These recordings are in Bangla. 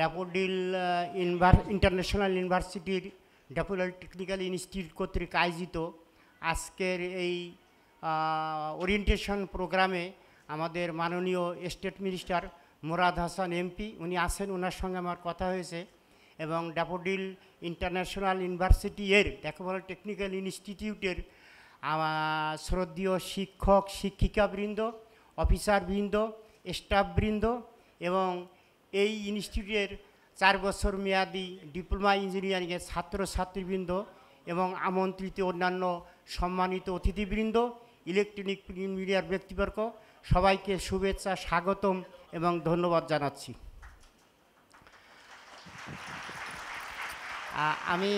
ড্যাপোডিল ইনভার ইন্টারন্যাশনাল ইউনিভার্সিটির ড্যাপোডিল টেকনিক্যাল ইনস্টিটিউট কর্তৃক আয়োজিত আজকের এই ওরিয়েন্টেশন প্রোগ্রামে আমাদের মাননীয় state minister Morad Hasan MP উনি আসেন ওনার সঙ্গে আমার কথা হয়েছে এবং ড্যাপোডিল ইন্টারন্যাশনাল ইউনিভার্সিটি এর ড্যাকোবল টেকনিক্যাল ইনস্টিটিউটের শ্রদ্ধীয় শিক্ষক শিক্ষিকাবৃন্দ অফিসারবৃন্দ স্টাফবৃন্দ এবং এই ইনস্টিটিউটের চার বছর মেয়াদি ডিপ্লোমা ইঞ্জিনিয়ারিংয়ের ছাত্রছাত্রীবৃন্দ এবং আমন্ত্রিত অন্যান্য সম্মানিত অতিথিবৃন্দ ইলেকট্রনিক মিডিয়ার ব্যক্তিবর্গ সবাইকে শুভেচ্ছা স্বাগতম এবং ধন্যবাদ জানাচ্ছি আমি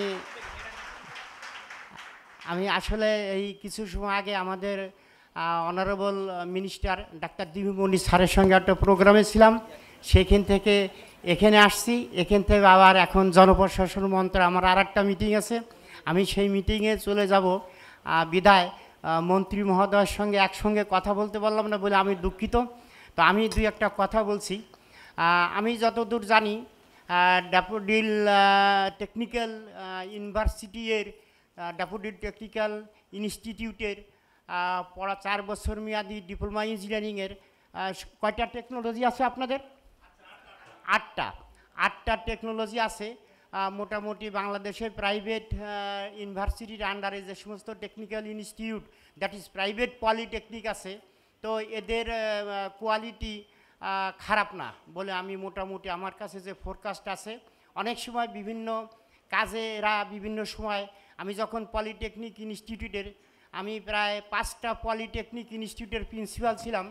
আমি আসলে এই কিছু সময় আগে আমাদের অনারেবল মিনিস্টার ডাক্তার দিবিমণি স্যারের সঙ্গে একটা প্রোগ্রামে ছিলাম সেখান থেকে এখানে আসছি এখান থেকে আবার এখন জনপ্রশাসন মন্ত্র আমার আর একটা মিটিং আছে আমি সেই মিটিংয়ে চলে যাব বিদায় মন্ত্রী মহোদয়ের সঙ্গে একসঙ্গে কথা বলতে পারলাম না বলে আমি দুঃখিত তো আমি দুই একটা কথা বলছি আমি যতদূর জানি ড্যাপোডিল টেকনিক্যাল ইউনিভার্সিটির ড্যাপোডিল টেকনিক্যাল ইনস্টিটিউটের পড়া চার বছর মেয়াদি ডিপ্লোমা ইঞ্জিনিয়ারিংয়ের কয়টা টেকনোলজি আছে আপনাদের আটটা আটটা টেকনোলজি আছে মোটামুটি বাংলাদেশের প্রাইভেট ইউনিভার্সিটির আন্ডারে যে সমস্ত technical institute that is private polytechnic আছে তো এদের কোয়ালিটি খারাপ না বলে আমি মোটামুটি আমার কাছে যে ফোরকাস্ট আছে অনেক সময় বিভিন্ন কাজে এরা বিভিন্ন সময় আমি যখন পলিটেকনিক ইনস্টিটিউটের আমি প্রায় পাঁচটা পলিটেকনিক ইনস্টিটিউটের প্রিন্সিপাল ছিলাম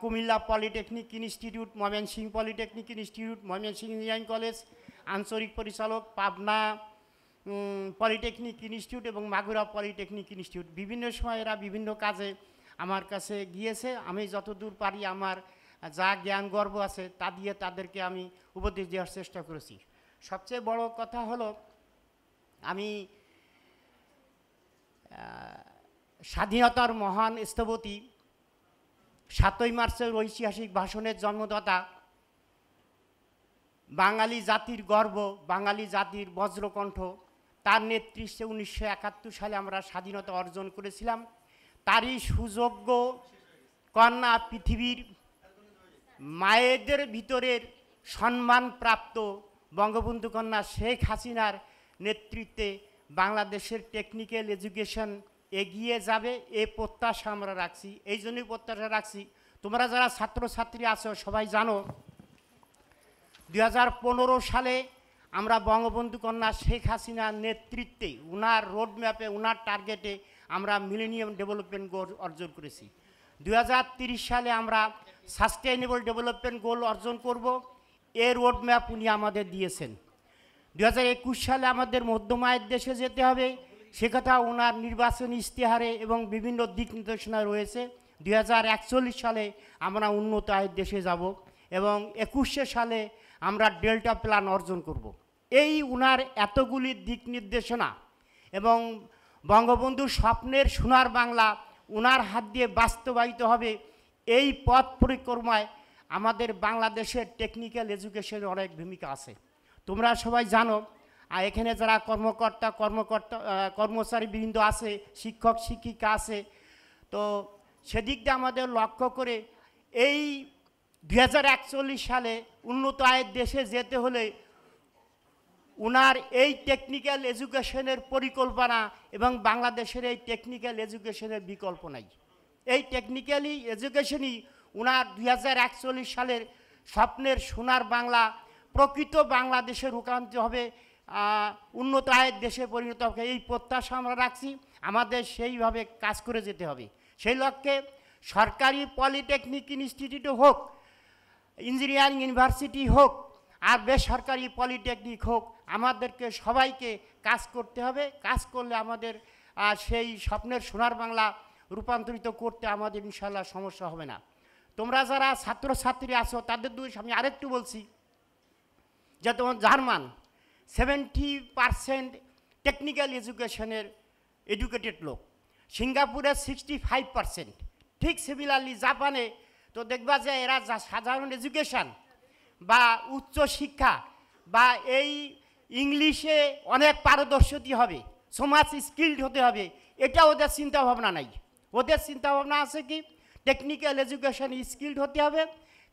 Comilla polytechnic institute Mymensingh polytechnic institute Mymensingh engineering college আঞ্চলিক পরিচালক পাবনা পলিটেকনিক ইনস্টিটিউট এবং মাগুরা পলিটেকনিক ইনস্টিটিউট বিভিন্ন সময় এরা বিভিন্ন কাজে আমার কাছে গিয়েছে আমি যতদূর পারি আমার যা জ্ঞান গর্ব আছে তা দিয়ে তাদেরকে আমি উপদেশ দেওয়ার চেষ্টা করেছি সবচেয়ে বড় কথা হলো আমি স্বাধীনতার মহান স্থপতি সাতই মার্চের ঐতিহাসিক ভাষণের জন্মদাতা বাঙালি জাতির গর্ব বাঙালি জাতির বজ্রকণ্ঠ তার নেতৃত্বে উনিশশো একাত্তর সালে আমরা স্বাধীনতা অর্জন করেছিলাম তারই সুযোগ্য কন্যা পৃথিবীর মায়েদের ভিতরের সম্মানপ্রাপ্ত বঙ্গবন্ধু কন্যা শেখ হাসিনার নেতৃত্বে বাংলাদেশের টেকনিক্যাল এডুকেশন এগিয়ে যাবে এ প্রত্যাশা আমরা রাখছি এই জন্যই প্রত্যাশা রাখছি তোমরা যারা ছাত্রছাত্রী আছো সবাই জানো দুই সালে আমরা বঙ্গবন্ধু কন্যা শেখ হাসিনার নেতৃত্বে উনার রোডম্যাপে উনার টার্গেটে আমরা মিলেনিয়াম ডেভেলপমেন্ট গোল অর্জন করেছি দু সালে আমরা সাস্টেইনেবল ডেভেলপমেন্ট গোল অর্জন করব এ রোডম্যাপ উনি আমাদের দিয়েছেন দু সালে আমাদের মধ্যমায়ের দেশে যেতে হবে সে কথা ওনার নির্বাচনী ইশতেহারে এবং বিভিন্ন দিক নির্দেশনা রয়েছে দুই সালে আমরা উন্নত আয়ের দেশে যাব এবং একুশে সালে আমরা ডেল্টা প্ল্যান অর্জন করব। এই উনার এতগুলি দিক নির্দেশনা এবং বঙ্গবন্ধু স্বপ্নের সোনার বাংলা উনার হাত দিয়ে বাস্তবায়িত হবে এই পথ পরিক্রমায় আমাদের বাংলাদেশের টেকনিক্যাল এডুকেশনের অনেক ভূমিকা আছে তোমরা সবাই জানো আর এখানে যারা কর্মকর্তা কর্মকর্তা কর্মচারী বৃন্দ আছে শিক্ষক শিক্ষিকা আছে তো সেদিক দিয়ে আমাদের লক্ষ্য করে এই দুই সালে উন্নত আয়ের দেশে যেতে হলে ওনার এই টেকনিক্যাল এডুকেশনের পরিকল্পনা এবং বাংলাদেশের এই টেকনিক্যাল এডুকেশনের বিকল্প নাই এই টেকনিক্যালি এডুকেশনই ওনার দুই সালের স্বপ্নের সোনার বাংলা প্রকৃত বাংলাদেশে রূপান্তরিত হবে উন্নত আয়ের দেশে পরিণত হবে এই প্রত্যাশা আমরা রাখছি আমাদের সেইভাবে কাজ করে যেতে হবে সেই লক্ষ্যে সরকারি পলিটেকনিক ইনস্টিটিউটও হোক ইঞ্জিনিয়ারিং ইউনিভার্সিটি হোক আর বেসরকারি পলিটেকনিক হোক আমাদেরকে সবাইকে কাজ করতে হবে কাজ করলে আমাদের সেই স্বপ্নের সোনার বাংলা রূপান্তরিত করতে আমাদের ইনশাল্লাহ সমস্যা হবে না তোমরা যারা ছাত্রছাত্রী আছো তাদের দুই আমি আরেকটু বলছি যে তোমার জার্মান সেভেন্টি পারসেন্ট টেকনিক্যাল এডুকেশনের এডুকেটেড লোক সিঙ্গাপুরে সিক্সটি ফাইভ পারসেন্ট ঠিক সিমিলারলি জাপানে তো দেখবা যে এরা যা সাধারণ এডুকেশান বা উচ্চ শিক্ষা বা এই ইংলিশে অনেক পারদর্শী হবে সমাজ স্কিল্ড হতে হবে এটা ওদের চিন্তাভাবনা নাই ওদের চিন্তাভাবনা আছে কি টেকনিক্যাল এজুকেশন স্কিল্ড হতে হবে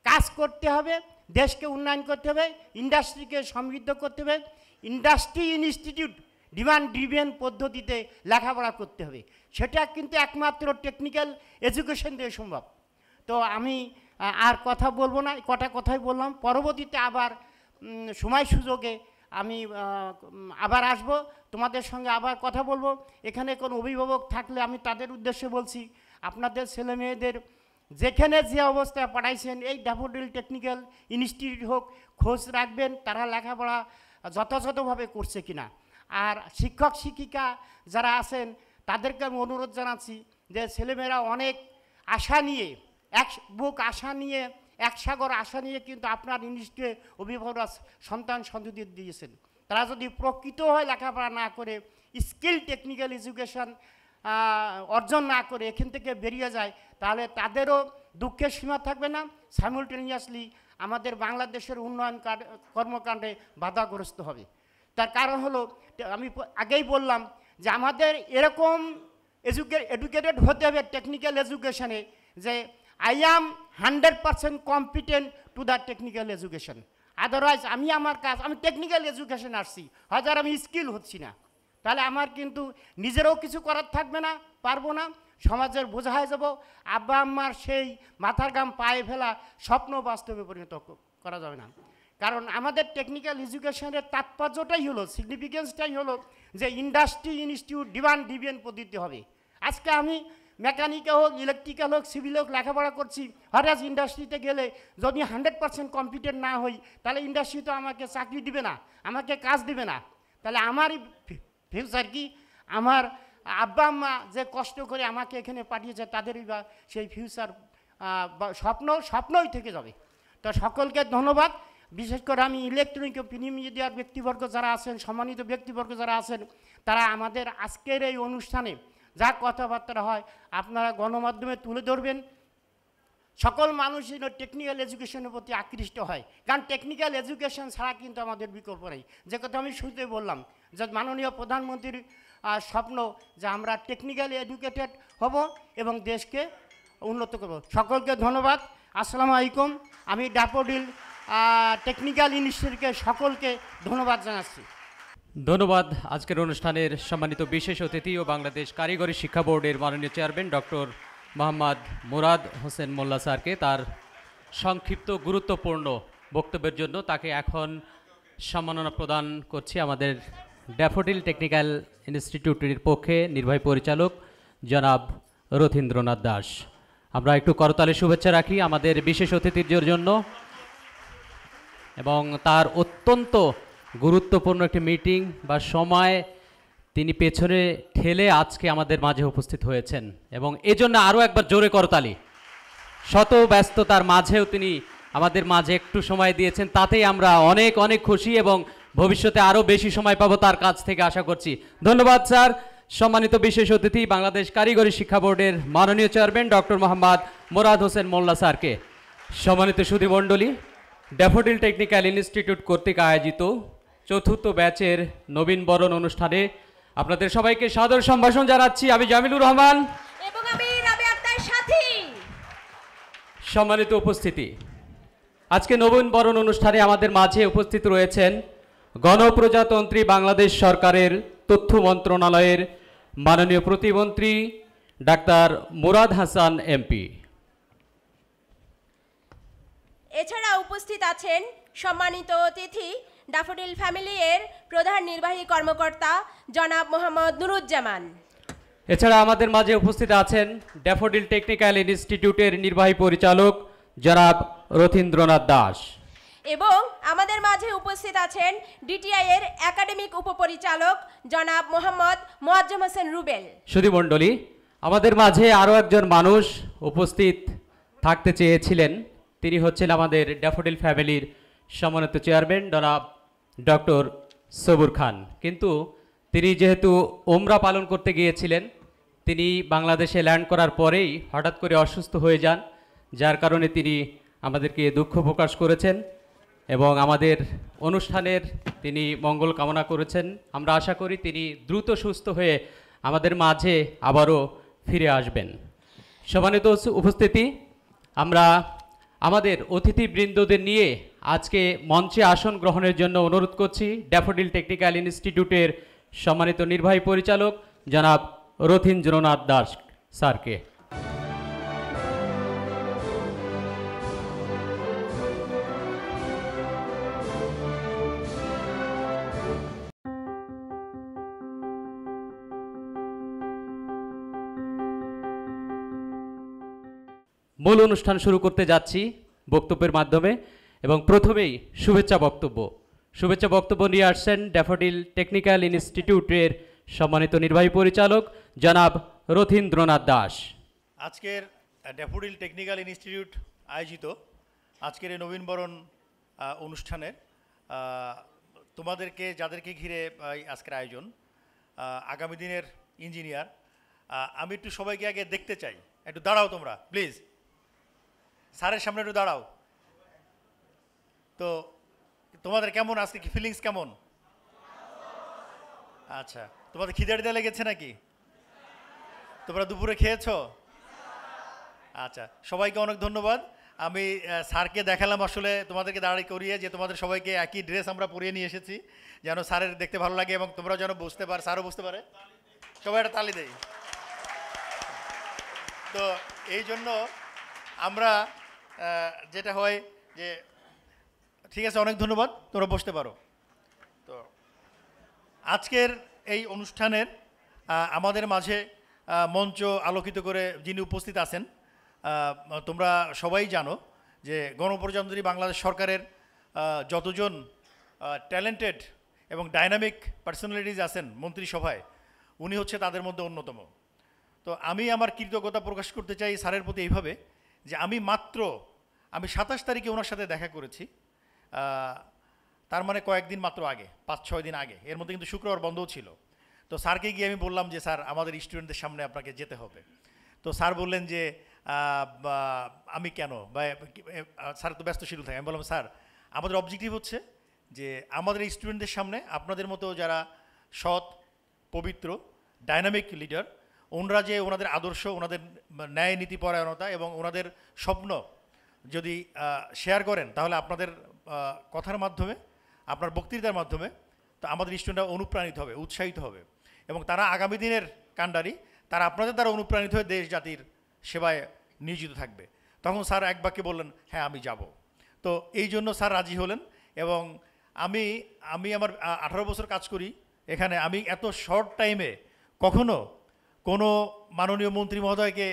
কাজ করতে হবে দেশকে উন্নয়ন করতে হবে ইন্ডাস্ট্রিকে সমৃদ্ধ করতে হবে ইন্ডাস্ট্রি ইনস্টিটিউট ডিমান্ড ড্রিভেন পদ্ধতিতে লেখাপড়া করতে হবে সেটা কিন্তু একমাত্র টেকনিক্যাল এডুকেশন দিয়ে সম্ভব তো আমি আর কথা বলবো না কটা কথাই বললাম পরবর্তীতে আবার সময় সুযোগে আমি আবার আসব তোমাদের সঙ্গে আবার কথা বলবো এখানে কোনো অভিভাবক থাকলে আমি তাদের উদ্দেশ্যে বলছি আপনাদের ছেলে মেয়েদের যেখানে যে অবস্থায় পড়াইছেন এই ড্যাফোডিল টেকনিক্যাল ইনস্টিটিউট হোক খোঁজ রাখবেন তারা লেখাপড়া যথাযথভাবে করছে কিনা আর শিক্ষক শিক্ষিকা যারা আছেন তাদেরকে আমি অনুরোধ জানাচ্ছি যে ছেলেমেয়েরা অনেক আশা নিয়ে এক বুক আশা নিয়ে এক সাগর আশা নিয়ে কিন্তু আপনার ইংলিশকে অভিভাবকরা সন্তান সন্ততি দিয়েছেন তারা যদি প্রকৃত হয় লেখাপড়া না করে স্কিল টেকনিক্যাল এজুকেশন অর্জন না করে এখান থেকে বেরিয়ে যায় তাহলে তাদেরও দুঃখের সীমা থাকবে না সাইমুলটেনিয়াসলি আমাদের বাংলাদেশের উন্নয়ন কর্মকাণ্ডে বাধাগ্রস্ত হবে তার কারণ হলো আমি আগেই বললাম যে আমাদের এরকম এজুকে এডুকেটেড হতে হবে টেকনিক্যাল এডুকেশনে যে I am hundred percent competent to the technical education otherwise আমি আমার কাজ আমি টেকনিক্যাল এডুকেশন আসছি হয়তো আমি স্কিল হচ্ছি না তাহলে আমার কিন্তু নিজেরও কিছু করার থাকবে না পারবো না সমাজের বোঝায় যাব আব্বা আম্মার সেই মাথার গাম পায়ে ফেলা স্বপ্ন বাস্তবে পরিণত করা যাবে না কারণ আমাদের টেকনিক্যাল এডুকেশনের তাৎপর্যটাই হলো সিগনিফিকেন্সটাই হলো যে ইন্ডাস্ট্রি ইনস্টিটিউট ডিমান্ড ডিভিয়েন পদ্ধতি হবে আজকে আমি মেকানিক্যাল হোক ইলেকট্রিক্যাল হোক সিভিল হোক লেখাপড়া করছি হঠাৎ ইন্ডাস্ট্রিতে গেলে যদি হান্ড্রেড পার্সেন্ট কম্পিউটার না হই তাহলে ইন্ডাস্ট্রি তো আমাকে চাকরি দিবে না আমাকে কাজ দিবে না তাহলে আমারই ফিউচার কি আমার আব্বা আম্মা যে কষ্ট করে আমাকে এখানে পাঠিয়েছে তাদেরই বা সেই ফিউচার স্বপ্ন স্বপ্নই থেকে যাবে তো সকলকে ধন্যবাদ বিশেষ করে আমি ইলেকট্রনিক মিডিয়ার ব্যক্তিবর্গ যারা আছেন সম্মানিত ব্যক্তিবর্গ যারা আছেন তারা আমাদের আজকের এই অনুষ্ঠানে যা কথাবার্তা হয় আপনারা গণমাধ্যমে তুলে ধরবেন সকল মানুষই টেকনিক্যাল এডুকেশনের প্রতি আকৃষ্ট হয় কারণ টেকনিক্যাল এডুকেশন ছাড়া কিন্তু আমাদের বিকল্প নেই যে কথা আমি শুরুতে বললাম যে মাননীয় প্রধানমন্ত্রীর স্বপ্ন যে আমরা টেকনিক্যালি এডুকেটেড হব এবং দেশকে উন্নত করব সকলকে ধন্যবাদ আসসালামু আলাইকুম আমি ড্যাপোডিল টেকনিক্যাল ইনস্টিটিউটকে সকলকে ধন্যবাদ জানাচ্ছি ধন্যবাদ আজকের অনুষ্ঠানের সম্মানিত বিশেষ অতিথি ও বাংলাদেশ কারিগরি শিক্ষা বোর্ডের মাননীয় চেয়ারম্যান ডক্টর মোহাম্মদ মুরাদ হোসেন মোল্লা স্যারকে তার সংক্ষিপ্ত গুরুত্বপূর্ণ বক্তব্যের জন্য তাকে এখন সম্মাননা প্রদান করছি আমাদের ড্যাফোডিল টেকনিক্যাল ইনস্টিটিউটের পক্ষে নির্বাহী পরিচালক জনাব রথীন্দ্রনাথ দাস আমরা একটু করতালে শুভেচ্ছা রাখি আমাদের বিশেষ অতিথির জন্য এবং তার অত্যন্ত গুরুত্বপূর্ণ একটি মিটিং বা সময় তিনি পেছনে ঠেলে আজকে আমাদের মাঝে উপস্থিত হয়েছেন এবং এজন্য আরও একবার জোরে করতালি শত ব্যস্ততার মাঝেও তিনি আমাদের মাঝে একটু সময় দিয়েছেন তাতেই আমরা অনেক অনেক খুশি এবং ভবিষ্যতে আরও বেশি সময় পাবো তার কাছ থেকে আশা করছি ধন্যবাদ স্যার সম্মানিত বিশেষ অতিথি বাংলাদেশ কারিগরি শিক্ষা বোর্ডের মাননীয় চেয়ারম্যান ডক্টর মোহাম্মদ মোরাদ হোসেন মোল্লা স্যারকে সম্মানিত সুধীমণ্ডলী ড্যাফোডিল টেকনিক্যাল ইনস্টিটিউট কর্তৃক আয়োজিত চতুর্থ ব্যাচের নবীনবরণ অনুষ্ঠানে আপনাদের সবাইকে সাদর সম্ভাষণ জানাচ্ছি আমি জামিলুর রহমান সম্মানিত উপস্থিতি আজকে নবীনবরণ অনুষ্ঠানে আমাদের মাঝে উপস্থিত রয়েছেন গণপ্রজাতন্ত্রী বাংলাদেশ সরকারের তথ্য মন্ত্রণালয়ের মাননীয় প্রতিমন্ত্রী ডাক্তার মুরাদ হাসান এমপি এছাড়া উপস্থিত আছেন সম্মানিত অতিথি ড্যাফোডিল ফ্যামিলি এর প্রধান নির্বাহী কর্মকর্তা জনাব মোহাম্মদ নুরুজ্জামান এছাড়া আমাদের মাঝে উপস্থিত আছেন ড্যাফোডিল টেকনিক্যাল ইনস্টিটিউটের নির্বাহী পরিচালক জনাব রথীন্দ্রনাথ দাস এবং আমাদের মাঝে উপস্থিত আছেন ডিটিআইয়ের একাডেমিক উপপরিচালক জনাব মোহাম্মদ মোয়াজ্জম হোসেন রুবেল সুধীমণ্ডলী আমাদের মাঝে আরও একজন মানুষ উপস্থিত থাকতে চেয়েছিলেন তিনি হচ্ছেন আমাদের ড্যাফোডিল ফ্যামিলির সমন্বিত চেয়ারম্যান জনাব ডক্টর সবুর খান কিন্তু তিনি যেহেতু ওমরা পালন করতে গিয়েছিলেন তিনি বাংলাদেশে ল্যান্ড করার পরেই হঠাৎ করে অসুস্থ হয়ে যান যার কারণে তিনি আমাদেরকে দুঃখ প্রকাশ করেছেন এবং আমাদের অনুষ্ঠানের তিনি মঙ্গল কামনা করেছেন আমরা আশা করি তিনি দ্রুত সুস্থ হয়ে আমাদের মাঝে আবারও ফিরে আসবেন সমানিত উপস্থিতি আমরা আমাদের অতিথিবৃন্দদের নিয়ে আজকে মঞ্চে আসন গ্রহণের জন্য অনুরোধ করছি ড্যাফোডিল টেকনিক্যাল ইনস্টিটিউটের সম্মানিত নির্বাহী পরিচালক জনাব রথীন্দ্রনাথ দাস স্যারকে মূল অনুষ্ঠান শুরু করতে যাচ্ছি বক্তব্যের মাধ্যমে এবং প্রথমেই শুভেচ্ছা বক্তব্য শুভেচ্ছা বক্তব্য নিয়ে আসছেন ড্যাফোডিল টেকনিক্যাল ইনস্টিটিউটের সম্মানিত নির্বাহী পরিচালক জনাব রথীন্দ্রনাথ দাস আজকের ড্যাফোডিল টেকনিক্যাল ইনস্টিটিউট আয়োজিত আজকের এই নবীনবরণ অনুষ্ঠানের তোমাদেরকে যাদেরকে ঘিরে আজকের আয়োজন আগামী দিনের ইঞ্জিনিয়ার আমি একটু সবাইকে আগে দেখতে চাই একটু দাঁড়াও তোমরা প্লিজ স্যারের সামনে একটু দাঁড়াও তো তোমাদের কেমন আজকে কি ফিলিংস কেমন আচ্ছা তোমাদের খিদাড়িতে লেগেছে নাকি তোমরা দুপুরে খেয়েছো আচ্ছা সবাইকে অনেক ধন্যবাদ আমি স্যারকে দেখালাম আসলে তোমাদেরকে দাঁড়িয়ে করিয়ে যে তোমাদের সবাইকে একই ড্রেস আমরা পরিয়ে নিয়ে এসেছি যেন স্যারের দেখতে ভালো লাগে এবং তোমরা যেন বুঝতে পারে স্যারও বুঝতে পারে সবাই একটা তালি দেয় তো এই জন্য আমরা যেটা হয় যে ঠিক আছে অনেক ধন্যবাদ তোমরা বসতে পারো তো আজকের এই অনুষ্ঠানের আমাদের মাঝে মঞ্চ আলোকিত করে যিনি উপস্থিত আছেন তোমরা সবাই জানো যে গণপ্রজাতন্ত্রী বাংলাদেশ সরকারের যতজন ট্যালেন্টেড এবং ডাইনামিক পার্সোনালিটিজ আছেন মন্ত্রিসভায় উনি হচ্ছে তাদের মধ্যে অন্যতম তো আমি আমার কৃতজ্ঞতা প্রকাশ করতে চাই স্যারের প্রতি এইভাবে যে আমি মাত্র আমি সাতাশ তারিখে ওনার সাথে দেখা করেছি তার মানে কয়েকদিন মাত্র আগে পাঁচ ছয় দিন আগে এর মধ্যে কিন্তু শুক্রবার বন্ধও ছিল তো স্যারকে গিয়ে আমি বললাম যে স্যার আমাদের স্টুডেন্টদের সামনে আপনাকে যেতে হবে তো স্যার বললেন যে আমি কেন বা স্যার তো ব্যস্ত শিল্প থাকে আমি বললাম স্যার আমাদের অবজেক্টিভ হচ্ছে যে আমাদের স্টুডেন্টদের সামনে আপনাদের মতো যারা সৎ পবিত্র ডাইনামিক লিডার ওনারা যে ওনাদের আদর্শ ওনাদের ন্যায় নীতিপরায়ণতা এবং ওনাদের স্বপ্ন যদি শেয়ার করেন তাহলে আপনাদের কথার মাধ্যমে আপনার বক্তৃতার মাধ্যমে তো আমাদের স্টুডেন্টরা অনুপ্রাণিত হবে উৎসাহিত হবে এবং তারা আগামী দিনের কাণ্ডারি তারা আপনাদের দ্বারা অনুপ্রাণিত হয়ে দেশ জাতির সেবায় নিয়োজিত থাকবে তখন স্যার এক বাক্যে বললেন হ্যাঁ আমি যাব তো এই জন্য স্যার রাজি হলেন এবং আমি আমি আমার আঠারো বছর কাজ করি এখানে আমি এত শর্ট টাইমে কখনো কোনো মাননীয় মন্ত্রী মহোদয়কে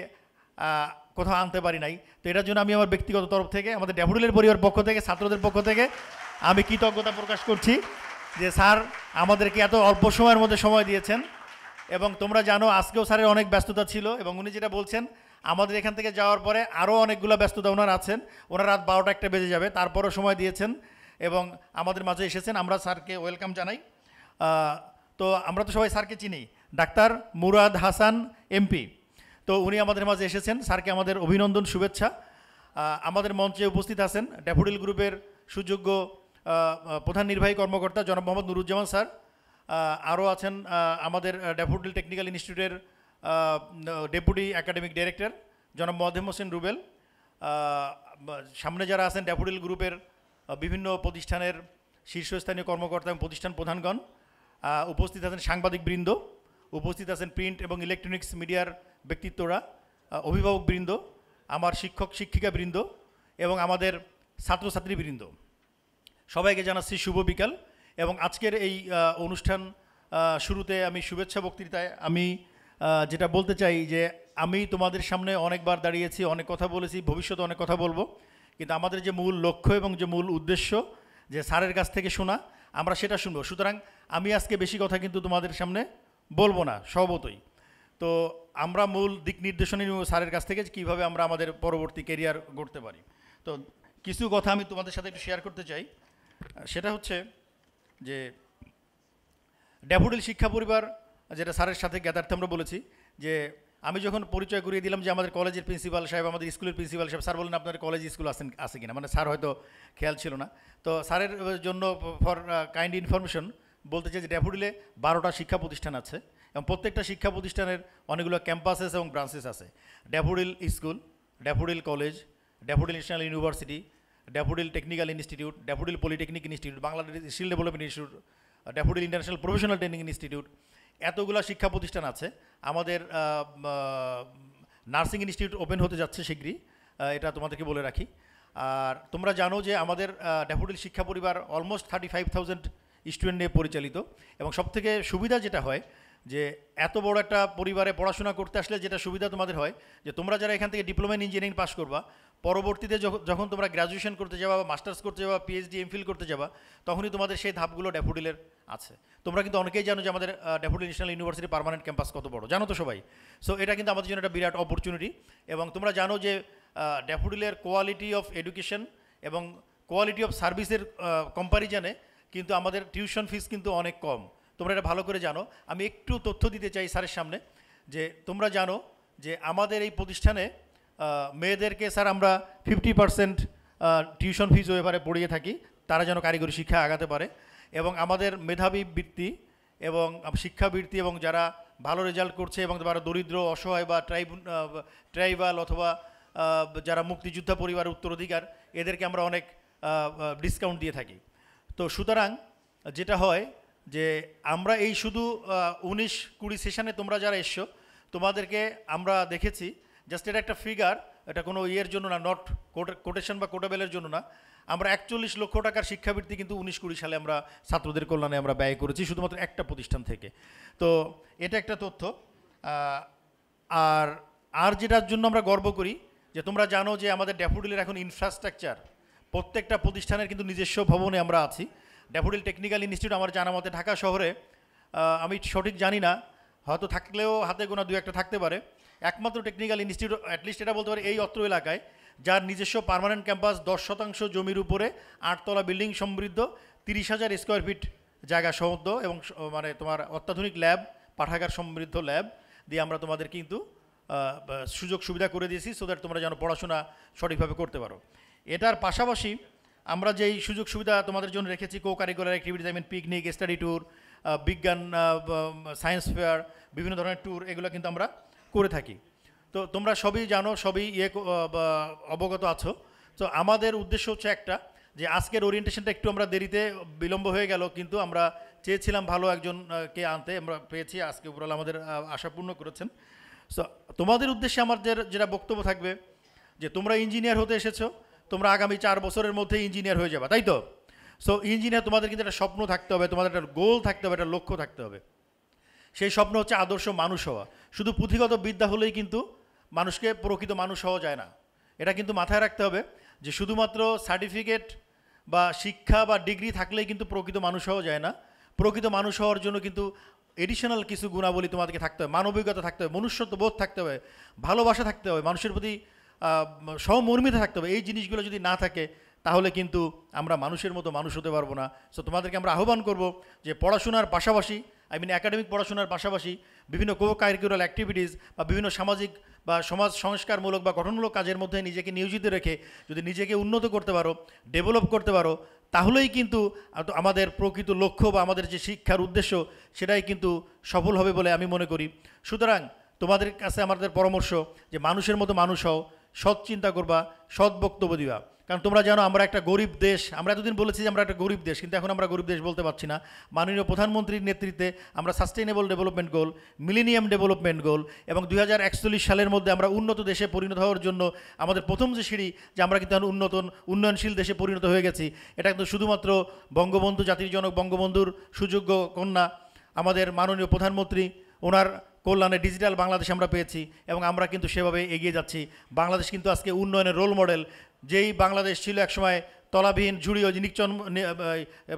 কোথাও আনতে পারি নাই তো এটার জন্য আমি আমার ব্যক্তিগত তরফ থেকে আমাদের ড্যাভুডুলের পরিবার পক্ষ থেকে ছাত্রদের পক্ষ থেকে আমি কৃতজ্ঞতা প্রকাশ করছি যে স্যার আমাদেরকে এত অল্প সময়ের মধ্যে সময় দিয়েছেন এবং তোমরা জানো আজকেও স্যারের অনেক ব্যস্ততা ছিল এবং উনি যেটা বলছেন আমাদের এখান থেকে যাওয়ার পরে আরও অনেকগুলো ব্যস্ততা ওনার আছেন ওনার রাত বারোটা একটা বেজে যাবে তারপরও সময় দিয়েছেন এবং আমাদের মাঝে এসেছেন আমরা স্যারকে ওয়েলকাম জানাই তো আমরা তো সবাই স্যারকে চিনি ডাক্তার মুরাদ হাসান এমপি তো উনি আমাদের মাঝে এসেছেন স্যারকে আমাদের অভিনন্দন শুভেচ্ছা আমাদের মঞ্চে উপস্থিত আছেন ড্যাফোডিল গ্রুপের সুযোগ্য প্রধান নির্বাহী কর্মকর্তা জনাব মোহাম্মদ নুরুজ্জামান স্যার আরও আছেন আমাদের ড্যাফোডিল টেকনিক্যাল ইনস্টিটিউটের ডেপুটি একাডেমিক ডিরেক্টর জনাব মদেম হোসেন রুবেল সামনে যারা আছেন ড্যাফোডিল গ্রুপের বিভিন্ন প্রতিষ্ঠানের শীর্ষস্থানীয় কর্মকর্তা এবং প্রতিষ্ঠান প্রধানগণ উপস্থিত আছেন সাংবাদিকবৃন্দ উপস্থিত আছেন প্রিন্ট এবং ইলেকট্রনিক্স মিডিয়ার ব্যক্তিত্বরা অভিভাবকবৃন্দ আমার শিক্ষক শিক্ষিকা বৃন্দ এবং আমাদের ছাত্রছাত্রীবৃন্দ সবাইকে জানাচ্ছি শুভ বিকাল এবং আজকের এই অনুষ্ঠান শুরুতে আমি শুভেচ্ছা বক্তৃতায় আমি যেটা বলতে চাই যে আমি তোমাদের সামনে অনেকবার দাঁড়িয়েছি অনেক কথা বলেছি ভবিষ্যতে অনেক কথা বলবো কিন্তু আমাদের যে মূল লক্ষ্য এবং যে মূল উদ্দেশ্য যে স্যারের কাছ থেকে শোনা আমরা সেটা শুনবো সুতরাং আমি আজকে বেশি কথা কিন্তু তোমাদের সামনে বলবো না সবতই তো আমরা মূল দিক নির্দেশনী স্যারের কাছ থেকে কীভাবে আমরা আমাদের পরবর্তী কেরিয়ার গড়তে পারি তো কিছু কথা আমি তোমাদের সাথে একটু শেয়ার করতে চাই সেটা হচ্ছে যে ড্যাফোডিল শিক্ষা পরিবার যেটা স্যারের সাথে জ্ঞাতার্থে আমরা বলেছি যে আমি যখন পরিচয় করিয়ে দিলাম যে আমাদের কলেজের প্রিন্সিপাল সাহেব আমাদের স্কুলের প্রিন্সিপাল সাহেব স্যার বলেন আপনার কলেজ স্কুল আসেন আছে কিনা মানে স্যার হয়তো খেয়াল ছিল না তো স্যারের জন্য ফর কাইন্ড ইনফরমেশন বলতে চাই যে ড্যাফুডিলে বারোটা শিক্ষা প্রতিষ্ঠান আছে এবং প্রত্যেকটা শিক্ষা প্রতিষ্ঠানের অনেকগুলো ক্যাম্পাসেস এবং ব্রাঞ্চেস আছে Daffodil school Daffodil college Daffodil national university Daffodil technical institute Daffodil polytechnic institute Bangladesh skill development institute Daffodil international professional training institute এতগুলো শিক্ষা প্রতিষ্ঠান আছে আমাদের নার্সিং ইনস্টিটিউট ওপেন হতে যাচ্ছে শীঘ্রই এটা তোমাদেরকে বলে রাখি আর তোমরা জানো যে আমাদের ড্যাফোডিল শিক্ষা পরিবার almost thirty five thousand student নিয়ে পরিচালিত এবং সবথেকে সুবিধা যেটা হয় যে এত বড় একটা পরিবারে পড়াশোনা করতে আসলে যেটা সুবিধা তোমাদের হয় যে তোমরা যারা এখান থেকে ডিপ্লোমা ইন ইঞ্জিনিয়ারিং পাস করবা পরবর্তীতে যখন তোমরা গ্র্যাজুয়েশন করতে যাবা বা মাস্টার্স করতে যাবা পিএইচডি এমফিল করতে যাবা তখনই তোমাদের সেই ধাপগুলো ড্যাফোডিলের আছে তোমরা কিন্তু অনেকেই জানো যে আমাদের Daffodil national university permanent campus কত বড় জানো তো সবাই সো এটা কিন্তু আমাদের জন্য একটা বিরাট অপরচুনিটি এবং তোমরা জানো যে ড্যাফোডিলের কোয়ালিটি অফ এডুকেশন এবং কোয়ালিটি অফ সার্ভিসের কম্পারিজনে কিন্তু আমাদের টিউশন ফিস কিন্তু অনেক কম তোমরা এটা ভালো করে জানো আমি একটু তথ্য দিতে চাই স্যারের সামনে যে তোমরা জানো যে আমাদের এই প্রতিষ্ঠানে মেয়েদেরকে স্যার আমরা ফিফটি পার্সেন্ট টিউশন ফিজ ব্যাপারে পড়িয়ে থাকি তারা যেন কারিগরি শিক্ষা আগাতে পারে এবং আমাদের মেধাবী বৃত্তি এবং শিক্ষাবৃত্তি এবং যারা ভালো রেজাল্ট করছে এবং তারা দরিদ্র অসহায় বা ট্রাইব ট্রাইবাল অথবা যারা মুক্তিযোদ্ধা পরিবারের উত্তরাধিকার এদেরকে আমরা অনেক ডিসকাউন্ট দিয়ে থাকি তো সুতরাং যেটা হয় যে আমরা এই শুধু উনিশ কুড়ি সেশনে তোমরা যারা এসছো তোমাদেরকে আমরা দেখেছি জাস্ট এটা একটা ফিগার এটা কোনো ইয়ের জন্য না নট কোটেশন বা কোটাবেলের জন্য না আমরা একচল্লিশ লক্ষ টাকার শিক্ষাবৃত্তি কিন্তু উনিশ কুড়ি সালে আমরা ছাত্রদের কল্যাণে আমরা ব্যয় করেছি শুধুমাত্র একটা প্রতিষ্ঠান থেকে তো এটা একটা তথ্য আর আর যেটার জন্য আমরা গর্ব করি যে তোমরা জানো যে আমাদের ড্যাফোডিলের এখন ইনফ্রাস্ট্রাকচার প্রত্যেকটা প্রতিষ্ঠানের কিন্তু নিজস্ব ভবনে আমরা আছি ড্যাফোডিল টেকনিক্যাল ইনস্টিটিউট আমার জানা মতে ঢাকা শহরে আমি সঠিক জানি না হয়তো থাকলেও হাতে গোনা দু একটা থাকতে পারে একমাত্র টেকনিক্যাল ইনস্টিটিউট অ্যাটলিস্ট এটা বলতে পারে এই অত্র এলাকায় যার নিজস্ব পারমানেন্ট ক্যাম্পাস দশ শতাংশ জমির উপরে আটতলা বিল্ডিং সমৃদ্ধ তিরিশ হাজার স্কোয়ার ফিট জায়গা সমুদ্র এবং মানে তোমার অত্যাধুনিক ল্যাব পাঠাগার সমৃদ্ধ ল্যাব দিয়ে আমরা তোমাদের কিন্তু সুযোগ সুবিধা করে দিয়েছি সো দ্যাট তোমরা যেন পড়াশোনা সঠিকভাবে করতে পারো এটার পাশাপাশি আমরা যেই সুযোগ সুবিধা তোমাদের জন্য রেখেছি cocurricular activities I mean picnic study tour বিজ্ঞান সায়েন্স ফেয়ার বিভিন্ন ধরনের ট্যুর এগুলো কিন্তু আমরা করে থাকি তো তোমরা সবই জানো সবই ইয়ে অবগত আছো তো আমাদের উদ্দেশ্য হচ্ছে একটা যে আজকের ওরিয়েন্টেশনটা একটু আমরা দেরিতে বিলম্ব হয়ে গেল কিন্তু আমরা চেয়েছিলাম ভালো একজনকে আনতে আমরা পেয়েছি আজকে উপরাল আমাদের আশাপূর্ণ করেছেন সো তোমাদের উদ্দেশ্যে আমাদের যেটা বক্তব্য থাকবে যে তোমরা ইঞ্জিনিয়ার হতে এসেছো তোমরা আগামী চার বছরের মধ্যে ইঞ্জিনিয়ার হয়ে যাবে তাই তো সো ইঞ্জিনিয়ার তোমাদের কিন্তু একটা স্বপ্ন থাকতে হবে তোমাদের একটা গোল থাকতে হবে একটা লক্ষ্য থাকতে হবে সেই স্বপ্ন হচ্ছে আদর্শ মানুষ হওয়া শুধু পুঁথিগত বিদ্যা হলেই কিন্তু মানুষকে প্রকৃত মানুষ হওয়া যায় না এটা কিন্তু মাথায় রাখতে হবে যে শুধুমাত্র সার্টিফিকেট বা শিক্ষা বা ডিগ্রি থাকলেই কিন্তু প্রকৃত মানুষ হওয়া যায় না প্রকৃত মানুষ হওয়ার জন্য কিন্তু এডিশনাল কিছু গুণাবলী তোমাদেরকে থাকতে হবে মানবিকতা থাকতে হবে মনুষ্যত্ব বোধ থাকতে হবে ভালোবাসা থাকতে হবে মানুষের প্রতি সমর্মিত থাকতে হবে এই জিনিসগুলো যদি না থাকে তাহলে কিন্তু আমরা মানুষের মতো মানুষ হতে পারবো না সো তোমাদেরকে আমরা আহ্বান করব যে পড়াশোনার পাশাপাশি আই মিন একাডেমিক পড়াশোনার পাশাপাশি বিভিন্ন কো কারিকুলার অ্যাক্টিভিটিস বা বিভিন্ন সামাজিক বা সমাজ সংস্কারমূলক বা গঠনমূলক কাজের মধ্যে নিজেকে নিয়োজিত রেখে যদি নিজেকে উন্নত করতে পারো ডেভেলপ করতে পারো তাহলেই কিন্তু আমাদের প্রকৃত লক্ষ্য বা আমাদের যে শিক্ষার উদ্দেশ্য সেটাই কিন্তু সফল হবে বলে আমি মনে করি সুতরাং তোমাদের কাছে আমাদের পরামর্শ যে মানুষের মতো মানুষ হও সৎ চিন্তা করবা সৎ বক্তব্য দিবা কারণ তোমরা জানো আমরা একটা গরিব দেশ আমরা এতদিন বলেছি যে আমরা একটা গরিব দেশ কিন্তু এখন আমরা গরিব দেশ বলতে পারছি না মাননীয় প্রধানমন্ত্রীর নেতৃত্বে আমরা sustainable development goal millennium development goal এবং দুই সালের মধ্যে আমরা উন্নত দেশে পরিণত হওয়ার জন্য আমাদের প্রথম যে সিঁড়ি যে আমরা কিন্তু উন্নত উন্নয়নশীল দেশে পরিণত হয়ে গেছি এটা কিন্তু শুধুমাত্র বঙ্গবন্ধু জাতির জনক বঙ্গবন্ধুর সুযোগ্য কন্যা আমাদের মাননীয় প্রধানমন্ত্রী ওনার কল্যাণে ডিজিটাল বাংলাদেশ আমরা পেয়েছি এবং আমরা কিন্তু সেভাবে এগিয়ে যাচ্ছি বাংলাদেশ কিন্তু আজকে উন্নয়নের রোল মডেল যেই বাংলাদেশ ছিল একসময় তলাবিহীন ঝুড়ি ওই নিকচন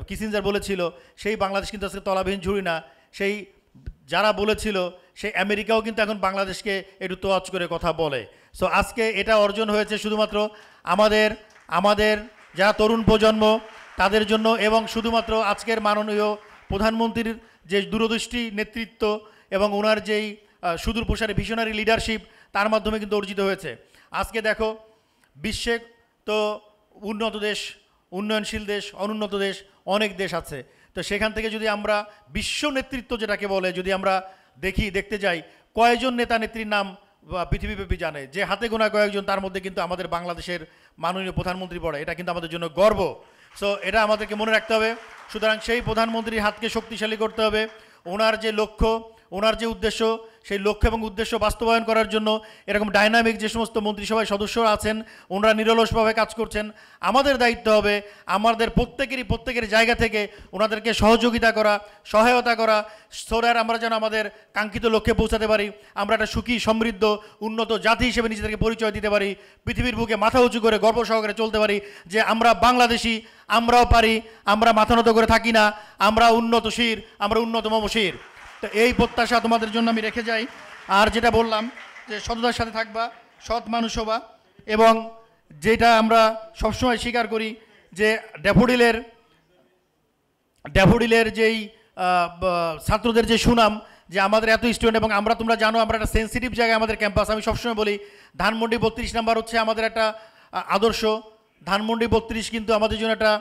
কিসিনজার বলেছিল সেই বাংলাদেশ কিন্তু আজকে তলাবিহীন ঝুড়ি না সেই যারা বলেছিল সেই আমেরিকাও কিন্তু এখন বাংলাদেশকে একটু তোয়াজ করে কথা বলে সো আজকে এটা অর্জন হয়েছে শুধুমাত্র আমাদের আমাদের যারা তরুণ প্রজন্ম তাদের জন্য এবং শুধুমাত্র আজকের মাননীয় প্রধানমন্ত্রীর যে দূরদৃষ্টি নেতৃত্ব এবং ওনার যেই সুদূর প্রসারে ভিশনারি লিডারশিপ তার মাধ্যমে কিন্তু অর্জিত হয়েছে আজকে দেখো বিশ্বে তো উন্নত দেশ উন্নয়নশীল দেশ অনুন্নত দেশ অনেক দেশ আছে তো সেখান থেকে যদি আমরা বিশ্ব নেতৃত্ব যেটাকে বলে যদি আমরা দেখি দেখতে যাই কয়েকজন নেতা নেত্রীর নাম পৃথিবীব্যাপী জানে যে হাতে গোনা কয়েকজন তার মধ্যে কিন্তু আমাদের বাংলাদেশের মাননীয় প্রধানমন্ত্রী পড়ে এটা কিন্তু আমাদের জন্য গর্ব সো এটা আমাদেরকে মনে রাখতে হবে সুতরাং সেই প্রধানমন্ত্রীর হাতকে শক্তিশালী করতে হবে ওনার যে লক্ষ্য ওনার যে উদ্দেশ্য সেই লক্ষ্য এবং উদ্দেশ্য বাস্তবায়ন করার জন্য এরকম ডাইনামিক যে সমস্ত মন্ত্রিসভায় সদস্যরা আছেন ওনারা নিরলসভাবে কাজ করছেন আমাদের দায়িত্ব হবে আমাদের প্রত্যেকেরই প্রত্যেকের জায়গা থেকে ওনাদেরকে সহযোগিতা করা সহায়তা করা সরার আমরা যেন আমাদের কাঙ্ক্ষিত লক্ষ্যে পৌঁছাতে পারি আমরা একটা সুখী সমৃদ্ধ উন্নত জাতি হিসেবে নিজেদেরকে পরিচয় দিতে পারি পৃথিবীর বুকে মাথা উঁচু করে গর্ব সহকারে চলতে পারি যে আমরা বাংলাদেশি আমরাও পারি আমরা মাথা নত করে থাকি না আমরা শির আমরা শির তা এই প্রত্যাশা তোমাদের জন্য আমি রেখে যাই আর যেটা বললাম যে সততার সাথে থাকবা সৎ মানুষ হবা এবং যেটা আমরা সবসময় স্বীকার করি যে ড্যাফোডিলের ড্যাফোডিলের যেই ছাত্রদের যে সুনাম যে আমাদের এত স্টুডেন্ট এবং আমরা তোমরা জানো আমরা একটা সেন্সিটিভ জায়গায় আমাদের ক্যাম্পাস আমি সবসময় বলি ধানমন্ডি বত্রিশ নাম্বার হচ্ছে আমাদের একটা আদর্শ ধানমন্ডি বত্রিশ কিন্তু আমাদের জন্য একটা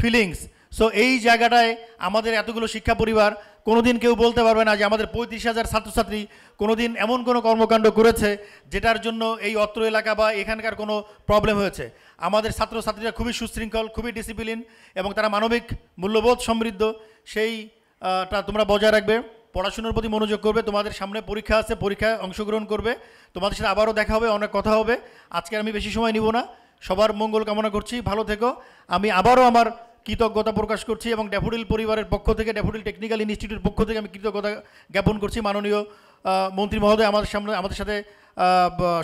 ফিলিংস সো এই জায়গাটায় আমাদের এতগুলো শিক্ষা পরিবার কোনোদিন কেউ বলতে পারবে না যে আমাদের পঁয়ত্রিশ হাজার ছাত্রছাত্রী কোনোদিন এমন কোনো কর্মকাণ্ড করেছে যেটার জন্য এই অত্র এলাকা বা এখানকার কোনো প্রবলেম হয়েছে আমাদের ছাত্রছাত্রীরা খুবই সুশৃঙ্খল খুবই ডিসিপ্লিন এবং তারা মানবিক মূল্যবোধ সমৃদ্ধ সেইটা তোমরা বজায় রাখবে পড়াশোনার প্রতি মনোযোগ করবে তোমাদের সামনে পরীক্ষা আছে পরীক্ষায় অংশগ্রহণ করবে তোমাদের সাথে আবারও দেখা হবে অনেক কথা হবে আজকে আমি বেশি সময় নিব না সবার মঙ্গল কামনা করছি ভালো থেকো আমি আবারও আমার কৃতজ্ঞতা প্রকাশ করছি এবং ড্যাফোডিল পরিবারের পক্ষ থেকে ড্যাফোডিল টেকনিক্যাল ইনস্টিটিউটের পক্ষ থেকে আমি কৃতজ্ঞতা জ্ঞাপন করছি মাননীয় মন্ত্রী মহোদয় আমাদের সামনে আমাদের সাথে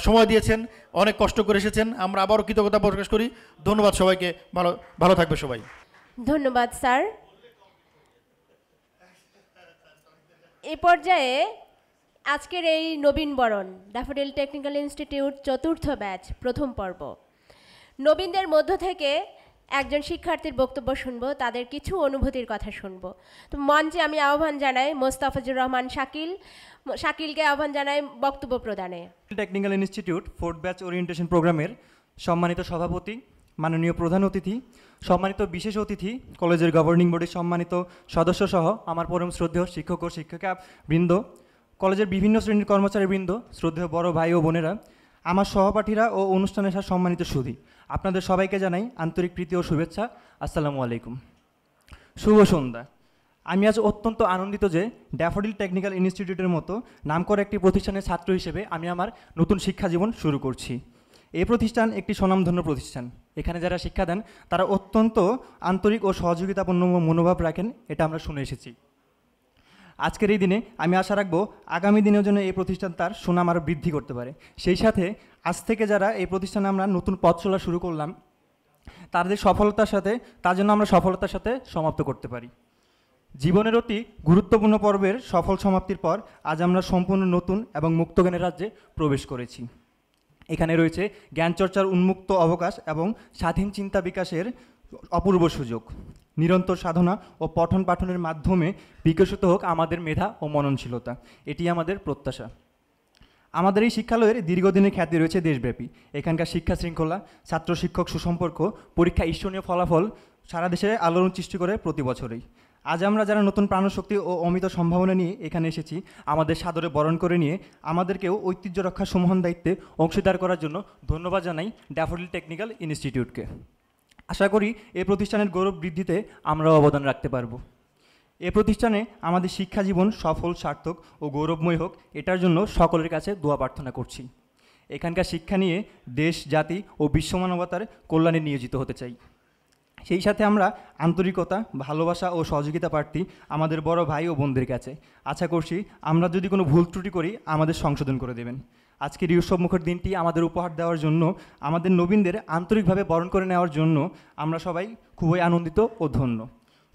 সময় দিয়েছেন অনেক কষ্ট করে এসেছেন আমরা আবারও কৃতজ্ঞতা প্রকাশ করি ধন্যবাদ সবাইকে ভালো ভালো থাকবে সবাই ধন্যবাদ স্যার এ পর্যায়ে আজকের এই নবীনবরণ ড্যাফোডিল টেকনিক্যাল ইনস্টিটিউট চতুর্থ ব্যাচ প্রথম পর্ব নবীনদের মধ্য থেকে একজন শিক্ষার্থীর বক্তব্য শুনবো তাদের কিছু অনুভূতির কথা শুনবো তো মঞ্চে আমি আহ্বান জানাই মোস্তাফাজুর রহমান শাকিল শাকিলকে আহ্বান জানাই বক্তব্য প্রদানে technical institute fourth batch orientation প্রোগ্রামের সম্মানিত সভাপতি মাননীয় প্রধান অতিথি সম্মানিত বিশেষ অতিথি কলেজের গভর্নিং বোর্ডের সম্মানিত সদস্য সহ আমার পরম শ্রদ্ধেয় শিক্ষক ও শিক্ষিকা বৃন্দ কলেজের বিভিন্ন শ্রেণীর কর্মচারীবৃন্দ শ্রদ্ধেয় বড় ভাই ও বোনেরা আমার সহপাঠীরা ও অনুষ্ঠানের সাথে সম্মানিত সুধী আপনাদের সবাইকে জানাই আন্তরিক প্রীতি ও শুভেচ্ছা আসসালামু আলাইকুম শুভ সন্ধ্যা আমি আজ অত্যন্ত আনন্দিত যে ড্যাফোডিল টেকনিক্যাল ইনস্টিটিউটের মতো নামকর একটি প্রতিষ্ঠানের ছাত্র হিসেবে আমি আমার নতুন শিক্ষা জীবন শুরু করছি এই প্রতিষ্ঠান একটি স্বনামধন্য প্রতিষ্ঠান এখানে যারা শিক্ষা দেন তারা অত্যন্ত আন্তরিক ও সহযোগিতাপূর্ণ মনোভাব রাখেন এটা আমরা শুনে এসেছি আজকের এই দিনে আমি আশা রাখবো আগামী দিনের জন্য এই প্রতিষ্ঠান তার সুনাম আরও বৃদ্ধি করতে পারে সেই সাথে আজ থেকে যারা এই প্রতিষ্ঠানে আমরা নতুন পথ চলা শুরু করলাম তাদের সফলতার সাথে তার জন্য আমরা সফলতার সাথে সমাপ্ত করতে পারি জীবনের অতি গুরুত্বপূর্ণ পর্বের সফল সমাপ্তির পর আজ আমরা সম্পূর্ণ নতুন এবং মুক্তজ্ঞানের রাজ্যে প্রবেশ করেছি এখানে রয়েছে জ্ঞানচর্চার উন্মুক্ত অবকাশ এবং স্বাধীন চিন্তা বিকাশের অপূর্ব সুযোগ নিরন্তর সাধনা ও পঠন পাঠনের মাধ্যমে বিকশিত হোক আমাদের মেধা ও মননশীলতা এটি আমাদের প্রত্যাশা আমাদের এই শিক্ষালয়ের দীর্ঘদিনের খ্যাতি রয়েছে দেশব্যাপী এখানকার শিক্ষা শৃঙ্খলা ছাত্র শিক্ষক সুসম্পর্ক পরীক্ষা ঈশ্বরীয় ফলাফল সারা দেশে আলোড়ন সৃষ্টি করে প্রতি বছরেই আজ আমরা যারা নতুন প্রাণশক্তি ও অমিত সম্ভাবনা নিয়ে এখানে এসেছি আমাদের সাদরে বরণ করে নিয়ে আমাদেরকেও ঐতিহ্য রক্ষার সমহন দায়িত্বে অংশীদার করার জন্য ধন্যবাদ জানাই ড্যাফোডিল টেকনিক্যাল ইনস্টিটিউটকে আশা করি এ প্রতিষ্ঠানের গৌরব বৃদ্ধিতে আমরাও অবদান রাখতে পারব এ প্রতিষ্ঠানে আমাদের শিক্ষা জীবন সফল সার্থক ও গৌরবময় হোক এটার জন্য সকলের কাছে দোয়া প্রার্থনা করছি এখানকার শিক্ষা নিয়ে দেশ জাতি ও বিশ্বমানবতার কল্যাণে নিয়োজিত হতে চাই সেই সাথে আমরা আন্তরিকতা ভালোবাসা ও সহযোগিতা প্রার্থী আমাদের বড় ভাই ও বোনদের কাছে আশা করছি আমরা যদি কোনো ভুল ত্রুটি করি আমাদের সংশোধন করে দেবেন আজকের মুখর দিনটি আমাদের উপহার দেওয়ার জন্য আমাদের নবীনদের আন্তরিকভাবে বরণ করে নেওয়ার জন্য আমরা সবাই খুবই আনন্দিত ও ধন্য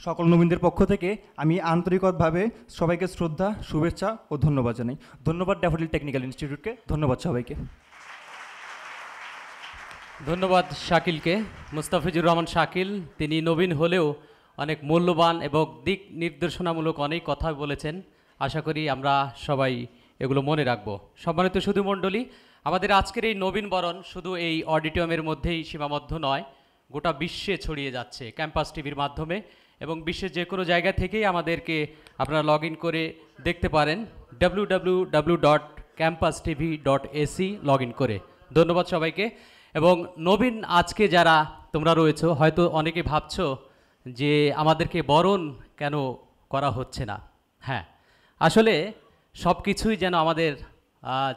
সকল নবীনদের পক্ষ থেকে আমি আন্তরিকভাবে সবাইকে শ্রদ্ধা শুভেচ্ছা ও ধন্যবাদ জানাই ধন্যবাদ ড্যাফোডিল টেকনিক্যাল ইনস্টিটিউটকে ধন্যবাদ সবাইকে ধন্যবাদ শাকিলকে মুস্তাফিজুর রহমান শাকিল তিনি নবীন হলেও অনেক মূল্যবান এবং দিক নির্দেশনামূলক অনেক কথা বলেছেন আশা করি আমরা সবাই এগুলো মনে রাখবো সম্মানিত শুধু মণ্ডলী আমাদের আজকের এই নবীন বরণ শুধু এই অডিটোরিয়ামের মধ্যেই সীমাবদ্ধ নয় গোটা বিশ্বে ছড়িয়ে যাচ্ছে ক্যাম্পাস টিভির মাধ্যমে এবং বিশ্বের যে কোনো জায়গা থেকেই আমাদেরকে আপনারা লগ করে দেখতে পারেন W W dot campus TV dot AC log করে ধন্যবাদ সবাইকে এবং নবীন আজকে যারা তোমরা রয়েছো হয়তো অনেকে ভাবছ যে আমাদেরকে বরণ কেন করা হচ্ছে না হ্যাঁ আসলে সব কিছুই যেন আমাদের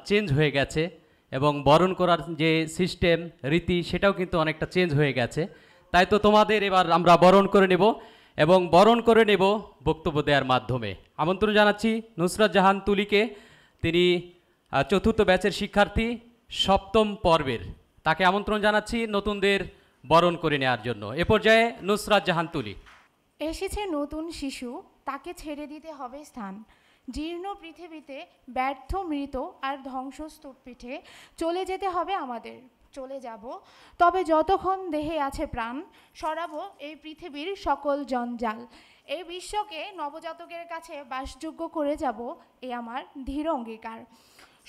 চেঞ্জ হয়ে গেছে এবং বরণ করার যে সিস্টেম রীতি সেটাও কিন্তু অনেকটা চেঞ্জ হয়ে গেছে তাই তো তোমাদের এবার আমরা বরণ করে নেব এবং বরণ করে নেব বক্তব্য দেওয়ার মাধ্যমে আমন্ত্রণ জানাচ্ছি নুসরাত জাহান তুলিকে তিনি চতুর্থ ব্যাচের শিক্ষার্থী সপ্তম পর্বের তাকে আমন্ত্রণ জানাচ্ছি নতুনদের বরণ করে নেওয়ার জন্য এ পর্যায়ে নুসরাত জাহান তুলি এসেছে নতুন শিশু তাকে ছেড়ে দিতে হবে স্থান জীর্ণ পৃথিবীতে ব্যর্থ মৃত আর ধ্বংসস্তূপ পিঠে চলে যেতে হবে আমাদের চলে যাব তবে যতক্ষণ দেহে আছে প্রাণ সরাবো এই পৃথিবীর সকল জঞ্জাল এই বিশ্বকে নবজাতকের কাছে বাসযোগ্য করে যাব এ আমার ধীর অঙ্গীকার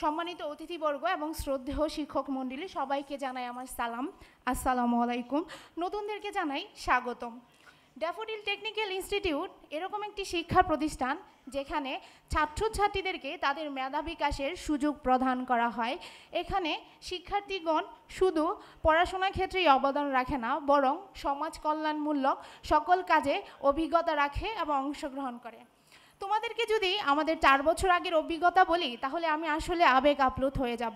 সম্মানিত অতিথিবর্গ এবং শ্রদ্ধেয় শিক্ষক মণ্ডলী সবাইকে জানাই আমার সালাম আসসালামু আলাইকুম নতুনদেরকে জানাই স্বাগতম ড্যাফোডিল টেকনিক্যাল ইনস্টিটিউট এরকম একটি শিক্ষা প্রতিষ্ঠান যেখানে ছাত্রছাত্রীদেরকে তাদের মেধা বিকাশের সুযোগ প্রদান করা হয় এখানে শিক্ষার্থীগণ শুধু পড়াশোনার ক্ষেত্রেই অবদান রাখে না বরং সমাজ কল্যাণমূলক সকল কাজে অভিজ্ঞতা রাখে এবং অংশগ্রহণ করে তোমাদেরকে যদি আমাদের চার বছর আগের অভিজ্ঞতা বলি তাহলে আমি আসলে আবেগ আপ্লুত হয়ে যাব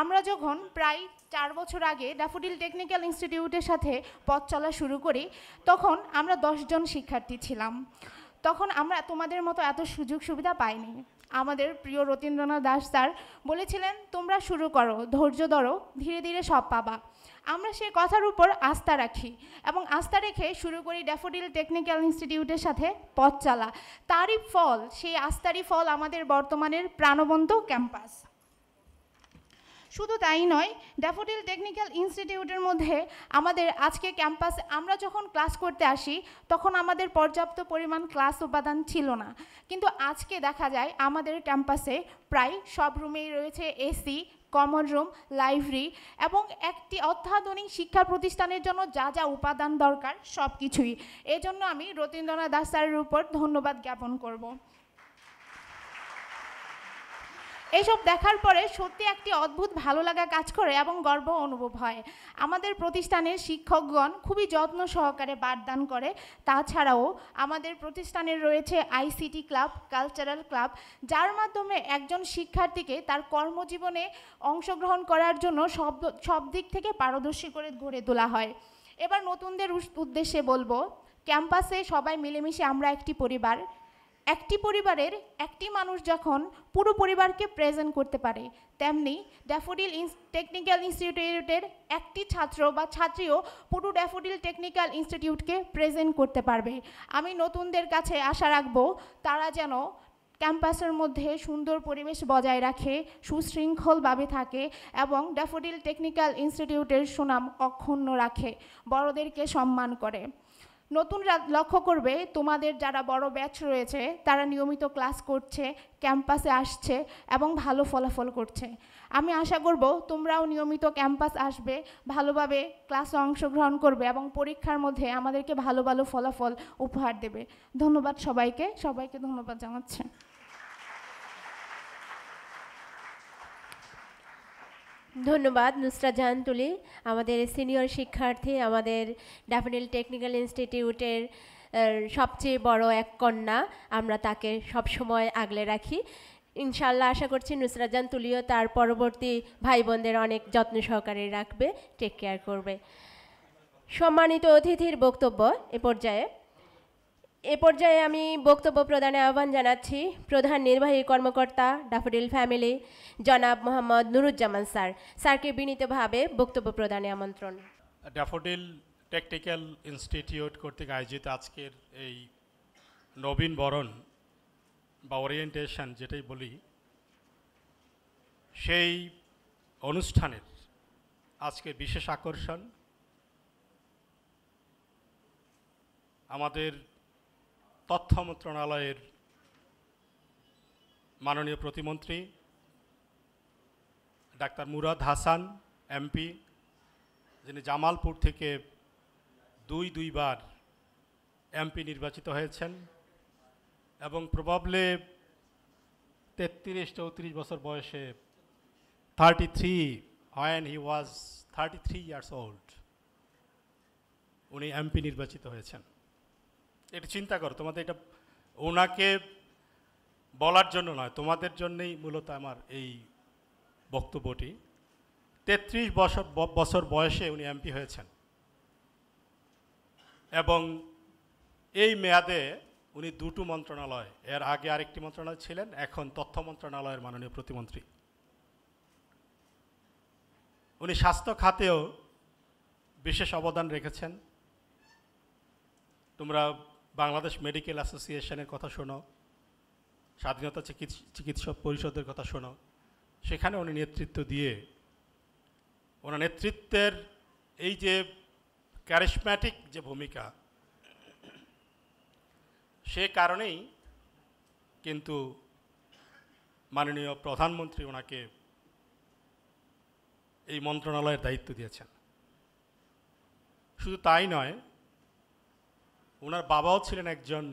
আমরা যখন প্রায় চার বছর আগে ড্যাফোডিল টেকনিক্যাল ইনস্টিটিউটের সাথে পথ চলা শুরু করি তখন আমরা দশজন শিক্ষার্থী ছিলাম তখন আমরা তোমাদের মতো এত সুযোগ সুবিধা পাইনি আমাদের প্রিয় রতীন্দ্রনাথ দাস স্যার বলেছিলেন তোমরা শুরু করো ধৈর্য ধরো ধীরে ধীরে সব পাবা আমরা সেই কথার উপর আস্থা রাখি এবং আস্থা রেখে শুরু করি ড্যাফোডিল টেকনিক্যাল ইনস্টিটিউটের সাথে পথ চালা তারই ফল সেই আস্থারই ফল আমাদের বর্তমানের প্রাণবন্ত ক্যাম্পাস শুধু তাই নয় ড্যাফোডিল টেকনিক্যাল ইনস্টিটিউটের মধ্যে আমাদের আজকে ক্যাম্পাসে আমরা যখন ক্লাস করতে আসি তখন আমাদের পর্যাপ্ত পরিমাণ ক্লাস উপাদান ছিল না কিন্তু আজকে দেখা যায় আমাদের ক্যাম্পাসে প্রায় সব রুমেই রয়েছে এসি কমন রুম লাইব্রেরি এবং একটি অত্যাধুনিক শিক্ষা প্রতিষ্ঠানের জন্য যা যা উপাদান দরকার সব কিছুই এজন্য আমি রতীন্দ্রনাথ দাস স্যারের উপর ধন্যবাদ জ্ঞাপন করব এইসব দেখার পরে সত্যি একটি অদ্ভুত ভালো লাগা কাজ করে এবং গর্ব অনুভব হয় আমাদের প্রতিষ্ঠানের শিক্ষকগণ খুবই যত্ন সহকারে বারদান করে তাছাড়াও আমাদের প্রতিষ্ঠানের রয়েছে আইসিটি ক্লাব কালচারাল ক্লাব যার মাধ্যমে একজন শিক্ষার্থীকে তার কর্মজীবনে অংশগ্রহণ করার জন্য সব সব দিক থেকে পারদর্শী করে গড়ে তোলা হয় এবার নতুনদের উদ্দেশ্যে বলবো ক্যাম্পাসে সবাই মিলেমিশে আমরা একটি পরিবার একটি পরিবারের একটি মানুষ যখন পুরো পরিবারকে প্রেজেন্ট করতে পারে তেমনি ড্যাফোডিল টেকনিক্যাল ইনস্টিটিউটের একটি ছাত্র বা ছাত্রীও পুরো ড্যাফোডিল টেকনিক্যাল ইনস্টিটিউটকে প্রেজেন্ট করতে পারবে আমি নতুনদের কাছে আশা রাখবো তারা যেন ক্যাম্পাসের মধ্যে সুন্দর পরিবেশ বজায় রাখে সুশৃঙ্খলভাবে থাকে এবং ড্যাফোডিল টেকনিক্যাল ইনস্টিটিউটের সুনাম অক্ষুণ্ণ রাখে বড়দেরকে সম্মান করে নতুন লক্ষ্য করবে তোমাদের যারা বড় ব্যাচ রয়েছে তারা নিয়মিত ক্লাস করছে ক্যাম্পাসে আসছে এবং ভালো ফলাফল করছে আমি আশা করব তোমরাও নিয়মিত ক্যাম্পাস আসবে ভালোভাবে ক্লাসে অংশগ্রহণ করবে এবং পরীক্ষার মধ্যে আমাদেরকে ভালো ভালো ফলাফল উপহার দেবে ধন্যবাদ সবাইকে সবাইকে ধন্যবাদ জানাচ্ছি ধন্যবাদ নুসরা জাহান তুলি আমাদের সিনিয়র শিক্ষার্থী আমাদের ড্যাফনেল টেকনিক্যাল ইনস্টিটিউটের সবচেয়ে বড় এক কন্যা আমরা তাকে সবসময় আগলে রাখি ইনশাল্লাহ আশা করছি নুসরা জান তুলিও তার পরবর্তী ভাই বোনদের অনেক যত্ন সহকারে রাখবে টেক কেয়ার করবে সম্মানিত অতিথির বক্তব্য এ পর্যায়ে এ পর্যায়ে আমি বক্তব্য প্রদানে আহ্বান জানাচ্ছি প্রধান নির্বাহী কর্মকর্তা ডাফডিল ফ্যামিলি জনাব মোহাম্মদ নুরুজ্জামান স্যার স্যারকে বিনীতভাবে বক্তব্য প্রদানে আমন্ত্রণ ড্যাফোডিল টেকনিক্যাল ইনস্টিটিউট কর্তৃক আয়োজিত আজকের এই নবীন বরণ বা ওরিয়েন্টেশন যেটাই বলি সেই অনুষ্ঠানের আজকে বিশেষ আকর্ষণ আমাদের তথ্য মন্ত্রণালয়ের মাননীয় প্রতিমন্ত্রী ডাক্তার মুরাদ হাসান এমপি যিনি জামালপুর থেকে দুই দুইবার এমপি নির্বাচিত হয়েছেন এবং প্রবাবলে তেত্রিশ চৌত্রিশ বছর বয়সে thirty three when he was thirty three years old উনি এমপি নির্বাচিত হয়েছেন এটা চিন্তা করো তোমাদের এটা ওনাকে বলার জন্য নয় তোমাদের জন্যেই মূলত আমার এই বক্তব্যটি তেত্রিশ বছর বছর বয়সে উনি এমপি হয়েছেন এবং এই মেয়াদে উনি দুটো মন্ত্রণালয় এর আগে আরেকটি মন্ত্রণালয় ছিলেন এখন তথ্য মন্ত্রণালয়ের মাননীয় প্রতিমন্ত্রী উনি স্বাস্থ্য খাতেও বিশেষ অবদান রেখেছেন তোমরা বাংলাদেশ মেডিকেল অ্যাসোসিয়েশনের কথা শোনো স্বাধীনতা চিকিৎসক পরিষদের কথা শোনো সেখানে উনি নেতৃত্ব দিয়ে ওনার নেতৃত্বের এই যে ক্যারিসম্যাটিক যে ভূমিকা সে কারণেই কিন্তু মাননীয় প্রধানমন্ত্রী ওনাকে এই মন্ত্রণালয়ের দায়িত্ব দিয়েছেন শুধু তাই নয় ওনার বাবাও ছিলেন একজন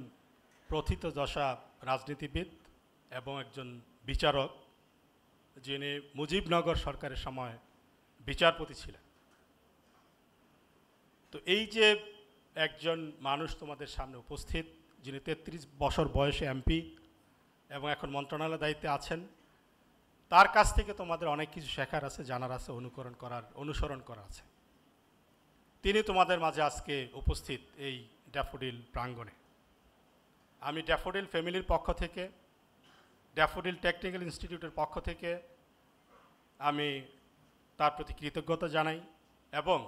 প্রথিত দশা রাজনীতিবিদ এবং একজন বিচারক যিনি মুজিবনগর সরকারের সময় বিচারপতি ছিলেন তো এই যে একজন মানুষ তোমাদের সামনে উপস্থিত যিনি ৩৩ বছর বয়সে এমপি এবং এখন মন্ত্রণালয়ের দায়িত্বে আছেন তার কাছ থেকে তোমাদের অনেক কিছু শেখার আছে জানার আছে অনুকরণ করার অনুসরণ করা আছে তিনি তোমাদের মাঝে আজকে উপস্থিত এই ড্যাফোডিল প্রাঙ্গণে আমি ড্যাফোডিল ফ্যামিলির পক্ষ থেকে ড্যাফোডিল টেকনিক্যাল ইনস্টিটিউটের পক্ষ থেকে আমি তার প্রতি কৃতজ্ঞতা জানাই এবং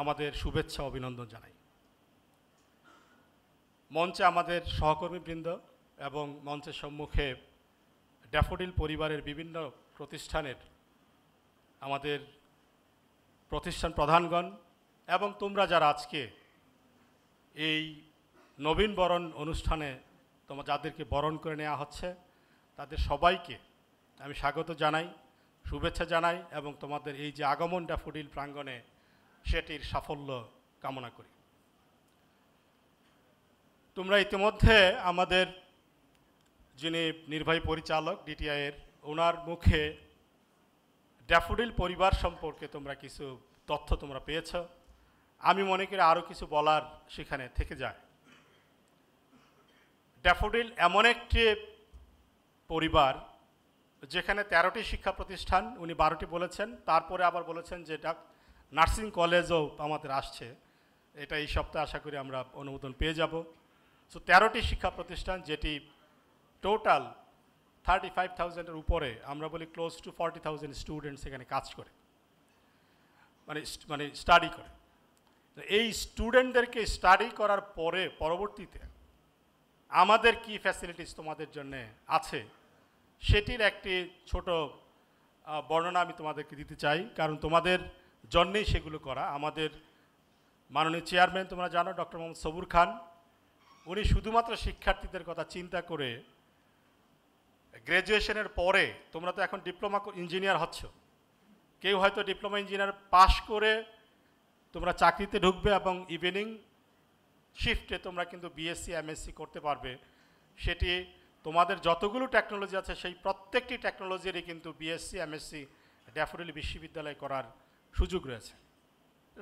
আমাদের শুভেচ্ছা অভিনন্দন জানাই মঞ্চে আমাদের সহকর্মীবৃন্দ এবং মঞ্চের সম্মুখে ড্যাফোডিল পরিবারের বিভিন্ন প্রতিষ্ঠানের আমাদের প্রতিষ্ঠান প্রধানগণ এবং তোমরা যারা আজকে এই নবীন বরণ অনুষ্ঠানে তোমার যাদেরকে বরণ করে নেওয়া হচ্ছে তাদের সবাইকে আমি স্বাগত জানাই শুভেচ্ছা জানাই এবং তোমাদের এই যে আগমনটা ফুডিল প্রাঙ্গণে সেটির সাফল্য কামনা করি তোমরা ইতিমধ্যে আমাদের যিনি নির্বাহী পরিচালক ডিটিআইয়ের ওনার মুখে ড্যাফোডিল পরিবার সম্পর্কে তোমরা কিছু তথ্য তোমরা পেয়েছো আমি মনে করি আরও কিছু বলার সেখানে থেকে যায় ড্যাফোডিল এমন একটি পরিবার যেখানে ১৩টি শিক্ষা প্রতিষ্ঠান উনি বারোটি বলেছেন তারপরে আবার বলেছেন যে এটা নার্সিং কলেজও আমাদের আসছে এটা এই সপ্তাহে আশা করি আমরা অনুমোদন পেয়ে যাব সো তেরোটি শিক্ষা প্রতিষ্ঠান যেটি টোটাল থার্টি ফাইভ থাউজেন্ডের উপরে আমরা বলি close to forty thousand students এখানে কাজ করে মানে মানে স্টাডি করে এই স্টুডেন্টদেরকে স্টাডি করার পরে পরবর্তীতে আমাদের কি ফ্যাসিলিটিস তোমাদের জন্য আছে সেটির একটি ছোট বর্ণনা আমি তোমাদেরকে দিতে চাই কারণ তোমাদের জন্যেই সেগুলো করা আমাদের মাননীয় চেয়ারম্যান তোমরা জানো ডক্টর মোহাম্মদ সবুর খান উনি শুধুমাত্র শিক্ষার্থীদের কথা চিন্তা করে গ্র্যাজুয়েশনের পরে তোমরা তো এখন ডিপ্লোমা ইঞ্জিনিয়ার হচ্ছ কেউ হয়তো ডিপ্লোমা ইঞ্জিনিয়ার পাশ করে তোমরা চাকরিতে ঢুকবে এবং ইভিনিং শিফটে তোমরা কিন্তু বিএসসি এমএসসি করতে পারবে সেটি তোমাদের যতগুলো টেকনোলজি আছে সেই প্রত্যেকটি টেকনোলজিরই কিন্তু বিএসসি এমএসসি ড্যাফোডিল বিশ্ববিদ্যালয় করার সুযোগ রয়েছে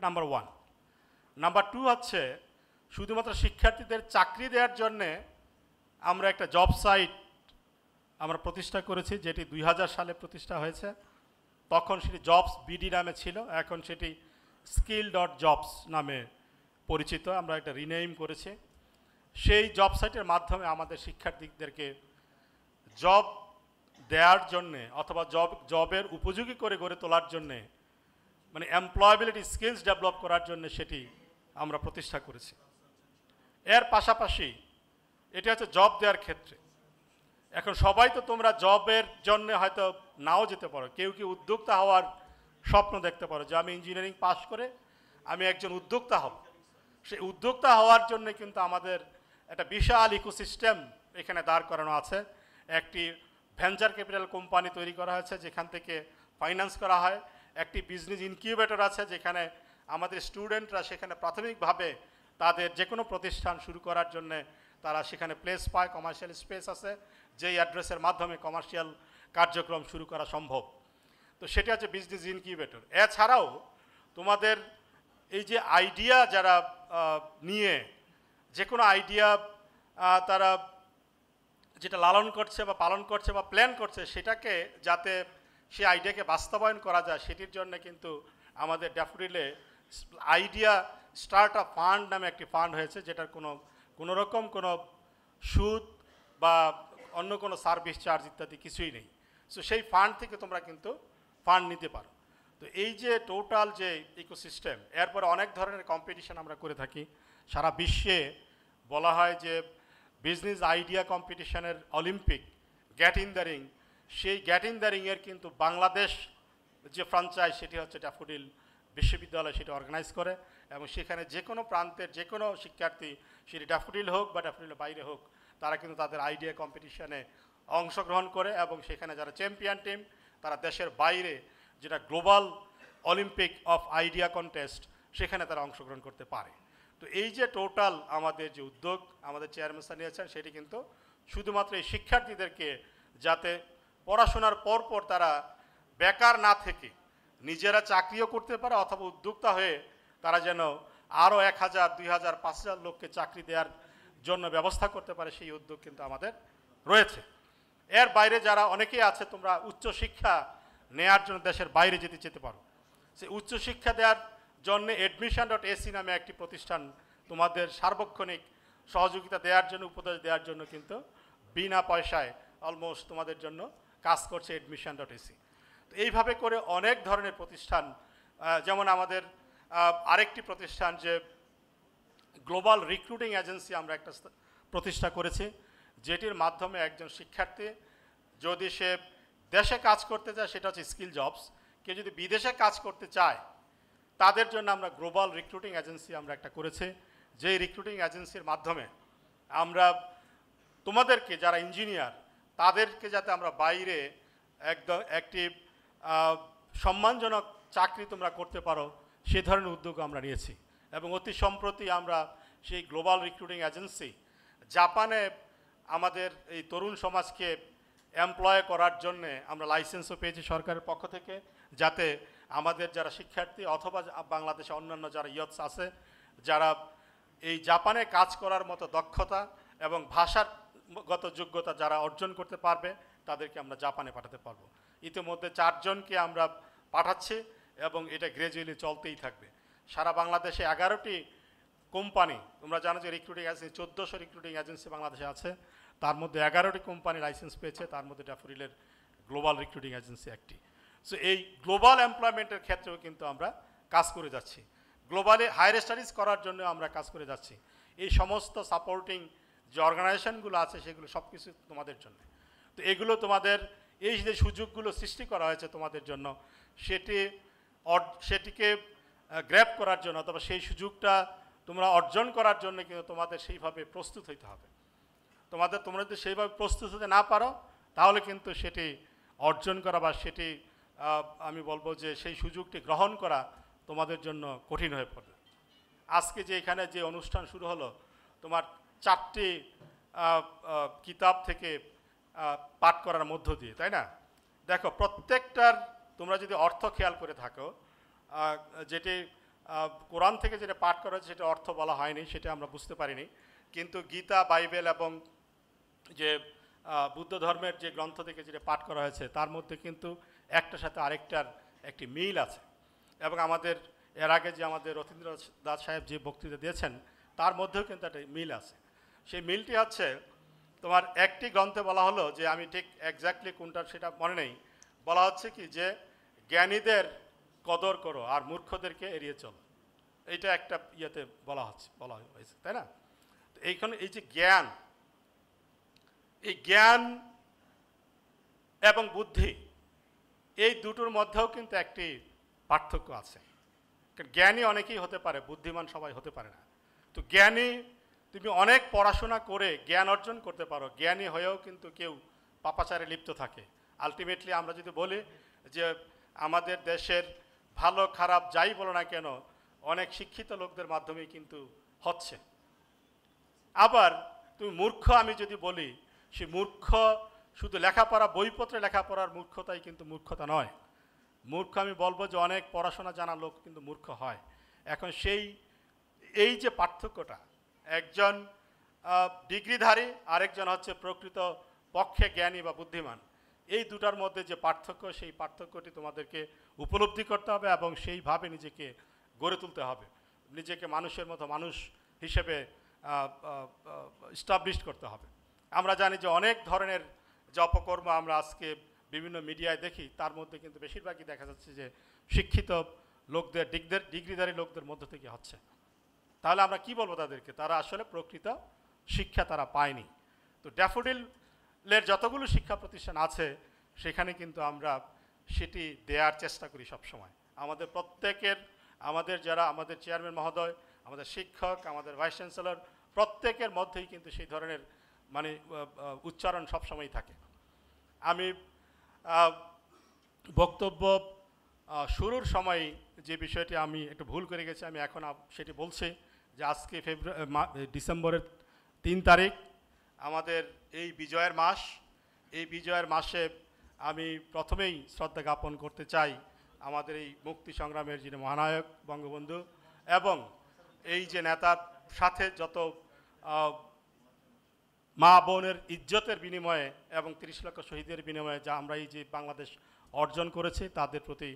নাম্বার ওয়ান নাম্বার টু হচ্ছে শুধুমাত্র শিক্ষার্থীদের চাকরি দেওয়ার জন্যে আমরা একটা জব সাইট আমরা প্রতিষ্ঠা করেছি যেটি দুই সালে প্রতিষ্ঠা হয়েছে তখন সেটি জবস বিডি নামে ছিল এখন সেটি স্কিল ডট জবস নামে পরিচিত আমরা একটা রিনেইম করেছি সেই জব সাইটের মাধ্যমে আমাদের শিক্ষার্থীদেরকে জব দেওয়ার জন্যে অথবা জব জবের উপযোগী করে গড়ে তোলার জন্যে মানে এমপ্লয়াবিলিটি স্কিলস ডেভেলপ করার জন্য সেটি আমরা প্রতিষ্ঠা করেছি এর পাশাপাশি এটি হচ্ছে জব দেওয়ার ক্ষেত্রে এখন সবাই তো তোমরা জবের জন্য হয়তো নাও যেতে পারো কেউ কি উদ্যোক্তা হওয়ার স্বপ্ন দেখতে পারো যে আমি ইঞ্জিনিয়ারিং পাশ করে আমি একজন উদ্যোক্তা হব সেই উদ্যোক্তা হওয়ার জন্য কিন্তু আমাদের একটা বিশাল ইকোসিস্টেম এখানে দাঁড় করানো আছে একটি ভেঞ্চার ক্যাপিটাল কোম্পানি তৈরি করা হয়েছে যেখান থেকে ফাইন্যান্স করা হয় একটি বিজনেস ইনকিউবেটর আছে যেখানে আমাদের স্টুডেন্টরা সেখানে প্রাথমিকভাবে তাদের যে কোনো প্রতিষ্ঠান শুরু করার জন্যে তারা সেখানে প্লেস পায় কমার্শিয়াল স্পেস আছে যেই অ্যাড্রেসের মাধ্যমে কমার্শিয়াল কার্যক্রম শুরু করা সম্ভব তো সেটা হচ্ছে বিজনেস ইনকিউবেটর এছাড়াও তোমাদের এই যে আইডিয়া যারা নিয়ে যে কোনো আইডিয়া তারা যেটা লালন করছে বা পালন করছে বা প্ল্যান করছে সেটাকে যাতে সেই আইডিয়াকে বাস্তবায়ন করা যায় সেটির জন্য কিন্তু আমাদের ড্যাফুডিলে আইডিয়া স্টার্ট আপ ফান্ড নামে একটি ফান্ড হয়েছে যেটার কোনো কোনো রকম কোনো সুদ বা অন্য কোনো সার্ভিস চার্জ ইত্যাদি কিছুই নেই সো সেই ফান্ড থেকে তোমরা কিন্তু ফান্ড নিতে পারো তো এই যে টোটাল যে ইকোসিস্টেম এরপরে অনেক ধরনের কম্পিটিশান আমরা করে থাকি সারা বিশ্বে বলা হয় যে বিজনেস আইডিয়া কম্পিটিশনের Olympic get in the ring সেই গ্যাট ইন দ্য রিংয়ের কিন্তু বাংলাদেশ যে ফ্রাঞ্চাইজ সেটি হচ্ছে ড্যাফোডিল বিশ্ববিদ্যালয় সেটি অর্গানাইজ করে এবং সেখানে যে কোনো প্রান্তের যে কোনো শিক্ষার্থী সেটি ড্যাফোডিল হোক বা ড্যাফোডিলের বাইরে হোক তারা কিন্তু তাদের আইডিয়া কম্পিটিশনে অংশগ্রহণ করে এবং সেখানে যারা চ্যাম্পিয়ন টিম তারা দেশের বাইরে যেটা global Olympic of idea contest সেখানে তারা অংশগ্রহণ করতে পারে তো এই যে টোটাল আমাদের যে উদ্যোগ আমাদের চেয়ারম্যান স্যার নিয়েছেন সেটি কিন্তু শুধুমাত্র এই শিক্ষার্থীদেরকে যাতে পড়াশোনার পরপর তারা বেকার না থেকে নিজেরা চাকরিও করতে পারে অথবা উদ্যোক্তা হয়ে তারা যেন আরও এক হাজার দুই হাজার পাঁচ হাজার লোককে চাকরি দেওয়ার জন্য ব্যবস্থা করতে পারে সেই উদ্যোগ কিন্তু আমাদের রয়েছে এর বাইরে যারা অনেকেই আছে তোমরা উচ্চশিক্ষা নেয়ার জন্য দেশের বাইরে যেতে যেতে পারো সে উচ্চশিক্ষা দেওয়ার জন্য অ্যাডমিশন ডট এসি নামে একটি প্রতিষ্ঠান তোমাদের সার্বক্ষণিক সহযোগিতা দেওয়ার জন্য উপদেশ দেওয়ার জন্য কিন্তু বিনা পয়সায় অলমোস্ট তোমাদের জন্য কাজ করছে অ্যাডমিশন ডট এসি তো এইভাবে করে অনেক ধরনের প্রতিষ্ঠান যেমন আমাদের আরেকটি প্রতিষ্ঠান যে গ্লোবাল রিক্রুটিং এজেন্সি আমরা একটা প্রতিষ্ঠা করেছি যেটির মাধ্যমে একজন শিক্ষার্থী যদি সে দেশে কাজ করতে চায় সেটা হচ্ছে স্কিল জবস কেউ যদি বিদেশে কাজ করতে চায় তাদের জন্য আমরা গ্লোবাল রিক্রুটিং এজেন্সি আমরা একটা করেছি যে রিক্রুটিং এজেন্সির মাধ্যমে আমরা তোমাদেরকে যারা ইঞ্জিনিয়ার তাদেরকে যাতে আমরা বাইরে একদম একটি সম্মানজনক চাকরি তোমরা করতে পারো সে ধরনের উদ্যোগ আমরা নিয়েছি এবং অতি সম্প্রতি আমরা সেই গ্লোবাল রিক্রুটিং এজেন্সি জাপানে আমাদের এই তরুণ সমাজকে এমপ্লয় করার জন্য আমরা লাইসেন্সও পেয়েছি সরকারের পক্ষ থেকে যাতে আমাদের যারা শিক্ষার্থী অথবা বাংলাদেশে অন্যান্য যারা ইয়স আছে যারা এই জাপানে কাজ করার মতো দক্ষতা এবং ভাষাগত যোগ্যতা যারা অর্জন করতে পারবে তাদেরকে আমরা জাপানে পাঠাতে পারবো ইতিমধ্যে চারজনকে আমরা পাঠাচ্ছি এবং এটা গ্রাজুয়ালি চলতেই থাকবে সারা বাংলাদেশে এগারোটি কোম্পানি তোমরা জানো যে রিক্রুটিং এজেন্সি চোদ্দোশো রিক্রুটিং এজেন্সি বাংলাদেশে আছে তার মধ্যে এগারোটি কোম্পানি লাইসেন্স পেয়েছে তার মধ্যে ড্যাফরিলের গ্লোবাল রিক্রুটিং এজেন্সি একটি সো এই গ্লোবাল এমপ্লয়মেন্টের ক্ষেত্রেও কিন্তু আমরা কাজ করে যাচ্ছি গ্লোবালি হায়ার স্টাডিজ করার জন্য আমরা কাজ করে যাচ্ছি এই সমস্ত সাপোর্টিং যে অর্গানাইজেশনগুলো আছে সেগুলো সব কিছু তোমাদের জন্য তো এগুলো তোমাদের এই যে সুযোগগুলো সৃষ্টি করা হয়েছে তোমাদের জন্য সেটি সেটিকে গ্র্যাপ করার জন্য অথবা সেই সুযোগটা তোমরা অর্জন করার জন্য কিন্তু তোমাদের সেইভাবে প্রস্তুত হইতে হবে তোমাদের তোমরা যদি সেইভাবে প্রস্তুত হতে না পারো তাহলে কিন্তু সেটি অর্জন করা বা সেটি আমি বলবো যে সেই সুযোগটি গ্রহণ করা তোমাদের জন্য কঠিন হয়ে পড়বে আজকে যে এখানে যে অনুষ্ঠান শুরু হলো তোমার চারটি কিতাব থেকে পাঠ করার মধ্য দিয়ে তাই না দেখো প্রত্যেকটার তোমরা যদি অর্থ খেয়াল করে থাকো যেটি কোরআন থেকে যেটা পাঠ করা হয়েছে সেটা অর্থ বলা হয়নি সেটা আমরা বুঝতে পারিনি কিন্তু গীতা বাইবেল এবং যে বুদ্ধ ধর্মের যে গ্রন্থ থেকে যেটা পাঠ করা হয়েছে তার মধ্যে কিন্তু একটার সাথে আরেকটার একটি মিল আছে এবং আমাদের এর আগে যে আমাদের রথীন্দ্র দাস সাহেব যে বক্তৃতা দিয়েছেন তার মধ্যেও কিন্তু একটা মিল আছে সেই মিলটি হচ্ছে তোমার একটি গ্রন্থে বলা হলো যে আমি ঠিক একজাক্টলি কোনটা সেটা মনে নেই বলা হচ্ছে কি যে জ্ঞানীদের কদর করো আর মূর্খদেরকে এড়িয়ে চলো এটা একটা ইয়েতে বলা হচ্ছে বলা হয়েছে তাই না তো এইখানে এই যে জ্ঞান এই জ্ঞান এবং বুদ্ধি এই দুটোর মধ্যেও কিন্তু একটি পার্থক্য আছে জ্ঞানী অনেকেই হতে পারে বুদ্ধিমান সবাই হতে পারে না তো জ্ঞানী তুমি অনেক পড়াশোনা করে জ্ঞান অর্জন করতে পারো জ্ঞানী হয়েও কিন্তু কেউ পাপাচারে লিপ্ত থাকে আলটিমেটলি আমরা যদি বলি যে আমাদের দেশের ভালো খারাপ যাই বলো না কেন অনেক শিক্ষিত লোকদের মাধ্যমে কিন্তু হচ্ছে আবার তুমি মূর্খ আমি যদি বলি সে মূর্খ শুধু লেখাপড়া বইপত্রে লেখাপড়ার মূর্খতাই কিন্তু মূর্খতা নয় মূর্খ আমি বলবো যে অনেক পড়াশোনা জানা লোক কিন্তু মূর্খ হয় এখন সেই এই যে পার্থক্যটা একজন ডিগ্রিধারী আরেকজন হচ্ছে প্রকৃত পক্ষে জ্ঞানী বা বুদ্ধিমান এই দুটার মধ্যে যে পার্থক্য সেই পার্থক্যটি তোমাদেরকে উপলব্ধি করতে হবে এবং সেইভাবে নিজেকে গড়ে তুলতে হবে নিজেকে মানুষের মতো মানুষ হিসেবে স্টাবলিশ করতে হবে আমরা জানি যে অনেক ধরনের যে অপকর্ম আমরা আজকে বিভিন্ন মিডিয়ায় দেখি তার মধ্যে কিন্তু বেশিরভাগই দেখা যাচ্ছে যে শিক্ষিত লোকদের ডিগদের ডিগ্রিধারী লোকদের মধ্য থেকে হচ্ছে তাহলে আমরা কি বলবো তাদেরকে তারা আসলে প্রকৃত শিক্ষা তারা পায়নি তো ড্যাফোডিলের যতগুলো শিক্ষা প্রতিষ্ঠান আছে সেখানে কিন্তু আমরা সেটি দেওয়ার চেষ্টা করি সবসময় আমাদের প্রত্যেকের আমাদের যারা আমাদের চেয়ারম্যান মহোদয় আমাদের শিক্ষক আমাদের ভাইস চ্যান্সেলর প্রত্যেকের মধ্যেই কিন্তু সেই ধরনের মানে উচ্চারণ সবসময় থাকে আমি বক্তব্য শুরুর সময় যে বিষয়টি আমি একটু ভুল করে গেছি আমি এখন সেটি বলছি যে আজকে ফেব্রুয়ারি ডিসেম্বরের তিন তারিখ আমাদের এই বিজয়ের মাস এই বিজয়ের মাসে আমি প্রথমেই শ্রদ্ধা জ্ঞাপন করতে চাই আমাদের এই মুক্তি সংগ্রামের যিনি মহানায়ক বঙ্গবন্ধু এবং এই যে নেতার সাথে যত মা বোনের ইজ্জতের বিনিময়ে এবং তিরিশ লক্ষ শহীদের বিনিময়ে যা আমরা এই যে বাংলাদেশ অর্জন করেছি তাদের প্রতি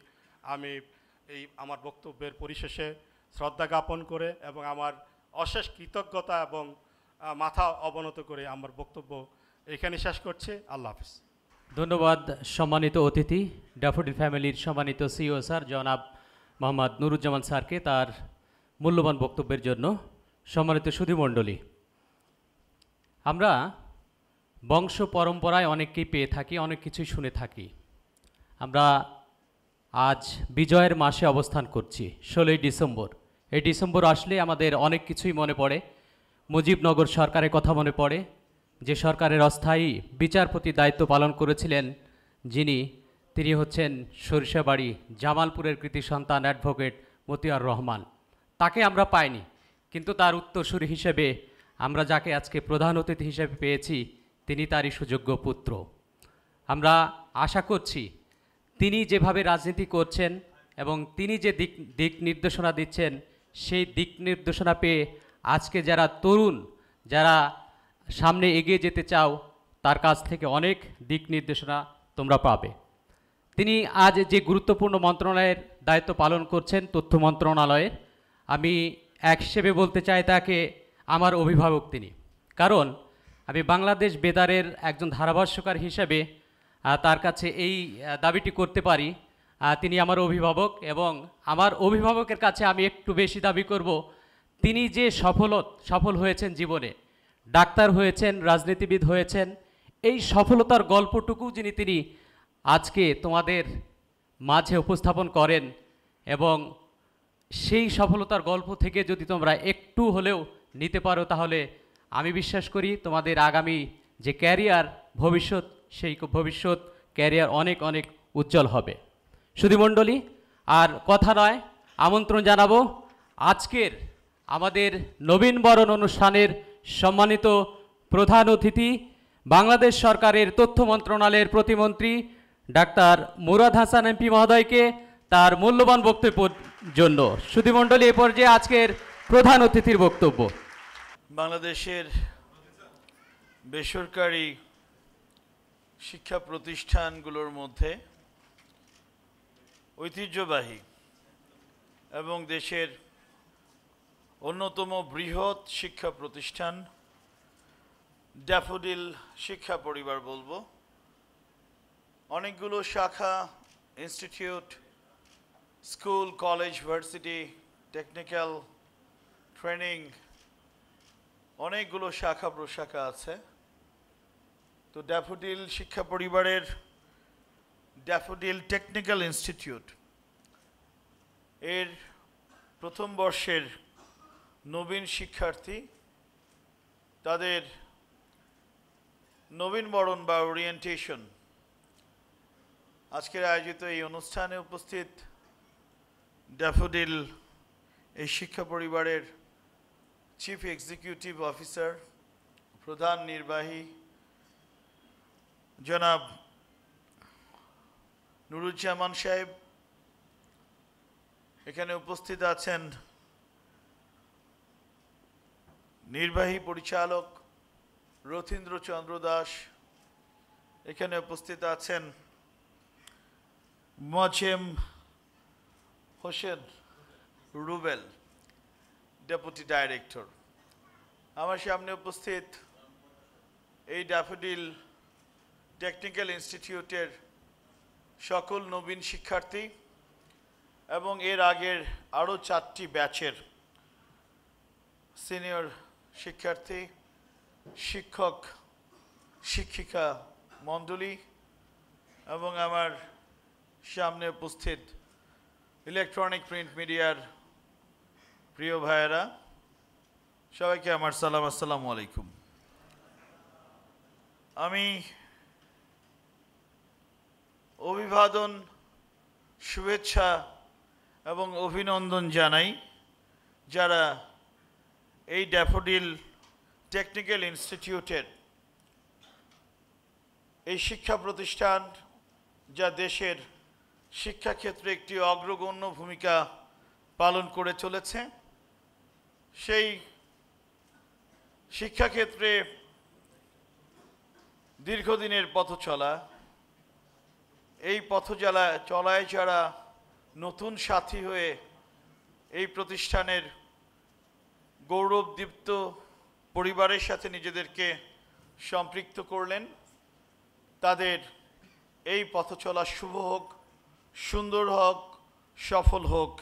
আমি এই আমার বক্তব্যের পরিশেষে শ্রদ্ধা জ্ঞাপন করে এবং আমার অশেষ কৃতজ্ঞতা এবং মাথা অবনত করে আমার বক্তব্য এখানে শেষ করছে আল্লাহ হাফিজ ধন্যবাদ সম্মানিত অতিথি ড্যাফোডিল ফ্যামিলির সম্মানিত সিও e স্যার জনাব মোহাম্মদ নুরুজ্জামান স্যারকে তার মূল্যবান বক্তব্যের জন্য সম্মানিত সুধীমণ্ডলী আমরা বংশ পরম্পরায় অনেককেই পেয়ে থাকি অনেক কিছুই শুনে থাকি আমরা আজ বিজয়ের মাসে অবস্থান করছি ষোলোই ডিসেম্বর এই ডিসেম্বর আসলে আমাদের অনেক কিছুই মনে পড়ে মুজিবনগর সরকারের কথা মনে পড়ে যে সরকারের অস্থায়ী বিচারপতি দায়িত্ব পালন করেছিলেন যিনি তিনি হচ্ছেন সরিষাবাড়ি জামালপুরের কৃতি সন্তান অ্যাডভোকেট মতিয়ার রহমান তাকে আমরা পাইনি কিন্তু তার উত্তরসূরি হিসেবে আমরা যাকে আজকে প্রধান অতিথি হিসেবে পেয়েছি তিনি তারই সুযোগ্য পুত্র আমরা আশা করছি তিনি যেভাবে রাজনীতি করছেন এবং তিনি যে দিক দিক নির্দেশনা দিচ্ছেন সেই দিক নির্দেশনা পেয়ে আজকে যারা তরুণ যারা সামনে এগিয়ে যেতে চাও তার কাছ থেকে অনেক দিক নির্দেশনা তোমরা পাবে তিনি আজ যে গুরুত্বপূর্ণ মন্ত্রণালয়ের দায়িত্ব পালন করছেন তথ্য মন্ত্রণালয়ের আমি এক হিসেবে বলতে চাই তাকে আমার অভিভাবক তিনি কারণ আমি বাংলাদেশ বেতারের একজন ধারাভাষ্যকার হিসেবে তার কাছে এই দাবিটি করতে পারি তিনি আমার অভিভাবক এবং আমার অভিভাবকের কাছে আমি একটু বেশি দাবি করব তিনি যে সফলত সফল হয়েছেন জীবনে ডাক্তার হয়েছেন রাজনীতিবিদ হয়েছেন এই সফলতার গল্পটুকু যিনি তিনি আজকে তোমাদের মাঝে উপস্থাপন করেন এবং সেই সফলতার গল্প থেকে যদি তোমরা একটু হলেও নিতে পারো তাহলে আমি বিশ্বাস করি তোমাদের আগামী যে ক্যারিয়ার ভবিষ্যৎ সেই ভবিষ্যৎ ক্যারিয়ার অনেক অনেক উজ্জ্বল হবে সুধীমণ্ডলী আর কথা নয় আমন্ত্রণ জানাবো আজকের আমাদের নবীন বরণ অনুষ্ঠানের সম্মানিত প্রধান অতিথি বাংলাদেশ সরকারের তথ্য মন্ত্রণালয়ের প্রতিমন্ত্রী ডাক্তার মুরাদ হাসান এমপি মহোদয়কে তার মূল্যবান বক্তব্যের জন্য সুধিমণ্ডলী এ পর্যায়ে আজকের প্রধান অতিথির বক্তব্য বাংলাদেশের বেসরকারি শিক্ষা প্রতিষ্ঠানগুলোর মধ্যে ঐতিহ্যবাহী এবং দেশের অন্যতম বৃহৎ শিক্ষা প্রতিষ্ঠান ড্যাফোডিল শিক্ষা পরিবার বলবো অনেকগুলো শাখা institute school college varsity technical training অনেকগুলো শাখা প্রশাখা আছে তো ড্যাফোডিল শিক্ষা পরিবারের ড্যাফোডিল টেকনিক্যাল ইনস্টিটিউট এর প্রথম বর্ষের নবীন শিক্ষার্থী তাদের নবীনবরণ বা ওরিয়েন্টেশন আজকের আয়োজিত এই অনুষ্ঠানে উপস্থিত ড্যাফোডিল এই শিক্ষা পরিবারের চিফ এক্সিকিউটিভ অফিসার প্রধান নির্বাহী জনাব নুরুজ্জামান সাহেব এখানে উপস্থিত আছেন নির্বাহী পরিচালক রথীন্দ্রচন্দ্র দাস এখানে উপস্থিত আছেন মজেম হোসেন রুবেল ডেপুটি ডাইরেক্টর আমার সামনে উপস্থিত এই ড্যাফোডিল টেকনিক্যাল ইনস্টিটিউটের সকল নবীন শিক্ষার্থী এবং এর আগের আরও চারটি ব্যাচের সিনিয়র শিক্ষার্থী শিক্ষক শিক্ষিকা মণ্ডলী এবং আমার সামনে উপস্থিত ইলেকট্রনিক প্রিন্ট মিডিয়ার প্রিয় ভাইয়েরা সবাইকে আমার সালাম আসসালামু আলাইকুম আমি অভিবাদন শুভেচ্ছা এবং অভিনন্দন জানাই যারা এই ড্যাফোডিল টেকনিক্যাল ইনস্টিটিউটের এই শিক্ষা প্রতিষ্ঠান যা দেশের শিক্ষাক্ষেত্রে একটি অগ্রগণ্য ভূমিকা পালন করে চলেছে সেই শিক্ষাক্ষেত্রে দীর্ঘদিনের পথ চলা এই পথ চলা চলায় যারা নতুন সাথী হয়ে এই প্রতিষ্ঠানের গৌরবদীপ্ত পরিবারের সাথে নিজেদেরকে সম্পৃক্ত করলেন তাদের এই পথ চলা শুভ হোক সুন্দর হোক সফল হোক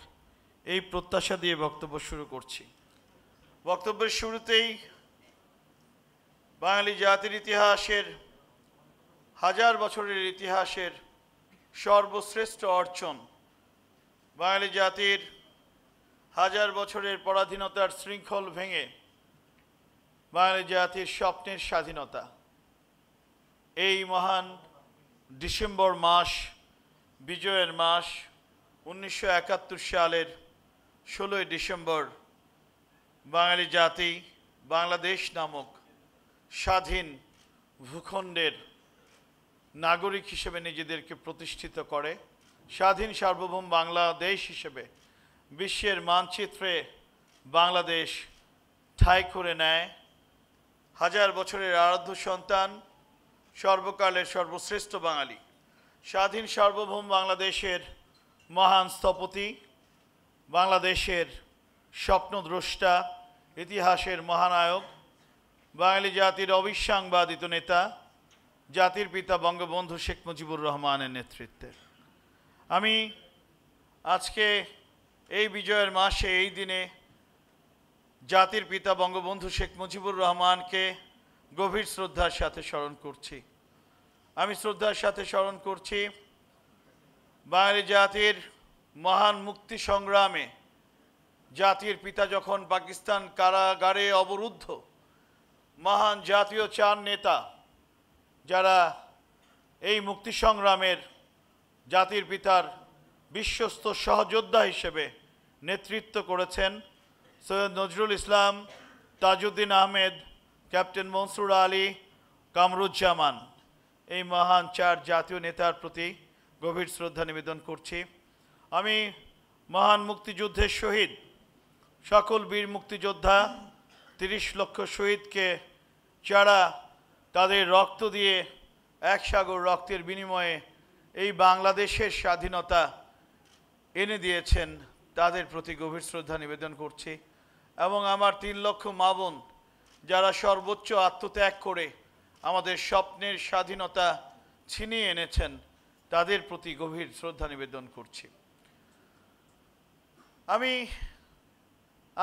এই প্রত্যাশা দিয়ে বক্তব্য শুরু করছি বক্তব্যের শুরুতেই বাঙালি জাতির ইতিহাসের হাজার বছরের ইতিহাসের সর্বশ্রেষ্ঠ অর্চন বাঙালি জাতির হাজার বছরের পরাধীনতার শৃঙ্খল ভেঙে বাঙালি জাতির স্বপ্নের স্বাধীনতা এই মহান ডিসেম্বর মাস বিজয়ের মাস উনিশশো সালের ষোলোই ডিসেম্বর বাঙালি জাতি বাংলাদেশ নামক স্বাধীন ভূখণ্ডের নাগরিক হিসেবে নিজেদেরকে প্রতিষ্ঠিত করে স্বাধীন সার্বভৌম বাংলাদেশ হিসেবে বিশ্বের মানচিত্রে বাংলাদেশ ঠাই করে নেয় হাজার বছরের আরাধ্য সন্তান সর্বকালের সর্বশ্রেষ্ঠ বাঙালি স্বাধীন সার্বভৌম বাংলাদেশের মহান স্থপতি বাংলাদেশের স্বপ্নদ্রষ্টা ইতিহাসের মহানায়ক বাঙালি জাতির অবিশ্বাংবাদিত নেতা জাতির পিতা বঙ্গবন্ধু শেখ মুজিবুর রহমানের নেতৃত্বে আমি আজকে এই বিজয়ের মাসে এই দিনে জাতির পিতা বঙ্গবন্ধু শেখ মুজিবুর রহমানকে গভীর শ্রদ্ধার সাথে স্মরণ করছি আমি শ্রদ্ধার সাথে স্মরণ করছি বাঙালি জাতির মহান মুক্তি সংগ্রামে জাতির পিতা যখন পাকিস্তান কারাগারে অবরুদ্ধ মহান জাতীয় চার নেতা যারা এই মুক্তি সংগ্রামের জাতির পিতার বিশ্বস্ত সহযোদ্ধা হিসেবে নেতৃত্ব করেছেন সৈয়দ নজরুল ইসলাম তাজউদ্দিন আহমেদ ক্যাপ্টেন মনসুর আলী কামরুজ্জামান এই মহান চার জাতীয় নেতার প্রতি গভীর শ্রদ্ধা নিবেদন করছি আমি মহান মুক্তিযুদ্ধের শহীদ সকল বীর মুক্তিযোদ্ধা তিরিশ লক্ষ শহীদকে যারা তাদের রক্ত দিয়ে এক সাগর রক্তের বিনিময়ে এই বাংলাদেশের স্বাধীনতা এনে দিয়েছেন তাদের প্রতি গভীর শ্রদ্ধা নিবেদন করছি এবং আমার তিন লক্ষ মা বোন যারা সর্বোচ্চ আত্মত্যাগ করে আমাদের স্বপ্নের স্বাধীনতা ছিনিয়ে এনেছেন তাদের প্রতি গভীর শ্রদ্ধা নিবেদন করছি আমি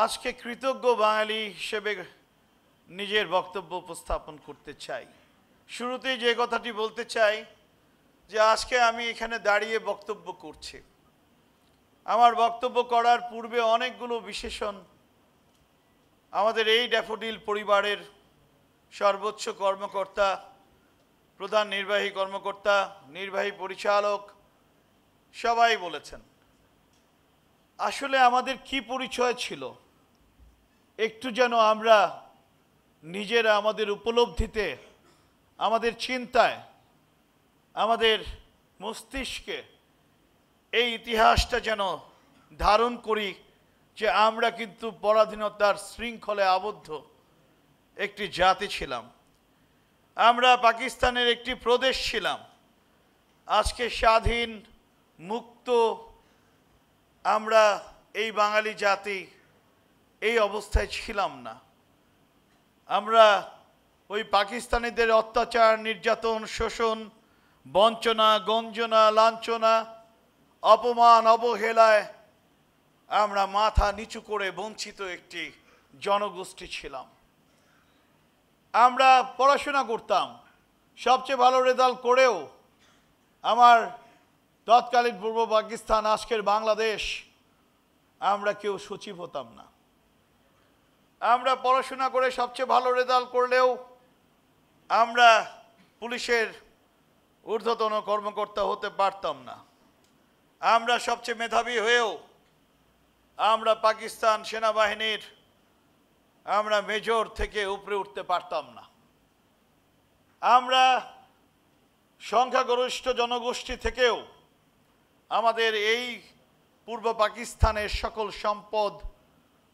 আজকে কৃতজ্ঞ বাঙালি হিসেবে নিজের বক্তব্য উপস্থাপন করতে চাই শুরুতেই যে কথাটি বলতে চাই যে আজকে আমি এখানে দাঁড়িয়ে বক্তব্য করছি আমার বক্তব্য করার পূর্বে অনেকগুলো বিশেষণ আমাদের এই ড্যাফোডিল পরিবারের সর্বোচ্চ কর্মকর্তা প্রধান নির্বাহী কর্মকর্তা নির্বাহী পরিচালক সবাই বলেছেন আসলে আমাদের কি পরিচয় ছিল একটু যেন আমরা নিজেরা আমাদের উপলব্ধিতে আমাদের চিন্তায় আমাদের মস্তিষ্কে এই ইতিহাসটা যেন ধারণ করি যে আমরা কিন্তু পরাধীনতার শৃঙ্খলে আবদ্ধ একটি জাতি ছিলাম আমরা পাকিস্তানের একটি প্রদেশ ছিলাম আজকে স্বাধীন মুক্ত আমরা এই বাঙালি জাতি এই অবস্থায় ছিলাম না আমরা ওই পাকিস্তানিদের অত্যাচার নির্যাতন শোষণ বঞ্চনা গঞ্জনা লাঞ্ছনা অপমান অবহেলায় আমরা মাথা নিচু করে বঞ্চিত একটি জনগোষ্ঠী ছিলাম আমরা পড়াশোনা করতাম সবচেয়ে ভালো রেজাল্ট করেও আমার তৎকালীন পূর্ব পাকিস্তান আজকের বাংলাদেশ আমরা কেউ সচিব হতাম না আমরা পড়াশোনা করে সবচেয়ে ভালো রেজাল্ট করলেও আমরা পুলিশের ঊর্ধ্বতন কর্মকর্তা হতে পারতাম না আমরা সবচেয়ে মেধাবী হয়েও আমরা পাকিস্তান সেনাবাহিনীর আমরা মেজর থেকে উপরে উঠতে পারতাম না আমরা সংখ্যাগরিষ্ঠ জনগোষ্ঠী থেকেও আমাদের এই পূর্ব পাকিস্তানের সকল সম্পদ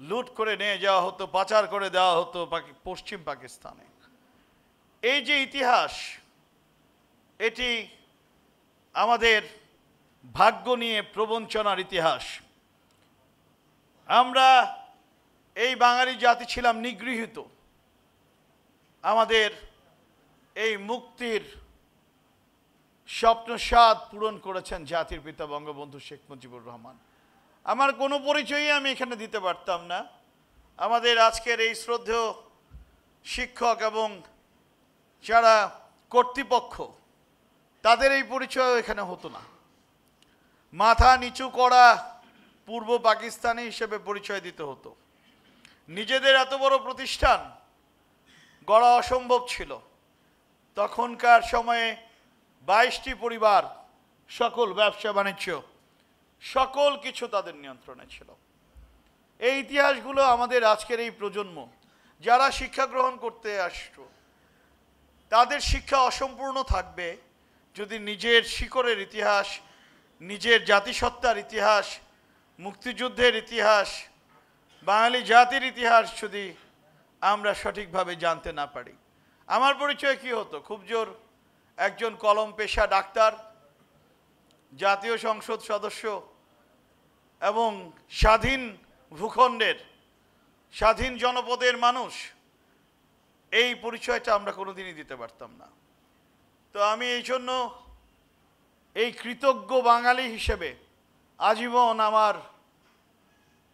লুট করে নিয়ে যাওয়া হতো পাচার করে দেওয়া হতো পশ্চিম পাকিস্তানে এই যে ইতিহাস এটি আমাদের ভাগ্য নিয়ে প্রবঞ্চনার ইতিহাস আমরা এই বাঙালি জাতি ছিলাম নিগৃহীত আমাদের এই মুক্তির স্বপ্নসাদ পূরণ করেছেন জাতির পিতা বঙ্গবন্ধু শেখ মুজিবুর রহমান আমার কোনো পরিচয়ই আমি এখানে দিতে পারতাম না আমাদের আজকের এই শ্রদ্ধেয় শিক্ষক এবং যারা কর্তৃপক্ষ তাদের এই পরিচয় এখানে হতো না মাথা নিচু করা পূর্ব পাকিস্তানি হিসেবে পরিচয় দিতে হতো নিজেদের এত বড় প্রতিষ্ঠান গড়া অসম্ভব ছিল তখনকার সময়ে বাইশটি পরিবার সকল ব্যবসা বাণিজ্য সকল কিছু তাদের নিয়ন্ত্রণে ছিল এই ইতিহাসগুলো আমাদের আজকের এই প্রজন্ম যারা শিক্ষা গ্রহণ করতে আসত তাদের শিক্ষা অসম্পূর্ণ থাকবে যদি নিজের শিকড়ের ইতিহাস নিজের জাতিসত্তার ইতিহাস মুক্তিযুদ্ধের ইতিহাস বাঙালি জাতির ইতিহাস যদি আমরা সঠিকভাবে জানতে না পারি আমার পরিচয় কি হতো খুব জোর একজন কলম পেশা ডাক্তার জাতীয় সংসদ সদস্য এবং স্বাধীন ভূখণ্ডের স্বাধীন জনপদের মানুষ এই পরিচয়টা আমরা কোনোদিনই দিতে পারতাম না তো আমি এই জন্য এই কৃতজ্ঞ বাঙালি হিসেবে আজীবন আমার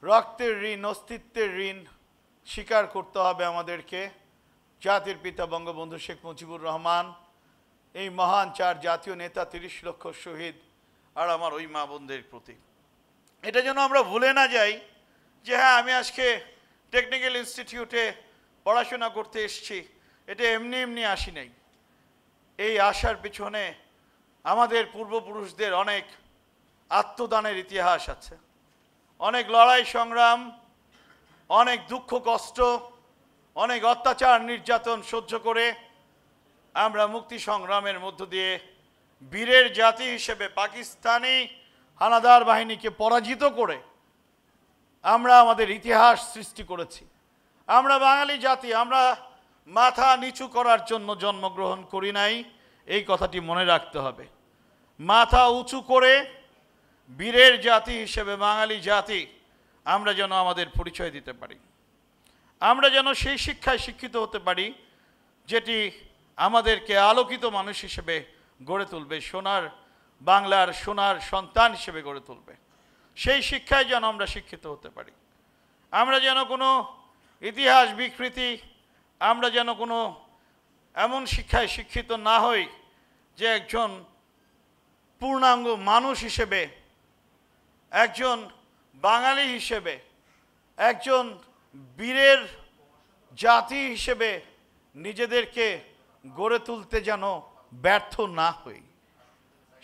রক্তের ঋণ অস্তিত্বের ঋণ স্বীকার করতে হবে আমাদেরকে জাতির পিতা বঙ্গবন্ধু শেখ মুজিবুর রহমান এই মহান চার জাতীয় নেতা তিরিশ লক্ষ শহীদ আর আমার ওই মা বোনদের প্রতি এটা যেন আমরা ভুলে না যাই যে হ্যাঁ আমি আজকে টেকনিক্যাল ইনস্টিটিউটে পড়াশোনা করতে এসছি এটা এমনি এমনি আসি নাই এই আসার পিছনে আমাদের পূর্বপুরুষদের অনেক আত্মদানের ইতিহাস আছে অনেক লড়াই সংগ্রাম অনেক দুঃখ কষ্ট অনেক অত্যাচার নির্যাতন সহ্য করে আমরা মুক্তি সংগ্রামের মধ্য দিয়ে বীরের জাতি হিসেবে পাকিস্তানি হানাদার বাহিনীকে পরাজিত করে আমরা আমাদের ইতিহাস সৃষ্টি করেছি আমরা বাঙালি জাতি আমরা মাথা নিচু করার জন্য জন্মগ্রহণ করি নাই এই কথাটি মনে রাখতে হবে মাথা উঁচু করে বীরের জাতি হিসেবে বাঙালি জাতি আমরা যেন আমাদের পরিচয় দিতে পারি আমরা যেন সেই শিক্ষায় শিক্ষিত হতে পারি যেটি আমাদেরকে আলোকিত মানুষ হিসেবে গড়ে তুলবে সোনার বাংলার সোনার সন্তান হিসেবে গড়ে তুলবে সেই শিক্ষায় যেন আমরা শিক্ষিত হতে পারি আমরা যেন কোনো ইতিহাস বিকৃতি আমরা যেন কোনো এমন শিক্ষায় শিক্ষিত না হই যে একজন পূর্ণাঙ্গ মানুষ হিসেবে একজন বাঙালি হিসেবে একজন বীরের জাতি হিসেবে নিজেদেরকে গড়ে তুলতে যেন ব্যর্থ না হই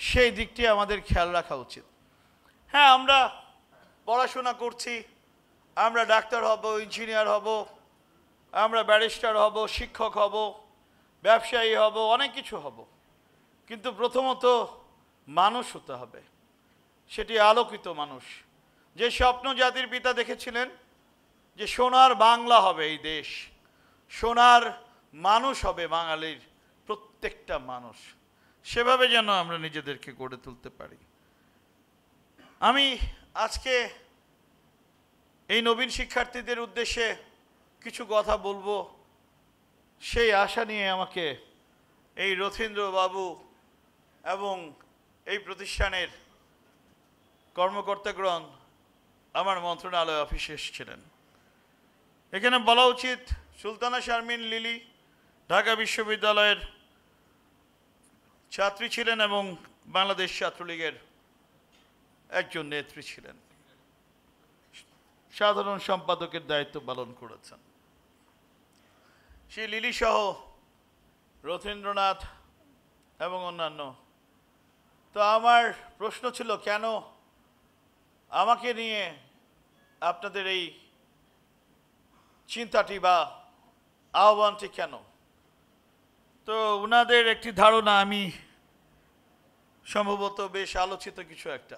সেই দিকটি আমাদের খেয়াল রাখা উচিত হ্যাঁ আমরা পড়াশোনা করছি আমরা ডাক্তার হব ইঞ্জিনিয়ার হব আমরা ব্যারিস্টার হব শিক্ষক হব ব্যবসায়ী হব অনেক কিছু হব কিন্তু প্রথমত মানুষ হতে হবে সেটি আলোকিত মানুষ যে স্বপ্ন জাতির পিতা দেখেছিলেন যে সোনার বাংলা হবে এই দেশ সোনার মানুষ হবে বাঙালির প্রত্যেকটা মানুষ সেভাবে যেন আমরা নিজেদেরকে গড়ে তুলতে পারি আমি আজকে এই নবীন শিক্ষার্থীদের উদ্দেশ্যে কিছু কথা বলবো সেই আশা নিয়ে আমাকে এই রথীন্দ্রবাবু এবং এই প্রতিষ্ঠানের কর্মকর্তাগণ আমার মন্ত্রণালয় অফিসে এসেছিলেন এখানে বলা উচিত সুলতানা শারমিন লিলি ঢাকা বিশ্ববিদ্যালয়ের ছাত্রী ছিলেন এবং বাংলাদেশ ছাত্রলীগের একজন নেত্রী ছিলেন সাধারণ সম্পাদকের দায়িত্ব পালন করেছেন সেই লিলিসহ রথীন্দ্রনাথ এবং অন্যান্য তো আমার প্রশ্ন ছিল কেন আমাকে নিয়ে আপনাদের এই চিন্তাটি বা আহ্বানটি কেন তো ওনাদের একটি ধারণা আমি সম্ভবত বেশ আলোচিত কিছু একটা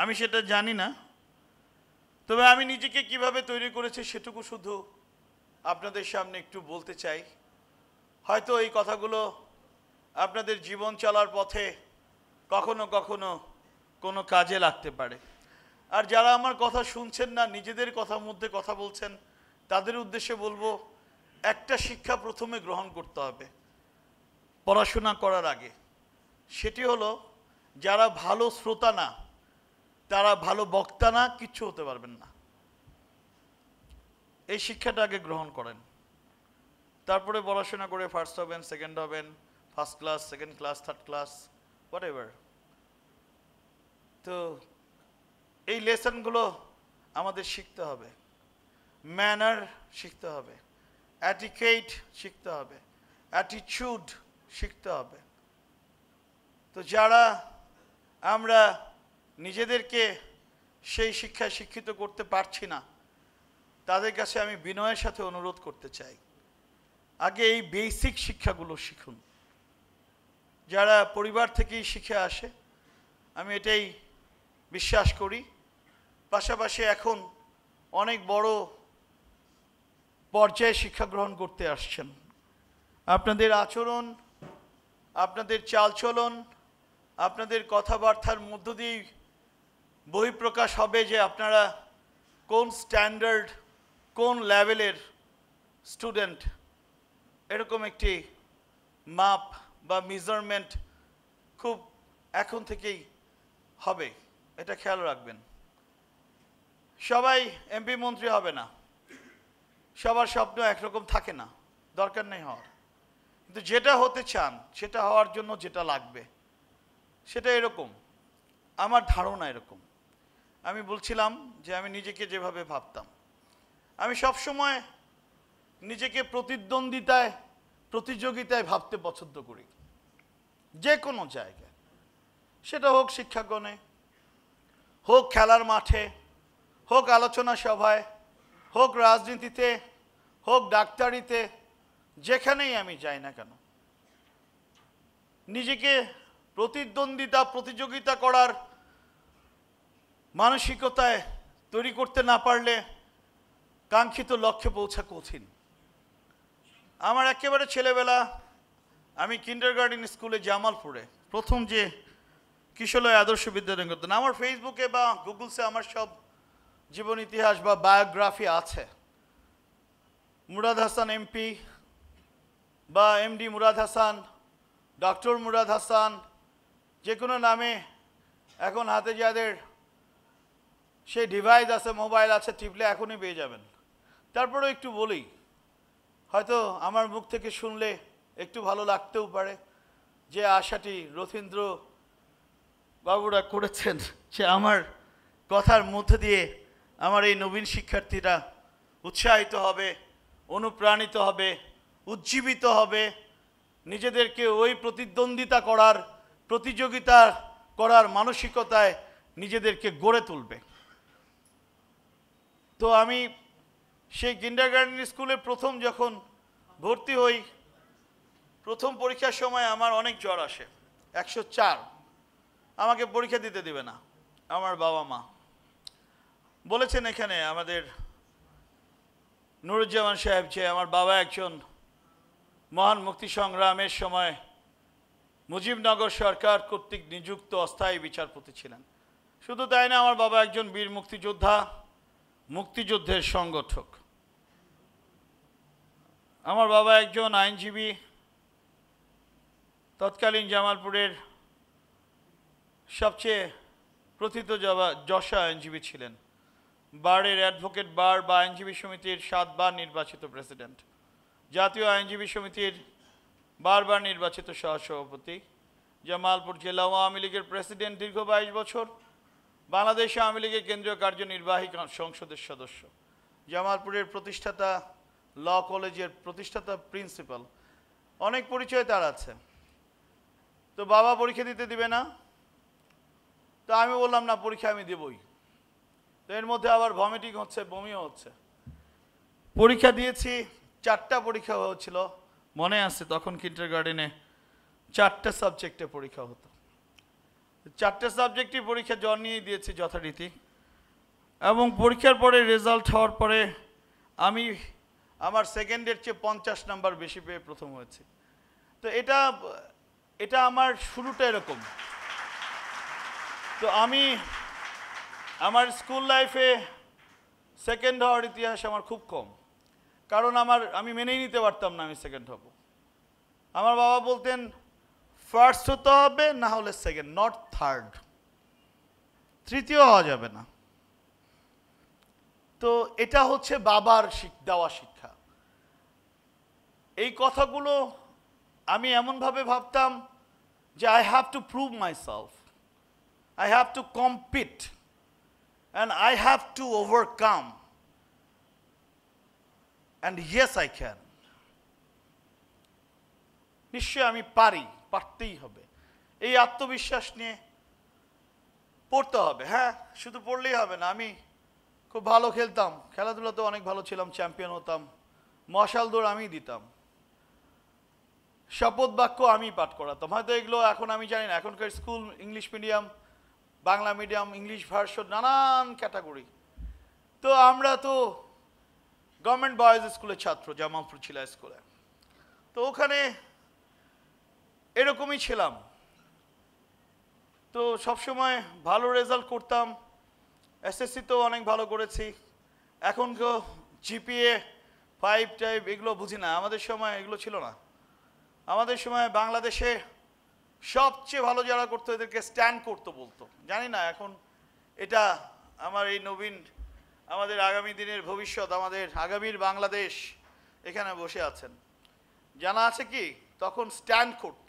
আমি সেটা জানি না তবে আমি নিজেকে কিভাবে তৈরি করেছি সেটুকু শুধু আপনাদের সামনে একটু বলতে চাই হয়তো এই কথাগুলো আপনাদের জীবন চলার পথে কখনো কখনো কোনো কাজে লাগতে পারে আর যারা আমার কথা শুনছেন না নিজেদের কথার মধ্যে কথা বলছেন তাদের উদ্দেশ্যে বলবো একটা শিক্ষা প্রথমে গ্রহণ করতে হবে পড়াশোনা করার আগে সেটি হলো যারা ভালো শ্রোতা না তারা ভালো বক্তা না কিচ্ছু হতে পারবেন না এই শিক্ষাটা আগে গ্রহণ করেন তারপরে পড়াশোনা করে ফার্স্ট হবেন সেকেন্ড হবেন first class second class third class what ever তো এই লেসনগুলো আমাদের শিখতে হবে ম্যানার শিখতে হবে অ্যাটিকেট শিখতে হবে অ্যাটিচিউড শিখতে হবে তো যারা আমরা নিজেদেরকে সেই শিক্ষায় শিক্ষিত করতে পারছি না তাদের কাছে আমি বিনয়ের সাথে অনুরোধ করতে চাই আগে এই বেসিক শিক্ষাগুলো শিখুন যারা পরিবার থেকেই শিখে আসে আমি এটাই বিশ্বাস করি পাশাপাশি এখন অনেক বড় পর্যায়ে শিক্ষা গ্রহণ করতে আসছেন আপনাদের আচরণ আপনাদের চালচলন আপনাদের কথাবার্তার মধ্য দিয়েই বহিঃপ্রকাশ হবে যে আপনারা কোন স্ট্যান্ডার্ড কোন লেভেলের স্টুডেন্ট এরকম একটি মাপ বা মেজারমেন্ট খুব এখন থেকেই হবে এটা খেয়াল রাখবেন সবাই এমপি মন্ত্রী হবে না সবার স্বপ্ন একরকম থাকে না দরকার নেই হওয়ার কিন্তু যেটা হতে চান সেটা হওয়ার জন্য যেটা লাগবে সেটা এরকম আমার ধারণা এরকম আমি বলছিলাম যে আমি নিজেকে যেভাবে ভাবতাম আমি সবসময় নিজেকে প্রতিদ্বন্দ্বিতায় প্রতিযোগিতায় ভাবতে পছন্দ করি যে কোনো জায়গায় সেটা হোক শিক্ষাগণে হোক খেলার মাঠে হোক আলোচনা সভায় হোক রাজনীতিতে হোক ডাক্তারিতে যেখানেই আমি যাই না কেন নিজেকে প্রতিদ্বন্দ্বিতা প্রতিযোগিতা করার মানসিকতায় তৈরি করতে না পারলে কাঙ্ক্ষিত লক্ষ্যে পৌঁছা কঠিন আমার একেবারে ছেলেবেলা আমি কিন্ডার গার্ডেন স্কুলে জামালপুরে প্রথম যে কিশোলয় আদর্শ বিদ্যালয় করতেন আমার ফেসবুকে বা গুগলসে আমার সব জীবন ইতিহাস বা বায়োগ্রাফি আছে মুরাদ হাসান এমপি বা এমডি মুরাদ হাসান ডক্টর মুরাদ হাসান যে কোনো নামে এখন হাতে যাদের সেই ডিভাইস আছে মোবাইল আছে টিপলে এখনই পেয়ে যাবেন তারপরেও একটু বলি হয়তো আমার মুখ থেকে শুনলে একটু ভালো লাগতেও পারে যে আশাটি রথীন্দ্র বাবুরা করেছেন সে আমার কথার মধ্যে দিয়ে আমার এই নবীন শিক্ষার্থীরা উৎসাহিত হবে অনুপ্রাণিত হবে উজ্জীবিত হবে নিজেদেরকে ওই প্রতিদ্বন্দ্বিতা করার প্রতিযোগিতা করার মানসিকতায় নিজেদেরকে গড়ে তুলবে তো আমি সেই কিন্ডারগার্ডেন স্কুলে প্রথম যখন ভর্তি হই প্রথম পরীক্ষার সময় আমার অনেক জ্বর আসে একশো চার আমাকে পরীক্ষা দিতে দেবে না আমার বাবা মা বলেছেন এখানে আমাদের নুরুজ্জামান সাহেব যে আমার বাবা একজন মহান মুক্তি সংগ্রামের সময় মুজিবনগর সরকার কর্তৃক নিযুক্ত অস্থায়ী বিচারপতি ছিলেন শুধু তাই না আমার বাবা একজন বীর মুক্তিযোদ্ধা মুক্তিযুদ্ধের সংগঠক আমার বাবা একজন আইনজীবী তৎকালীন জামালপুরের সবচেয়ে প্রথিত যশা আইনজীবী ছিলেন বারের অ্যাডভোকেট বার বা আইনজীবী সমিতির সাতবার নির্বাচিত প্রেসিডেন্ট জাতীয় আইনজীবী সমিতির বারবার নির্বাচিত সহসভাপতি জামালপুর জেলা আওয়ামী লীগের প্রেসিডেন্ট দীর্ঘ বাইশ বছর বাংলাদেশ আওয়ামী লীগের কেন্দ্রীয় কার্যনির্বাহী সংসদের সদস্য জামালপুরের প্রতিষ্ঠাতা ল কলেজের প্রতিষ্ঠাতা প্রিন্সিপাল অনেক পরিচয় তার আছে তো বাবা পরীক্ষা দিতে দিবে না তো আমি বললাম না পরীক্ষা আমি দেবই তো এর মধ্যে আবার ভমিটিং হচ্ছে বমিও হচ্ছে পরীক্ষা দিয়েছি চারটা পরীক্ষা হয়েছিল মনে আছে তখন কিন্টার গার্ডেনে চারটা সাবজেক্টে পরীক্ষা হতো চারটে সাবজেক্টই পরীক্ষা জ্বর নিয়েই দিয়েছি যথারীতি এবং পরীক্ষার পরে রেজাল্ট হওয়ার পরে আমি আমার সেকেন্ডের চেয়ে পঞ্চাশ নাম্বার বেশি পেয়ে প্রথম হয়েছে তো এটা এটা আমার শুরুটা এরকম তো আমি আমার স্কুল লাইফে সেকেন্ড হওয়ার ইতিহাস আমার খুব কম কারণ আমার আমি মেনেই নিতে পারতাম না আমি সেকেন্ড হব আমার বাবা বলতেন ফার্স্ট হতে হবে না হলে সেকেন্ড নট থার্ড তৃতীয় হওয়া যাবে না তো এটা হচ্ছে বাবার দেওয়া শিক্ষা এই কথাগুলো আমি এমনভাবে ভাবতাম যে I have to prove myself I have to compete and I have to overcome and yes I can নিশ্চয় আমি পারি পারতেই হবে এই আত্মবিশ্বাস নিয়ে পড়তে হবে হ্যাঁ শুধু পড়লেই হবে না আমি খুব ভালো খেলতাম খেলাধুলাতে অনেক ভালো ছিলাম চ্যাম্পিয়ন হতাম মশাল দৌড় আমি দিতাম শপথ বাক্য আমি পাঠ করাতাম হয়তো এগুলো এখন আমি জানি না এখনকার school English medium Bangla medium English version নানান ক্যাটাগরি তো আমরা তো গভর্নমেন্ট বয়েজ স্কুলের ছাত্র জামালপুর ছিলা স্কুলে তো ওখানে এরকমই ছিলাম তো সবসময় ভালো রেজাল্ট করতাম এসএসসিতেও অনেক ভালো করেছি এখন কেউ জিপিএ ফাইভ টাইপ এগুলো বুঝি না আমাদের সময় এগুলো ছিল না আমাদের সময় বাংলাদেশে সবচেয়ে ভালো যারা করতো এদেরকে স্ট্যান্ড করতো বলতো জানি না এখন এটা আমার এই নবীন আমাদের আগামী দিনের ভবিষ্যৎ আমাদের আগামীর বাংলাদেশ এখানে বসে আছেন জানা আছে কি তখন স্ট্যান্ড করত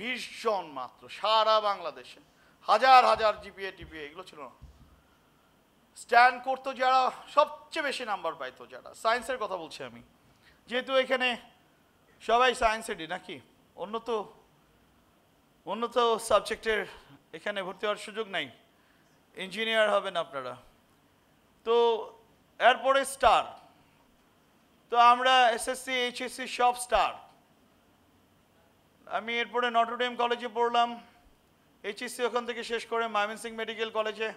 বিশ জন মাত্র সারা বাংলাদেশে হাজার হাজার জিপিএ টিপিএ এগুলো ছিল না স্ট্যান্ড করতো যারা সবচেয়ে বেশি নাম্বার পাইতো যারা সায়েন্সের কথা বলছি আমি যেহেতু এখানে সবাই সায়েন্স সিটি নাকি অন্য তো অন্য তো সাবজেক্টের এখানে ভর্তি হওয়ার সুযোগ নাই ইঞ্জিনিয়ার হবেন আপনারা তো এরপরে স্টার তো আমরা এসএসসি এইচএসসি সব স্টার আমি এরপরে নটরডেম কলেজে পড়লাম এইচএসসি ওখান থেকে শেষ করে ময়মনসিং মেডিকেল কলেজে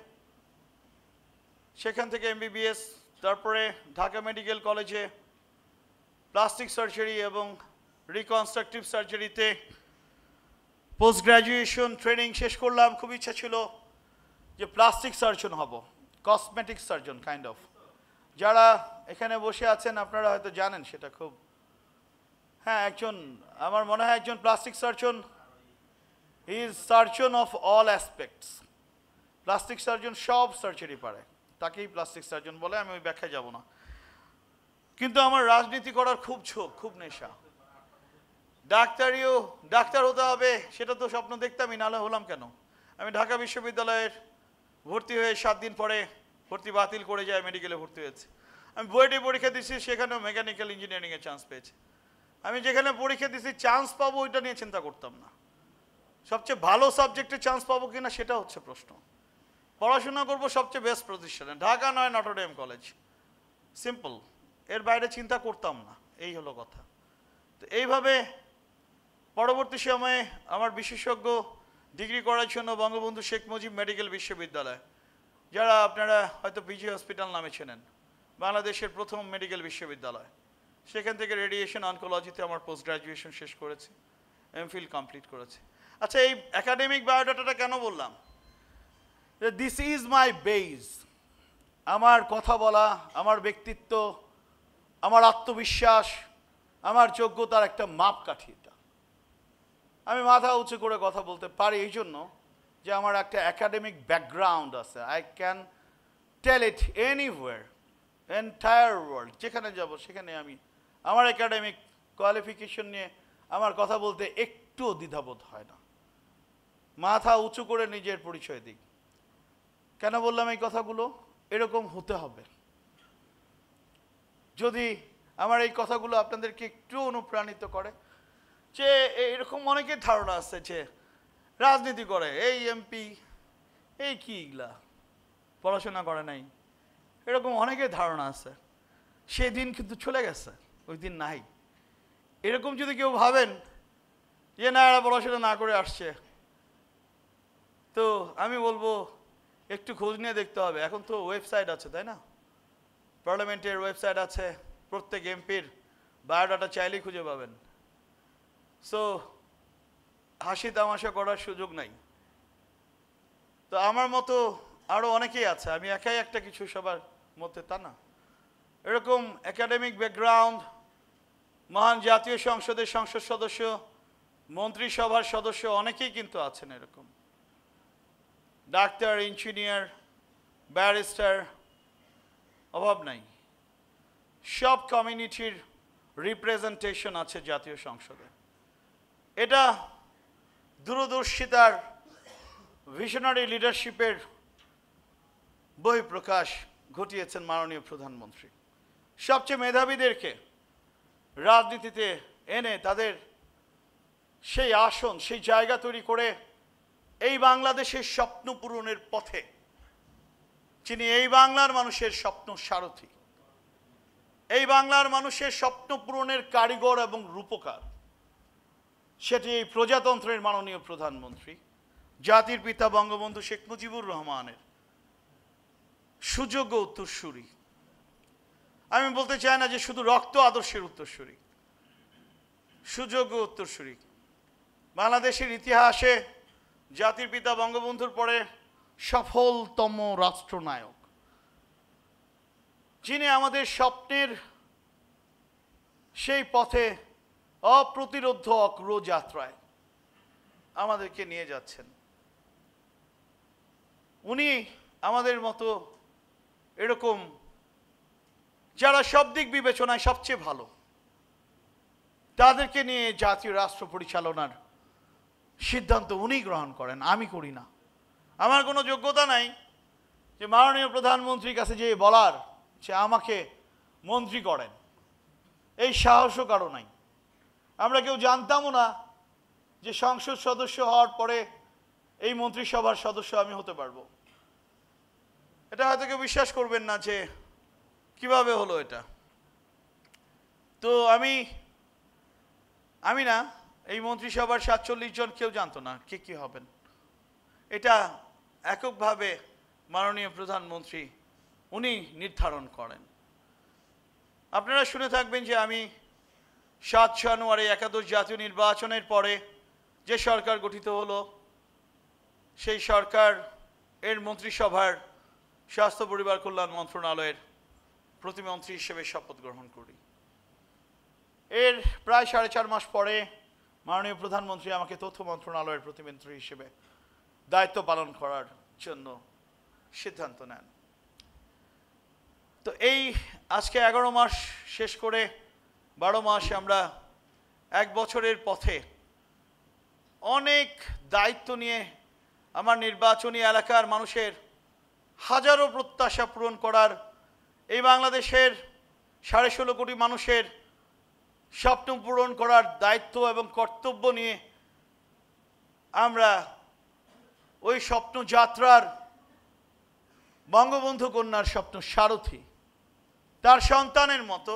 সেখান থেকে এমবিবিএস তারপরে ঢাকা মেডিকেল কলেজে প্লাস্টিক সার্জারি এবং রিকনস্ট্রাকটিভ সার্জারিতে পোস্ট গ্র্যাজুয়েশন ট্রেনিং শেষ করলাম খুব ইচ্ছা ছিল যে প্লাস্টিক সার্জন হব কসমেটিক সার্জন কাইন্ড অফ যারা এখানে বসে আছেন আপনারা হয়তো জানেন সেটা খুব হ্যাঁ একজন আমার মনে হয় একজন plastic surgeon is surgeon of all aspects plastic surgeon সব সার্জারি পারে তাকেই প্লাস্টিক সার্জন বলে আমি ওই ব্যাখ্যায় যাব না কিন্তু আমার রাজনীতি করার খুব ঝোঁক খুব নেশা ডাক্তারিও ডাক্তার হতে হবে সেটা তো স্বপ্ন দেখতামই নাহলে হলাম কেন আমি ঢাকা বিশ্ববিদ্যালয়ের ভর্তি হয়ে সাত দিন পরে ভর্তি বাতিল করে যায় মেডিকেলে ভর্তি হয়েছে আমি বুয়েটে পরীক্ষা দিচ্ছি সেখানেও মেকানিক্যাল ইঞ্জিনিয়ারিংয়ে চান্স পেয়েছে আমি যেখানে পরীক্ষা দিচ্ছি চান্স পাবো ওইটা নিয়ে চিন্তা করতাম না সবচেয়ে ভালো সাবজেক্টে চান্স পাবো কিনা সেটা হচ্ছে প্রশ্ন পড়াশোনা করব সবচেয়ে বেস্ট প্রতিষ্ঠানে ঢাকা নয় নটরডেম কলেজ সিম্পল এর বাইরে চিন্তা করতাম না এই হলো কথা তো এইভাবে পরবর্তী সময়ে আমার বিশেষজ্ঞ ডিগ্রি করার জন্য বঙ্গবন্ধু শেখ মুজিব মেডিকেল বিশ্ববিদ্যালয় যারা আপনারা হয়তো বিজি হসপিটাল নামে চেনেন বাংলাদেশের প্রথম মেডিকেল বিশ্ববিদ্যালয় সেখান থেকে রেডিয়েশন অনকোলজিতে আমার পোস্ট গ্রাজুয়েশন শেষ করেছি এমফিল কমপ্লিট করেছি আচ্ছা এই একাডেমিক বায়োডাটাটা কেন বললাম দিস ইজ মাই বেজ আমার কথা বলা আমার ব্যক্তিত্ব আমার আত্মবিশ্বাস আমার যোগ্যতার একটা মাপকাঠি আমি মাথা উঁচু করে কথা বলতে পারি এই জন্য যে আমার একটা একাডেমিক ব্যাকগ্রাউন্ড আছে I can tell it anywhere entire world যেখানে যাব সেখানে আমি আমার একাডেমিক কোয়ালিফিকেশন নিয়ে আমার কথা বলতে একটুও দ্বিধাবোধ হয় না মাথা উঁচু করে নিজের পরিচয় দিক কেন বললাম এই কথাগুলো এরকম হতে হবে যদি আমার এই কথাগুলো আপনাদেরকে একটু অনুপ্রাণিত করে যে এরকম অনেকের ধারণা আছে যে রাজনীতি করে এই এমপি এই কি এগুলা পড়াশোনা করে নাই এরকম অনেকের ধারণা আছে সেদিন কিন্তু চলে গেছে ওই দিন নাই এরকম যদি কেউ ভাবেন যে না এরা পড়াশোনা না করে আসছে তো আমি বলবো একটু খোঁজ নিয়ে দেখতে হবে এখন তো ওয়েবসাইট আছে তাই না পার্লামেন্টের ওয়েবসাইট আছে প্রত্যেক এমপির বায়োডাটা চাইলেই খুঁজে পাবেন সো হাসি তামাশা করার সুযোগ নাই তো আমার মতো আরও অনেকেই আছে আমি একাই একটা কিছু সবার মধ্যে তা না এরকম একাডেমিক ব্যাকগ্রাউন্ড মহান জাতীয় সংসদের সংসদ সদস্য মন্ত্রিসভার সদস্য অনেকেই কিন্তু আছেন এরকম ডাক্তার ইঞ্জিনিয়ার ব্যারিস্টার অভাব নাই সব কমিউনিটির রিপ্রেজেন্টেশন আছে জাতীয় সংসদে এটা দূরদর্শিতার ভিশনারি লিডারশিপের বহিঃপ্রকাশ ঘটিয়েছেন মাননীয় প্রধানমন্ত্রী সবচেয়ে মেধাবীদেরকে রাজনীতিতে এনে তাদের সেই আসন সেই জায়গা তৈরি করে এই বাংলাদেশের স্বপ্ন পূরণের পথে যিনি এই বাংলার মানুষের স্বপ্ন সারথী এই বাংলার মানুষের স্বপ্ন পূরণের কারিগর এবং রূপকার সেটি এই প্রজাতন্ত্রের মাননীয় প্রধানমন্ত্রী জাতির পিতা বঙ্গবন্ধু শেখ মুজিবুর রহমানের সুযোগ্য উত্তরসূরি আমি বলতে চাই না যে শুধু রক্ত আদর্শের উত্তরসূরি সুযোগ্য উত্তরসূরি বাংলাদেশের ইতিহাসে জাতির পিতা বঙ্গবন্ধুর পরে সফলতম রাষ্ট্রনায়ক যিনি আমাদের স্বপ্নের সেই পথে অপ্রতিরোধ যাত্রায় আমাদেরকে নিয়ে যাচ্ছেন উনি আমাদের মতো এরকম যারা সব দিক বিবেচনায় সবচেয়ে ভালো তাদেরকে নিয়ে জাতীয় রাষ্ট্র পরিচালনার সিদ্ধান্ত উনি গ্রহণ করেন আমি করি না আমার কোনো যোগ্যতা নাই যে মাননীয় প্রধানমন্ত্রীর কাছে যে বলার যে আমাকে মন্ত্রী করেন এই সাহসও কারো নাই আমরা কেউ জানতামও না যে সংসদ সদস্য হওয়ার পরে এই মন্ত্রিসভার সদস্য আমি হতে পারবো এটা হয়তো কেউ বিশ্বাস করবেন না যে কিভাবে হলো এটা তো আমি আমি না এই মন্ত্রিসভার সাতচল্লিশ জন কেউ জানতো না কে কী হবেন এটা এককভাবে মাননীয় প্রধানমন্ত্রী উনি নির্ধারণ করেন আপনারা শুনে থাকবেন যে আমি সাত জানুয়ারি একাদশ জাতীয় নির্বাচনের পরে যে সরকার গঠিত হলো সেই সরকার এর মন্ত্রিসভার স্বাস্থ্য পরিবার কল্যাণ মন্ত্রণালয়ের প্রতিমন্ত্রী হিসেবে শপথ গ্রহণ করি এর প্রায় সাড়ে চার মাস পরে মাননীয় প্রধানমন্ত্রী আমাকে তথ্য মন্ত্রণালয়ের প্রতিমন্ত্রী হিসেবে দায়িত্ব পালন করার জন্য সিদ্ধান্ত নেন তো এই আজকে এগারো মাস শেষ করে বারো মাসে আমরা এক বছরের পথে অনেক দায়িত্ব নিয়ে আমার নির্বাচনী এলাকার মানুষের হাজারো প্রত্যাশা পূরণ করার এই বাংলাদেশের সাড়ে ষোলো কোটি মানুষের স্বপ্ন পূরণ করার দায়িত্ব এবং কর্তব্য নিয়ে আমরা ওই স্বপ্ন যাত্রার বঙ্গবন্ধু কন্যার স্বপ্ন সারথী তার সন্তানের মতো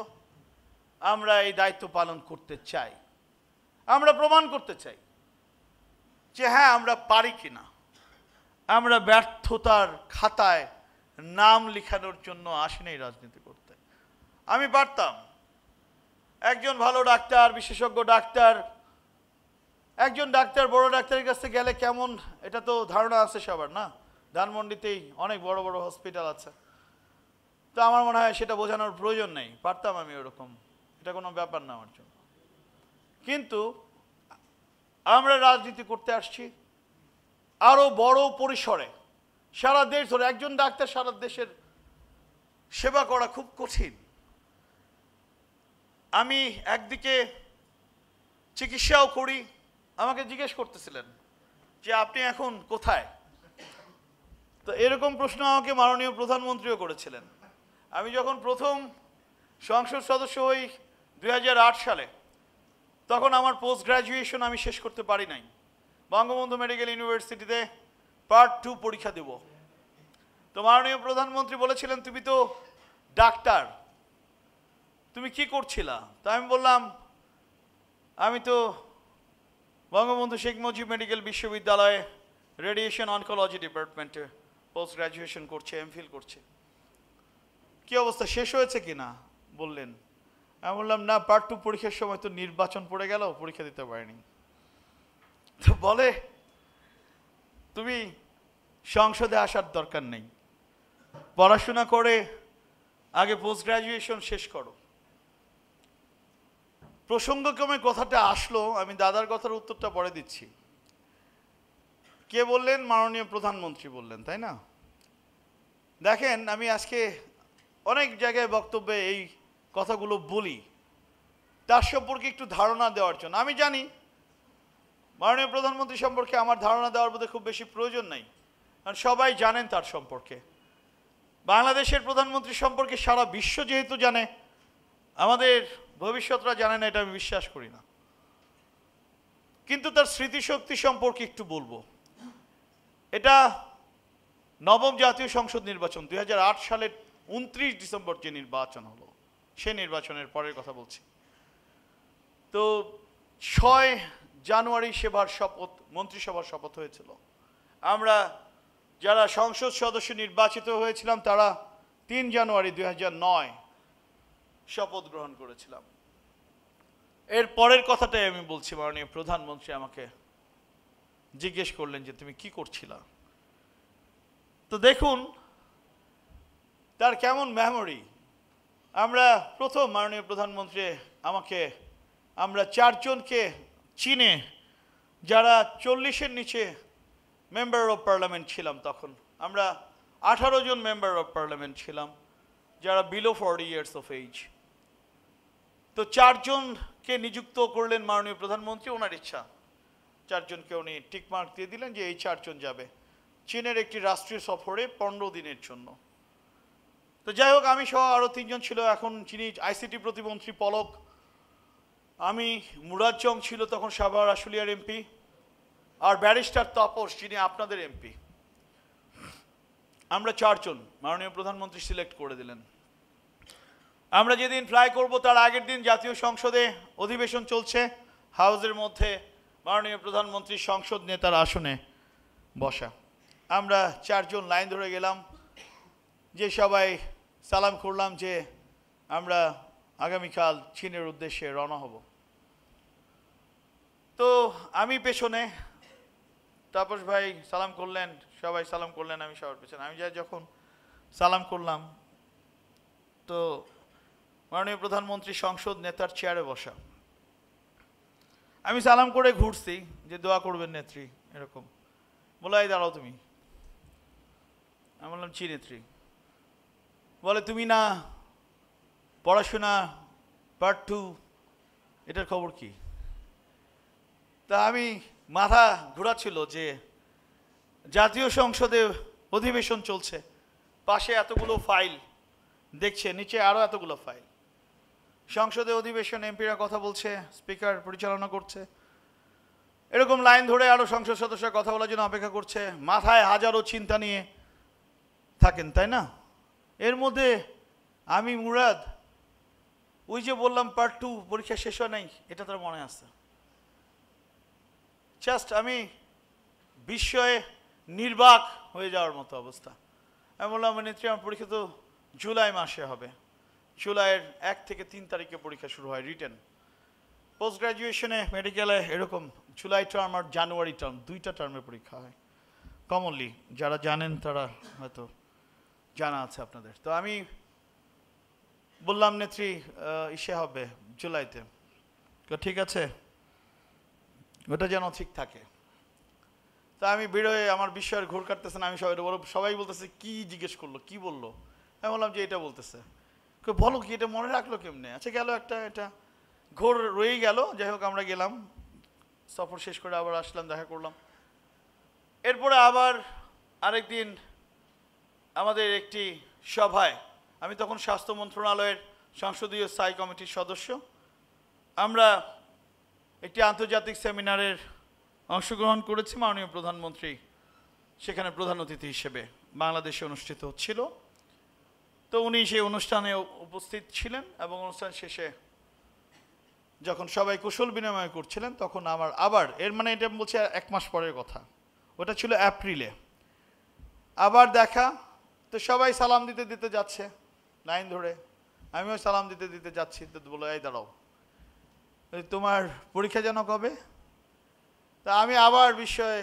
আমরা এই দায়িত্ব পালন করতে চাই আমরা প্রমাণ করতে চাই যে হ্যাঁ আমরা পারি কি না আমরা ব্যর্থতার খাতায় নাম লিখানোর জন্য আসি নাই রাজনীতি করতে আমি পারতাম একজন ভালো ডাক্তার বিশেষজ্ঞ ডাক্তার একজন ডাক্তার বড় ডাক্তারের কাছে গেলে কেমন এটা তো ধারণা আছে সবার না ধানমন্ডিতেই অনেক বড় বড় হসপিটাল আছে তো আমার মনে হয় সেটা বোঝানোর প্রয়োজন নেই পারতাম আমি ওরকম এটা কোনো ব্যাপার না আমার জন্য কিন্তু আমরা রাজনীতি করতে আসছি আরও বড় পরিসরে সারা দেশ ধরে একজন ডাক্তার সারা দেশের সেবা করা খুব কঠিন আমি একদিকে চিকিৎসাও করি আমাকে জিজ্ঞেস করতেছিলেন যে আপনি এখন কোথায় তো এরকম প্রশ্ন আমাকে মাননীয় প্রধানমন্ত্রীও করেছিলেন আমি যখন প্রথম সংসদ সদস্য হই দুই সালে তখন আমার পোস্ট গ্রাজুয়েশন আমি শেষ করতে পারি নাই বঙ্গবন্ধু মেডিকেল ইউনিভার্সিটিতে পার্ট টু পরীক্ষা দেব তো মাননীয় প্রধানমন্ত্রী বলেছিলেন তুমি তো ডাক্তার তুমি কি করছিলা তো আমি বললাম আমি তো বঙ্গবন্ধু শেখ মুজিব মেডিকেল বিশ্ববিদ্যালয়ে রেডিয়েশন অনকোলজি ডিপার্টমেন্টে পোস্ট গ্রাজুয়েশন করছে এমফিল করছে কি অবস্থা শেষ হয়েছে কি না বললেন আমি বললাম না পার্ট টু পরীক্ষার সময় তো নির্বাচন পড়ে গেল পরীক্ষা দিতে পারিনি তো বলে তুমি সংসদে আসার দরকার নেই পড়াশোনা করে আগে পোস্ট গ্রাজুয়েশন শেষ করো প্রসঙ্গক্রমে কথাটা আসলো আমি দাদার কথার উত্তরটা পরে দিচ্ছি কে বললেন মাননীয় প্রধানমন্ত্রী বললেন তাই না দেখেন আমি আজকে অনেক জায়গায় বক্তব্যে এই কথাগুলো বলি তার সম্পর্কে একটু ধারণা দেওয়ার জন্য আমি জানি মাননীয় প্রধানমন্ত্রী সম্পর্কে আমার ধারণা দেওয়ার মধ্যে খুব বেশি প্রয়োজন নাই কারণ সবাই জানেন তার সম্পর্কে বাংলাদেশের প্রধানমন্ত্রী সম্পর্কে সারা বিশ্ব যেহেতু জানে আমাদের ভবিষ্যতরা জানে না এটা আমি বিশ্বাস করি না কিন্তু তার স্মৃতিশক্তি সম্পর্কে একটু বলবো এটা নবম জাতীয় সংসদ নির্বাচন দুই সালের উনত্রিশ ডিসেম্বর যে নির্বাচন হলো সে নির্বাচনের পরের কথা বলছি তো ছয় জানুয়ারি সেবার শপথ মন্ত্রিসভার শপথ হয়েছিল আমরা যারা সংসদ সদস্য নির্বাচিত হয়েছিলাম তারা তিন জানুয়ারি দুই নয় শপথ গ্রহণ করেছিলাম এর পরের কথাটাই আমি বলছি মাননীয় প্রধানমন্ত্রী আমাকে জিজ্ঞেস করলেন যে তুমি কি করছিল তো দেখুন তার কেমন মেমোরি আমরা প্রথম মাননীয় প্রধানমন্ত্রী আমাকে আমরা চারজনকে চিনে যারা চল্লিশের নিচে মেম্বার অফ পার্লামেন্ট ছিলাম তখন আমরা আঠারো জন মেম্বার অফ পার্লামেন্ট ছিলাম যারা below forty years of age তো চারজনকে নিযুক্ত করলেন মাননীয় প্রধানমন্ত্রী ওনার ইচ্ছা চারজনকে উনি টিকমার্ক দিয়ে দিলেন যে এই চারজন যাবে চীনের একটি রাষ্ট্রীয় সফরে পনেরো দিনের জন্য তো যাই হোক আমি সহ আরও তিনজন ছিল এখন যিনি আইসিটি প্রতিমন্ত্রী পলক আমি মুরাদ চং ছিল তখন সাভার আশুলিয়ার এমপি আর ব্যারিস্টার তাপস যিনি আপনাদের এমপি আমরা চারজন মাননীয় প্রধানমন্ত্রী সিলেক্ট করে দিলেন আমরা যেদিন ফ্লাই করব তার আগের দিন জাতীয় সংসদে অধিবেশন চলছে হাউসের মধ্যে মাননীয় প্রধানমন্ত্রী সংসদ নেতার আসনে বসা আমরা চারজন লাইন ধরে গেলাম যে সবাই সালাম করলাম যে আমরা আগামীকাল চীনের উদ্দেশ্যে রওনা হব তো আমি পেছনে তাপস ভাই সালাম করলেন সবাই সালাম করলেন আমি সবার পেছনে আমি যা যখন সালাম করলাম তো মাননীয় প্রধানমন্ত্রী সংসদ নেতার চেয়ারে বসা আমি সালাম করে ঘুরছি যে দোয়া করবেন নেত্রী এরকম বলে দাঁড়াও তুমি আমি বললাম চি নেত্রী বলে তুমি না পড়াশোনা পার্ট টু এটার খবর কি তা আমি মাথা ঘোরাচ্ছিল যে জাতীয় সংসদে অধিবেশন চলছে পাশে এতগুলো ফাইল দেখছে নিচে আরও এতগুলো ফাইল সংসদে অধিবেশন এমপিরা কথা বলছে স্পিকার পরিচালনা করছে এরকম লাইন ধরে আরও সংসদ সদস্যরা কথা বলার জন্য অপেক্ষা করছে মাথায় হাজারো চিন্তা নিয়ে থাকেন তাই না এর মধ্যে আমি মুরাদ ওই যে বললাম পার্ট টু পরীক্ষা শেষ হয় নাই এটা তার মনে আছে জাস্ট আমি বিস্ময়ে নির্বাক হয়ে যাওয়ার মতো অবস্থা আমি বললাম নেত্রী আমার পরীক্ষা তো জুলাই মাসে হবে জুলাইয়ের এক থেকে তিন তারিখে পরীক্ষা শুরু হয় রিটেন পোস্ট গ্রাজুয়েশনে মেডিকেলে এরকম জুলাই টার্ম আর জানুয়ারি টার্ম দুইটা টার্মে পরীক্ষা হয় কমনলি যারা জানেন তারা হয়তো জানা আছে আপনাদের তো আমি বললাম নেত্রী ইসে হবে জুলাইতে তো ঠিক আছে ওটা যেন ঠিক থাকে তা আমি বেরোয় আমার বিষয়ের ঘুর কাটতেছে না আমি সবাই সবাই বলতেছে কি জিজ্ঞেস করলো কি বললো আমি বললাম যে এটা বলতেছে বলো কি এটা মনে রাখলো কেমনে আচ্ছা গেল একটা এটা ঘোর রয়ে গেল যাই হোক আমরা গেলাম সফর শেষ করে আবার আসলাম দেখা করলাম এরপরে আবার আরেকদিন আমাদের একটি সভায় আমি তখন স্বাস্থ্য মন্ত্রণালয়ের সংসদীয় স্থায়ী কমিটির সদস্য আমরা একটি আন্তর্জাতিক সেমিনারের অংশগ্রহণ করেছি মাননীয় প্রধানমন্ত্রী সেখানে প্রধান অতিথি হিসেবে বাংলাদেশে অনুষ্ঠিত হচ্ছিল তো উনি সেই অনুষ্ঠানে উপস্থিত ছিলেন এবং অনুষ্ঠান শেষে যখন সবাই কুশল বিনিময় করছিলেন তখন আমার আবার এর মানে এটা বলছে এক মাস পরের কথা ওটা ছিল এপ্রিলে আবার দেখা তো সবাই সালাম দিতে দিতে যাচ্ছে লাইন ধরে আমিও সালাম দিতে দিতে যাচ্ছি তো বলো এই দাঁড়াও তোমার পরীক্ষা যেন কবে তা আমি আবার বিষয়ে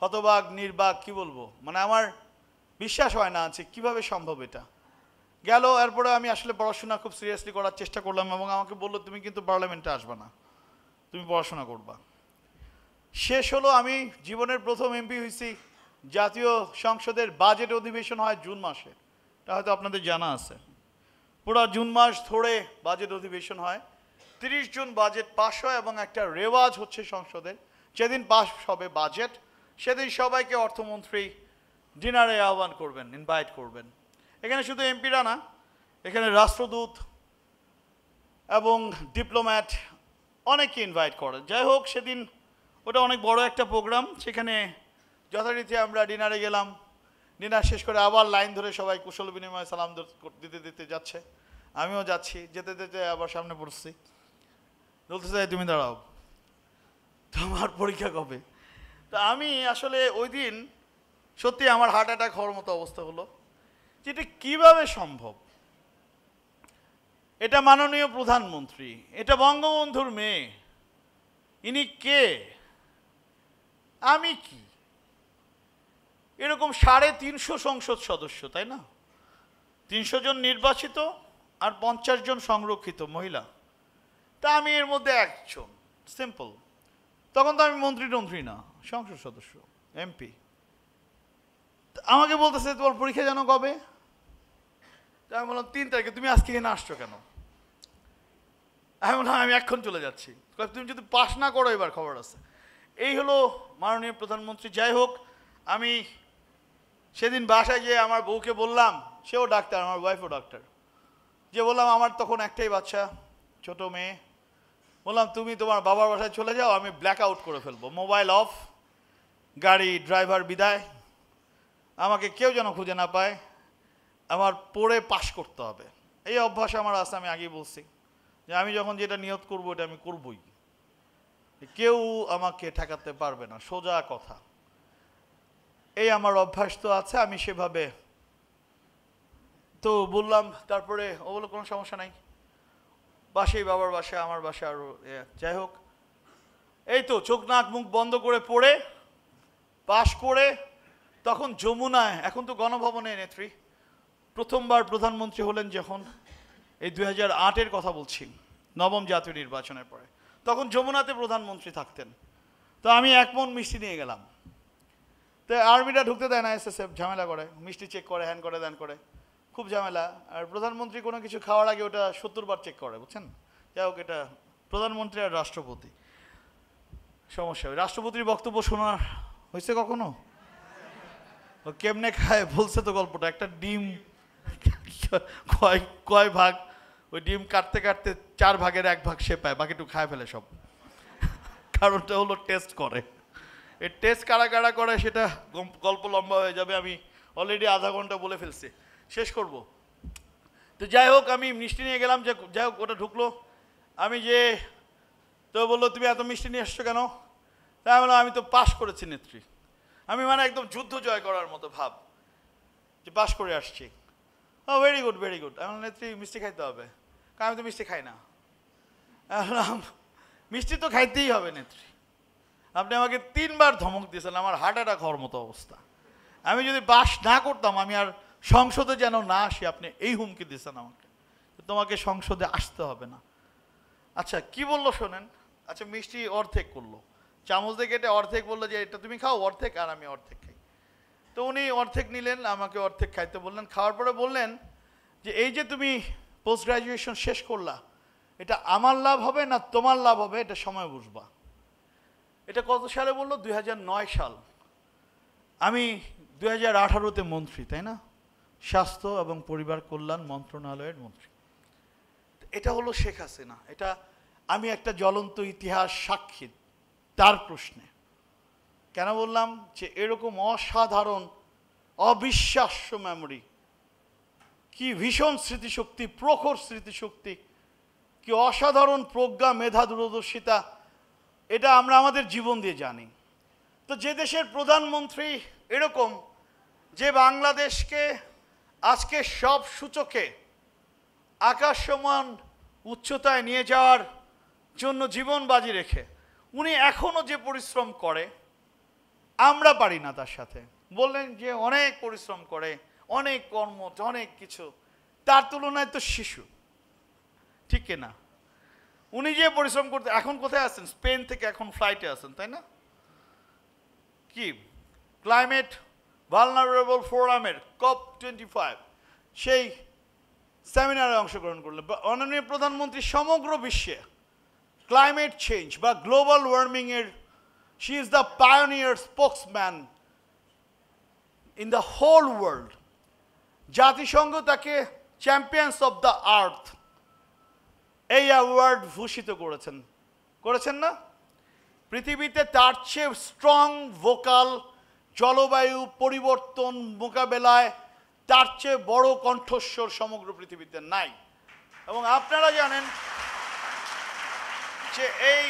হতবাগ নির্বাক কি বলবো মানে আমার বিশ্বাস হয় না আছে কিভাবে সম্ভব এটা গেল এরপরে আমি আসলে পড়াশোনা খুব সিরিয়াসলি করার চেষ্টা করলাম এবং আমাকে বললো তুমি কিন্তু পার্লামেন্টে আসবে না তুমি পড়াশোনা করবা শেষ হলো আমি জীবনের প্রথম এমপি হয়েছি জাতীয় সংসদের বাজেট অধিবেশন হয় জুন মাসে তা হয়তো আপনাদের জানা আছে পুরো জুন মাস ধরে বাজেট অধিবেশন হয় তিরিশ জুন বাজেট পাশ হয় এবং একটা রেওয়াজ হচ্ছে সংসদের যেদিন পাশ হবে বাজেট সেদিন সবাইকে অর্থমন্ত্রী ডিনারে আহ্বান করবেন ইনভাইট করবেন এখানে শুধু এমপিরা না এখানে রাষ্ট্রদূত এবং ডিপ্লোম্যাট অনেকে ইনভাইট করেন যাই হোক সেদিন ওটা অনেক বড় একটা প্রোগ্রাম সেখানে যথারীতি আমরা ডিনারে গেলাম ডিনার শেষ করে আবার লাইন ধরে সবাই কুশল বিনিময় সালাম দিতে দিতে যাচ্ছে আমিও যাচ্ছি যেতে যেতে আবার সামনে পড়ছি বলতে চাই তুমি দাঁড়াও তোমার পরীক্ষা কবে তো আমি আসলে ওই দিন সত্যি আমার হার্ট অ্যাটাক হওয়ার মতো অবস্থা হলো যেটা কিভাবে সম্ভব এটা মাননীয় প্রধানমন্ত্রী এটা বঙ্গবন্ধুর মেয়ে ইনি কে আমি কি এরকম সাড়ে তিনশো সংসদ সদস্য তাই না তিনশো জন নির্বাচিত আর পঞ্চাশ জন সংরক্ষিত মহিলা তা আমি এর মধ্যে একজন সিম্পল তখন তো আমি মন্ত্রী টন্ত্রী না সংসদ সদস্য এমপি আমাকে বলতেছে তোমার পরীক্ষা জানো কবে আমি বললাম তিন তারিখে তুমি আজকে এখানে আসছো কেন এমন আমি এখন চলে যাচ্ছি তুমি যদি পাশ না করো এবার খবর আছে এই হলো মাননীয় প্রধানমন্ত্রী যাই হোক আমি সেদিন বাসায় গিয়ে আমার বউকে বললাম সেও ডাক্তার আমার ওয়াইফও ডাক্তার যে বললাম আমার তখন একটাই বাচ্চা ছোট মেয়ে বললাম তুমি তোমার বাবার বাসায় চলে যাও আমি ব্ল্যাক আউট করে ফেলবো মোবাইল অফ গাড়ি ড্রাইভার বিদায় আমাকে কেউ যেন খুঁজে না পায় আমার পড়ে পাশ করতে হবে এই অভ্যাস আমার আছে আমি আগেই বলছি যে আমি যখন যেটা নিয়ত করবো এটা আমি করবই কেউ আমাকে ঠেকাতে পারবে না সোজা কথা এই আমার অভ্যাস তো আছে আমি সেভাবে তো বললাম তারপরে ও বলো কোনো সমস্যা নাই বাসেই বাবার বাসা আমার বাসা আরও যাই হোক এই তো চোখ নাক মুখ বন্ধ করে পড়ে পাশ করে তখন যমুনায় এখন তো গণভবনে নেত্রী প্রথমবার প্রধানমন্ত্রী হলেন যখন এই দুই হাজার কথা বলছি নবম জাতীয় নির্বাচনের পরে তখন যমুনাতে প্রধানমন্ত্রী থাকতেন তো আমি এক মন মিষ্টি নিয়ে গেলাম তো আর্মিটা ঢুকতে দেয় না এসএসএফ ঝামেলা করে মিষ্টি চেক করে হ্যান করে দেন করে খুব ঝামেলা আর প্রধানমন্ত্রী কোনো কিছু খাওয়ার আগে ওটা সত্তর বার চেক করে বুঝছেন যাই হোক এটা প্রধানমন্ত্রী আর রাষ্ট্রপতি সমস্যা রাষ্ট্রপতির বক্তব্য শোনার হয়েছে কখনো কেমনে খায় বলছে তো গল্পটা একটা ডিম কয় কয় ভাগ ওই ডিম কাটতে কাটতে চার ভাগের এক ভাগ সে পায় বাকিটু খায় ফেলে সব কারণটা হলো টেস্ট করে এর টেস্ট কারা কারা করে সেটা গল্প লম্বা হয়ে যাবে আমি অলরেডি আধা ঘন্টা বলে ফেলছি শেষ করব তো যাই হোক আমি মিষ্টি নিয়ে গেলাম যে যাই হোক ওটা ঢুকলো আমি যে তো বললো তুমি এত মিষ্টি নিয়ে এসছো কেন তাই বললাম আমি তো পাশ করেছি নেত্রী আমি মানে একদম যুদ্ধ জয় করার মতো ভাব যে পাশ করে আসছি ও ভেরি গুড ভেরি গুড আমার নেত্রী মিষ্টি খাইতে হবে কারণ আমি তো মিষ্টি খাই না মিষ্টি তো খাইতেই হবে নেত্রী আপনি আমাকে তিনবার ধমক দিয়েছেন আমার হার্ট অ্যাটাক হওয়ার মতো অবস্থা আমি যদি বাস না করতাম আমি আর সংসদে যেন না আসি আপনি এই হুমকি দিয়েছেন আমাকে তোমাকে সংসদে আসতে হবে না আচ্ছা কি বললো শোনেন আচ্ছা মিষ্টি অর্ধেক করলো চামচ দিয়ে কেটে অর্ধেক বললো যে এটা তুমি খাও অর্ধেক আর আমি অর্ধেক খাই তো উনি অর্ধেক নিলেন আমাকে অর্ধেক খাইতে বললেন খাওয়ার পরে বললেন যে এই যে তুমি পোস্ট গ্রাজুয়েশন শেষ করলা এটা আমার লাভ হবে না তোমার লাভ হবে এটা সময় বুঝবা এটা কত সালে বললো দুই সাল আমি দুই হাজার আঠারোতে মন্ত্রী তাই না স্বাস্থ্য এবং পরিবার কল্যাণ মন্ত্রণালয়ের মন্ত্রী এটা হলো শেখ হাসিনা এটা আমি একটা জ্বলন্ত ইতিহাস সাক্ষী তার প্রশ্নে কেন বললাম যে এরকম অসাধারণ অবিশ্বাস্য মেমোরি কি ভীষণ স্মৃতিশক্তি প্রখর স্মৃতিশক্তি কি অসাধারণ প্রজ্ঞা মেধা দূরদর্শিতা এটা আমরা আমাদের জীবন দিয়ে জানি তো যে দেশের প্রধানমন্ত্রী এরকম যে বাংলাদেশকে আজকে সব সূচকে আকাশ সমান উচ্চতায় নিয়ে যাওয়ার জন্য জীবন বাজি রেখে উনি এখনও যে পরিশ্রম করে আমরা পারি না তার সাথে বললেন যে অনেক পরিশ্রম করে অনেক কর্ম অনেক কিছু তার তুলনায় তো শিশু ঠিক না উনি যে পরিশ্রম করতে এখন কোথায় আছেন স্পেন থেকে এখন ফ্লাইটে আছেন তাই না কি ক্লাইমেট ভালনারেবল ফোরামের কপ টোয়েন্টি ফাইভ সেই সেমিনারে অংশগ্রহণ করলেন অনন্য প্রধানমন্ত্রী সমগ্র বিশ্বে ক্লাইমেট চেঞ্জ বা গ্লোবাল ওয়ার্মিংয়ের she is the pioneer spokesman in the whole world জাতিসংঘ তাকে চ্যাম্পিয়ন্স অফ দ্য আর্থ এই অ্যাওয়ার্ড ভূষিত করেছেন করেছেন না পৃথিবীতে তার চেয়ে স্ট্রং ভোকাল জলবায়ু পরিবর্তন মোকাবেলায় তার চেয়ে বড় কণ্ঠস্বর সমগ্র পৃথিবীতে নাই এবং আপনারা জানেন যে এই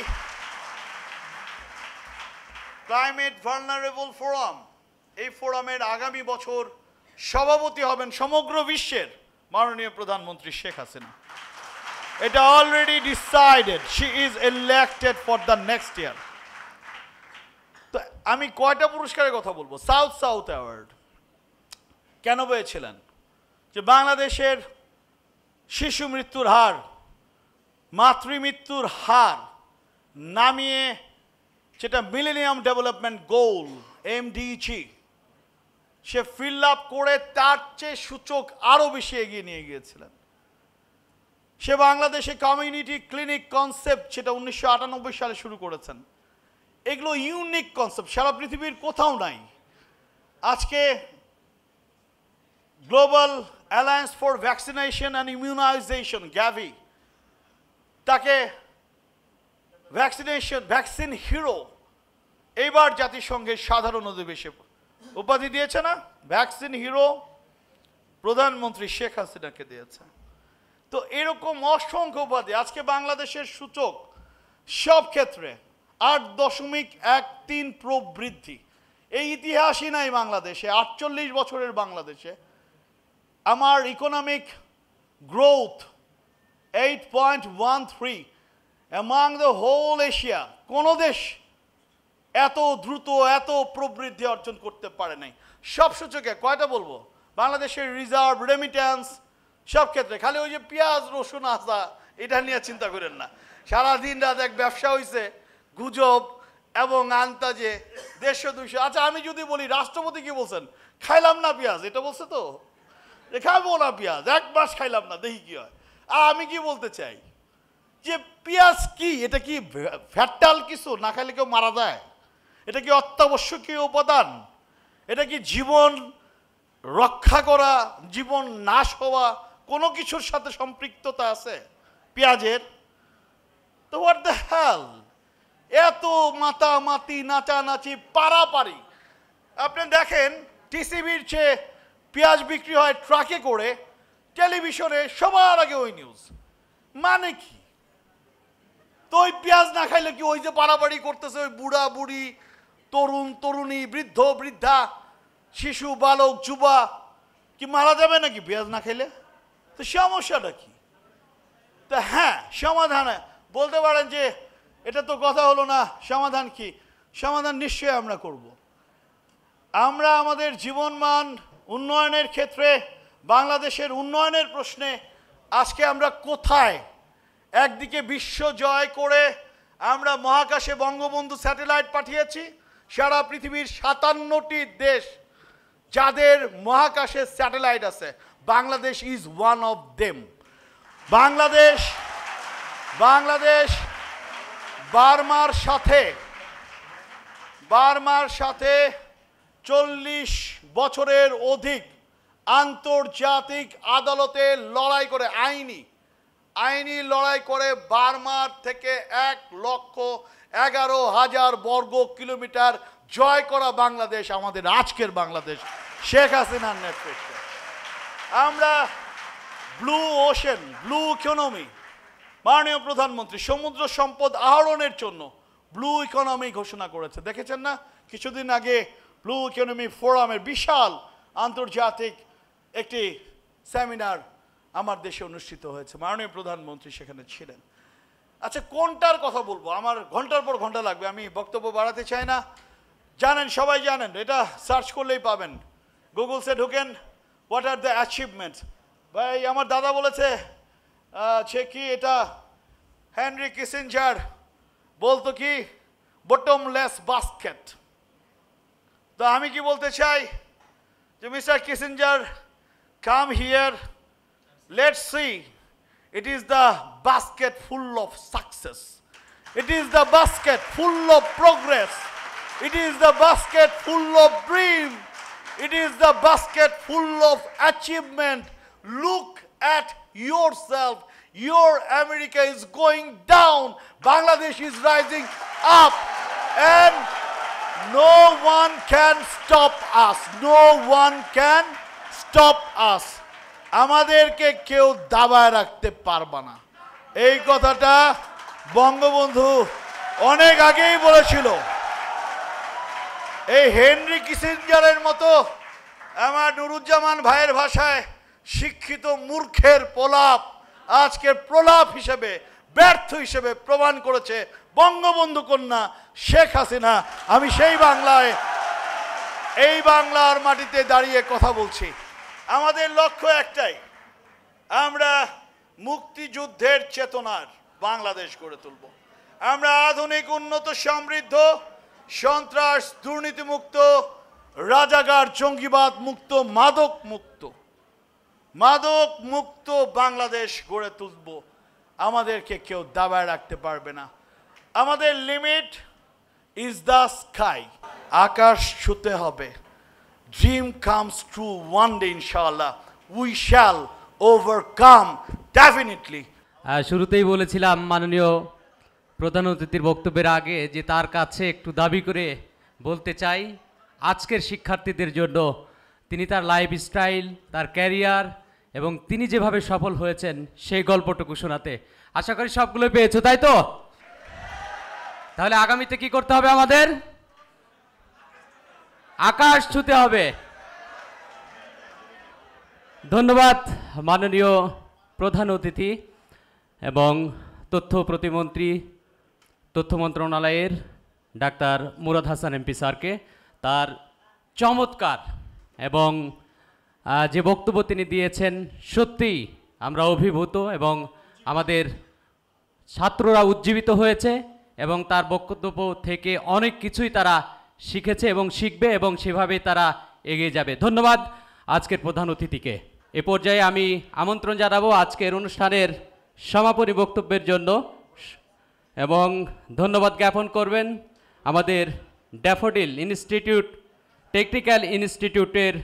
ক্লাইমেট ভার্নারেবল ফোরাম এই ফোরামের আগামী বছর সভাপতি হবেন সমগ্র বিশ্বের মাননীয় প্রধানমন্ত্রী শেখ হাসিনা এটা already decided she is elected for the next year তো আমি কয়টা পুরস্কারের কথা বলবো সাউথ সাউথ অ্যাওয়ার্ড কেন পেয়েছিলেন যে বাংলাদেশের শিশু মৃত্যুর হার মাতৃমৃত্যুর হার নামিয়ে সেটা মিলেনিয়াম ডেভেলপমেন্ট গোল এমডিজি সে ফিল আপ করে তার চেয়ে সূচক আরও বেশি এগিয়ে নিয়ে গিয়েছিলেন সে বাংলাদেশে কমিউনিটি ক্লিনিক কনসেপ্ট সেটা উনিশশো সালে শুরু করেছেন এগুলো ইউনিক কনসেপ্ট সারা পৃথিবীর কোথাও নাই আজকে global alliance for vaccination and immunisation Gavi তাকে ভ্যাকসিনেশন ভ্যাকসিন হিরো এইবার জাতিসংঘের সাধারণ অধিবেশে উপাধি দিয়েছে না ভ্যাকসিন হিরো প্রধানমন্ত্রী শেখ হাসিনাকে দিয়েছে তো এরকম অসংখ্য উপাধি আজকে বাংলাদেশের সূচক সব ক্ষেত্রে আট দশমিক এক তিন প্রবৃদ্ধি এই ইতিহাসই নাই বাংলাদেশে আটচল্লিশ বছরের বাংলাদেশে আমার economic growth eight point one three among the whole Asia কোনো দেশ এত দ্রুত এত প্রবৃদ্ধি অর্জন করতে পারে নাই সব সূচকে কয়টা বলবো বাংলাদেশের রিজার্ভ রেমিট্যান্স সব ক্ষেত্রে খালি ওই যে পেঁয়াজ রসুন আসা এটা নিয়ে চিন্তা করেন না সারাদিন রাত এক ব্যবসা হয়েছে গুজব এবং আন্তাজে দেড়শো দুইশো আচ্ছা আমি যদি বলি রাষ্ট্রপতি কি বলছেন খাইলাম না পেঁয়াজ এটা বলছে তো খাবো না পেঁয়াজ এক মাস খাইলাম না দেখি কি হয় আর আমি কি বলতে চাই যে পেঁয়াজ কি এটা কি ফ্যাটাল কিছু না খাইলে কেউ মারা যায় এটা কি অত্যাবশ্যকীয় উপাদান এটা কি জীবন রক্ষা করা জীবন নাশ হওয়া কোনো কিছুর সাথে সম্পৃক্ততা আছে পেঁয়াজের তো হোয়াট দ্য হ্যাল এত মাতামাতি নাচানাচি পারাপারি আপনি দেখেন টিসিবির চেয়ে পেঁয়াজ বিক্রি হয় ট্রাকে করে টেলিভিশনে সবার আগে ওই নিউজ মানে কি তো ওই পেঁয়াজ না খাইলে কি ওই যে পাড়াবাড়ি করতেছে ওই বুড়া বুড়ি তরুণ তরুণী বৃদ্ধ বৃদ্ধা শিশু বালক যুবা কি মারা যাবে নাকি পেঁয়াজ না খেলে তো সমস্যাটা কি তা হ্যাঁ সমাধান বলতে পারেন যে এটা তো কথা হলো না সমাধান কি সমাধান নিশ্চয়ই আমরা করব। আমরা আমাদের জীবনমান উন্নয়নের ক্ষেত্রে বাংলাদেশের উন্নয়নের প্রশ্নে আজকে আমরা কোথায় একদিকে বিশ্ব জয় করে আমরা মহাকাশে বঙ্গবন্ধু স্যাটেলাইট পাঠিয়েছি সারা পৃথিবীর সাতান্নটি দেশ যাদের মহাকাশে স্যাটেলাইট আছে Bangladesh is one of them Bangladesh Bangladesh বার্মার সাথে বার্মার সাথে চল্লিশ বছরের অধিক আন্তর্জাতিক আদালতে লড়াই করে আইনি আইনি লড়াই করে বার্মার থেকে এক লক্ষ এগারো হাজার বর্গ কিলোমিটার জয় করা বাংলাদেশ আমাদের আজকের বাংলাদেশ শেখ হাসিনার নেতৃত্বে আমরা ব্লু ওশেন ব্লু ইকোনমি মাননীয় প্রধানমন্ত্রী সমুদ্র সম্পদ আহরণের জন্য ব্লু ইকোনমি ঘোষণা করেছে দেখেছেন না কিছুদিন আগে ব্লু ইকোনমি ফোরামের বিশাল আন্তর্জাতিক একটি সেমিনার আমার দেশে অনুষ্ঠিত হয়েছে মাননীয় প্রধানমন্ত্রী সেখানে ছিলেন আচ্ছা কোনটার কথা বলবো আমার ঘন্টার পর ঘন্টা লাগবে আমি বক্তব্য বাড়াতে চাই না জানেন সবাই জানেন এটা সার্চ করলেই পাবেন গুগলসে ঢুকেন হোয়াট আর দ্য অ্যাচিভমেন্ট ভাই আমার দাদা বলেছে সে কি এটা হেনরি কিসেঞ্জার বলতো কি বটমলেস বাস্কেট তো আমি কি বলতে চাই যে mister Kissinger come here let see it is the basket full of success it is the basket full of progress it is the basket full of dream It is the basket full of achievement. Look at yourself. Your America is going down. Bangladesh is rising up. And no one can stop us. No one can stop us. আমাদেরকে কেউ দাবায় রাখতে পারবে না এই কথাটা বঙ্গবন্ধু অনেক আগেই বলেছিল এই হেনরি কিসিঞ্জারের মতো আমার নুরুজ্জামান ভাইয়ের ভাষায় শিক্ষিত মূর্খের প্রলাপ আজকের প্রলাপ হিসেবে ব্যর্থ হিসেবে প্রমাণ করেছে বঙ্গবন্ধু কন্যা শেখ হাসিনা আমি সেই বাংলায় এই বাংলার মাটিতে দাঁড়িয়ে কথা বলছি আমাদের লক্ষ্য একটাই আমরা মুক্তিযুদ্ধের চেতনার বাংলাদেশ গড়ে তুলব আমরা আধুনিক উন্নত সমৃদ্ধ সন্ত্রাস দুর্নীতিমুক্ত রাজাগার জঙ্গিবাদ মুক্ত মাদক মুক্ত মাদক মুক্ত বাংলাদেশ গড়ে তুলব আমাদেরকে কেউ দাবায় রাখতে পারবে না আমাদের লিমিট ইজ দ্য স্কাই আকাশ ছুতে হবে dream comes true one day ইনশাআল্লাহ উই শ্যাল ওভারকাম ডেফিনেটলি শুরুতেই বলেছিলাম মাননীয় প্রধান অতিথির বক্তব্যের আগে যে তার কাছে একটু দাবি করে বলতে চাই আজকের শিক্ষার্থীদের জন্য তিনি তার লাইফ স্টাইল তার ক্যারিয়ার এবং তিনি যেভাবে সফল হয়েছেন সেই গল্পটুকু শোনাতে আশা করি সবগুলো পেয়েছো তাই তো তাহলে আগামীতে কি করতে হবে আমাদের আকাশ ছুতে হবে ধন্যবাদ মাননীয় প্রধান অতিথি এবং তথ্য প্রতিমন্ত্রী তথ্য মন্ত্রণালয়ের ডাক্তার মুরাদ হাসান এমপি স্যারকে তার চমৎকার এবং যে বক্তব্য তিনি দিয়েছেন সত্যি আমরা অভিভূত এবং আমাদের ছাত্ররা উজ্জীবিত হয়েছে এবং তার বক্তব্য থেকে অনেক কিছুই তারা শিখেছে এবং শিখবে এবং সেভাবে তারা এগিয়ে যাবে ধন্যবাদ আজকের প্রধান অতিথিকে এ পর্যায়ে আমি আমন্ত্রণ জানাবো আজকের অনুষ্ঠানের সমাপনী বক্তব্যের জন্য এবং ধন্যবাদ জ্ঞাপন করবেন আমাদের ড্যাফোডিল ইনস্টিটিউট টেকনিক্যাল ইনস্টিটিউটের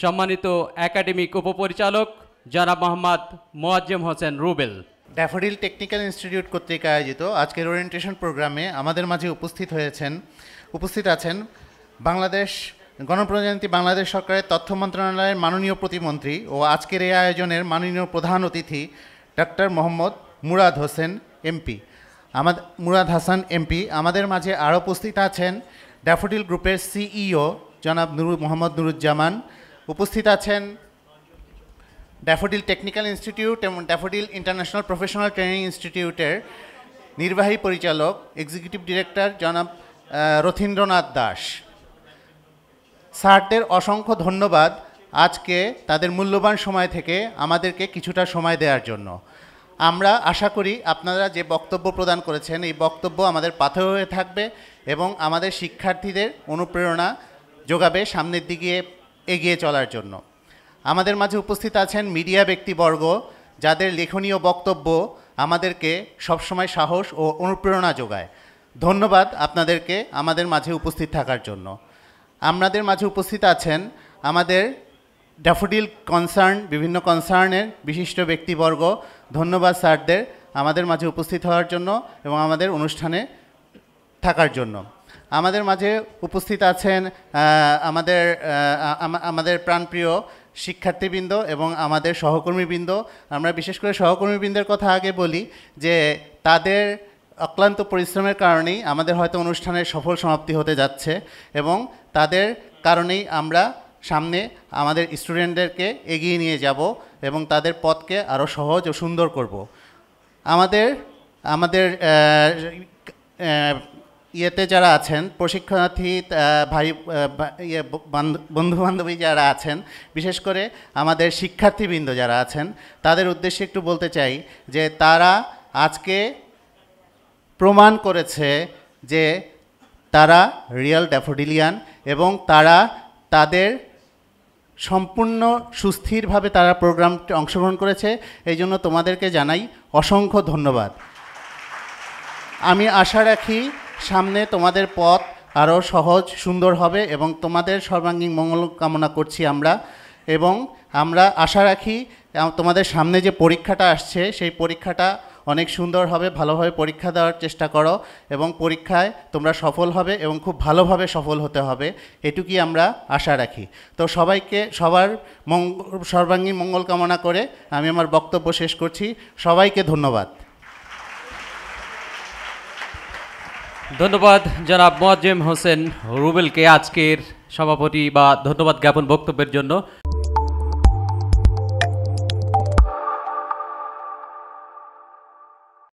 সম্মানিত একাডেমিক উপপরিচালক জনাব Mohammad Moazzem Hossain Rubel Daffodil technical institute কর্তৃক আয়োজিত আজকের ওরিয়েন্টেশন প্রোগ্রামে আমাদের মাঝে উপস্থিত হয়েছেন উপস্থিত আছেন বাংলাদেশ গণপ্রজাতন্ত্রী বাংলাদেশ সরকারের তথ্য মন্ত্রণালয়ের মাননীয় প্রতিমন্ত্রী ও আজকের এই আয়োজনের মাননীয় প্রধান অতিথি ডক্টর মোহাম্মদ মুরাদ হোসেন এমপি আমাদের মুরাদ হাসান এমপি আমাদের মাঝে আরও উপস্থিত আছেন ড্যাফোডিল গ্রুপের সিইও জনাব নুরু মোহাম্মদ নুরুজ্জামান উপস্থিত আছেন ড্যাফোডিল টেকনিক্যাল ইনস্টিটিউট এবং ড্যাফোডিল ইন্টারন্যাশনাল প্রফেশনাল ট্রেনিং ইনস্টিটিউটের নির্বাহী পরিচালক এক্সিকিউটিভ ডিরেক্টর জনাব রথীন্দ্রনাথ দাস স্যারদের অসংখ্য ধন্যবাদ আজকে তাদের মূল্যবান সময় থেকে আমাদেরকে কিছুটা সময় দেওয়ার জন্য আমরা আশা করি আপনারা যে বক্তব্য প্রদান করেছেন এই বক্তব্য আমাদের পাথর হয়ে থাকবে এবং আমাদের শিক্ষার্থীদের অনুপ্রেরণা যোগাবে সামনের দিকে এগিয়ে চলার জন্য আমাদের মাঝে উপস্থিত আছেন মিডিয়া ব্যক্তিবর্গ যাদের লেখনীয় বক্তব্য আমাদেরকে সবসময় সাহস ও অনুপ্রেরণা যোগায় ধন্যবাদ আপনাদেরকে আমাদের মাঝে উপস্থিত থাকার জন্য আপনাদের মাঝে উপস্থিত আছেন আমাদের ড্যাফোডিল কনসার্ন বিভিন্ন কনসার্নের বিশিষ্ট ব্যক্তিবর্গ ধন্যবাদ স্যারদের আমাদের মাঝে উপস্থিত হওয়ার জন্য এবং আমাদের অনুষ্ঠানে থাকার জন্য আমাদের মাঝে উপস্থিত আছেন আমাদের আমাদের প্রাণপ্রিয় শিক্ষার্থীবৃন্দ এবং আমাদের সহকর্মীবৃন্দ আমরা বিশেষ করে সহকর্মীবৃন্দের কথা আগে বলি যে তাদের অক্লান্ত পরিশ্রমের কারণেই আমাদের হয়তো অনুষ্ঠানের সফল সমাপ্তি হতে যাচ্ছে এবং তাদের কারণেই আমরা সামনে আমাদের স্টুডেন্টদেরকে এগিয়ে নিয়ে যাব এবং তাদের পথকে আরও সহজ ও সুন্দর করব আমাদের আমাদের ইয়েতে যারা আছেন প্রশিক্ষণার্থী ভাই ইয়ে বন্ধুবান্ধবী যারা আছেন বিশেষ করে আমাদের শিক্ষার্থীবৃন্দ যারা আছেন তাদের উদ্দেশ্যে একটু বলতে চাই যে তারা আজকে প্রমাণ করেছে যে তারা রিয়েল ড্যাফোডিলিয়ান এবং তারা তাদের সম্পূর্ণ সুস্থিরভাবে তারা প্রোগ্রামটি অংশগ্রহণ করেছে এই জন্য তোমাদেরকে জানাই অসংখ্য ধন্যবাদ আমি আশা রাখি সামনে তোমাদের পথ আরও সহজ সুন্দর হবে এবং তোমাদের সর্বাঙ্গীন মঙ্গল কামনা করছি আমরা এবং আমরা আশা রাখি তোমাদের সামনে যে পরীক্ষাটা আসছে সেই পরীক্ষাটা অনেক সুন্দরভাবে ভালোভাবে পরীক্ষা দেওয়ার চেষ্টা করো এবং পরীক্ষায় তোমরা সফল হবে এবং খুব ভালোভাবে সফল হতে হবে এটুকুই আমরা আশা রাখি তো সবাইকে সবার মঙ্গল সর্বাঙ্গীন মঙ্গল কামনা করে আমি আমার বক্তব্য শেষ করছি সবাইকে ধন্যবাদ ধন্যবাদ জনাব মোয়াজ্জেম হোসেন রুবেলকে আজকের সভাপতি বা ধন্যবাদ জ্ঞাপন বক্তব্যের জন্য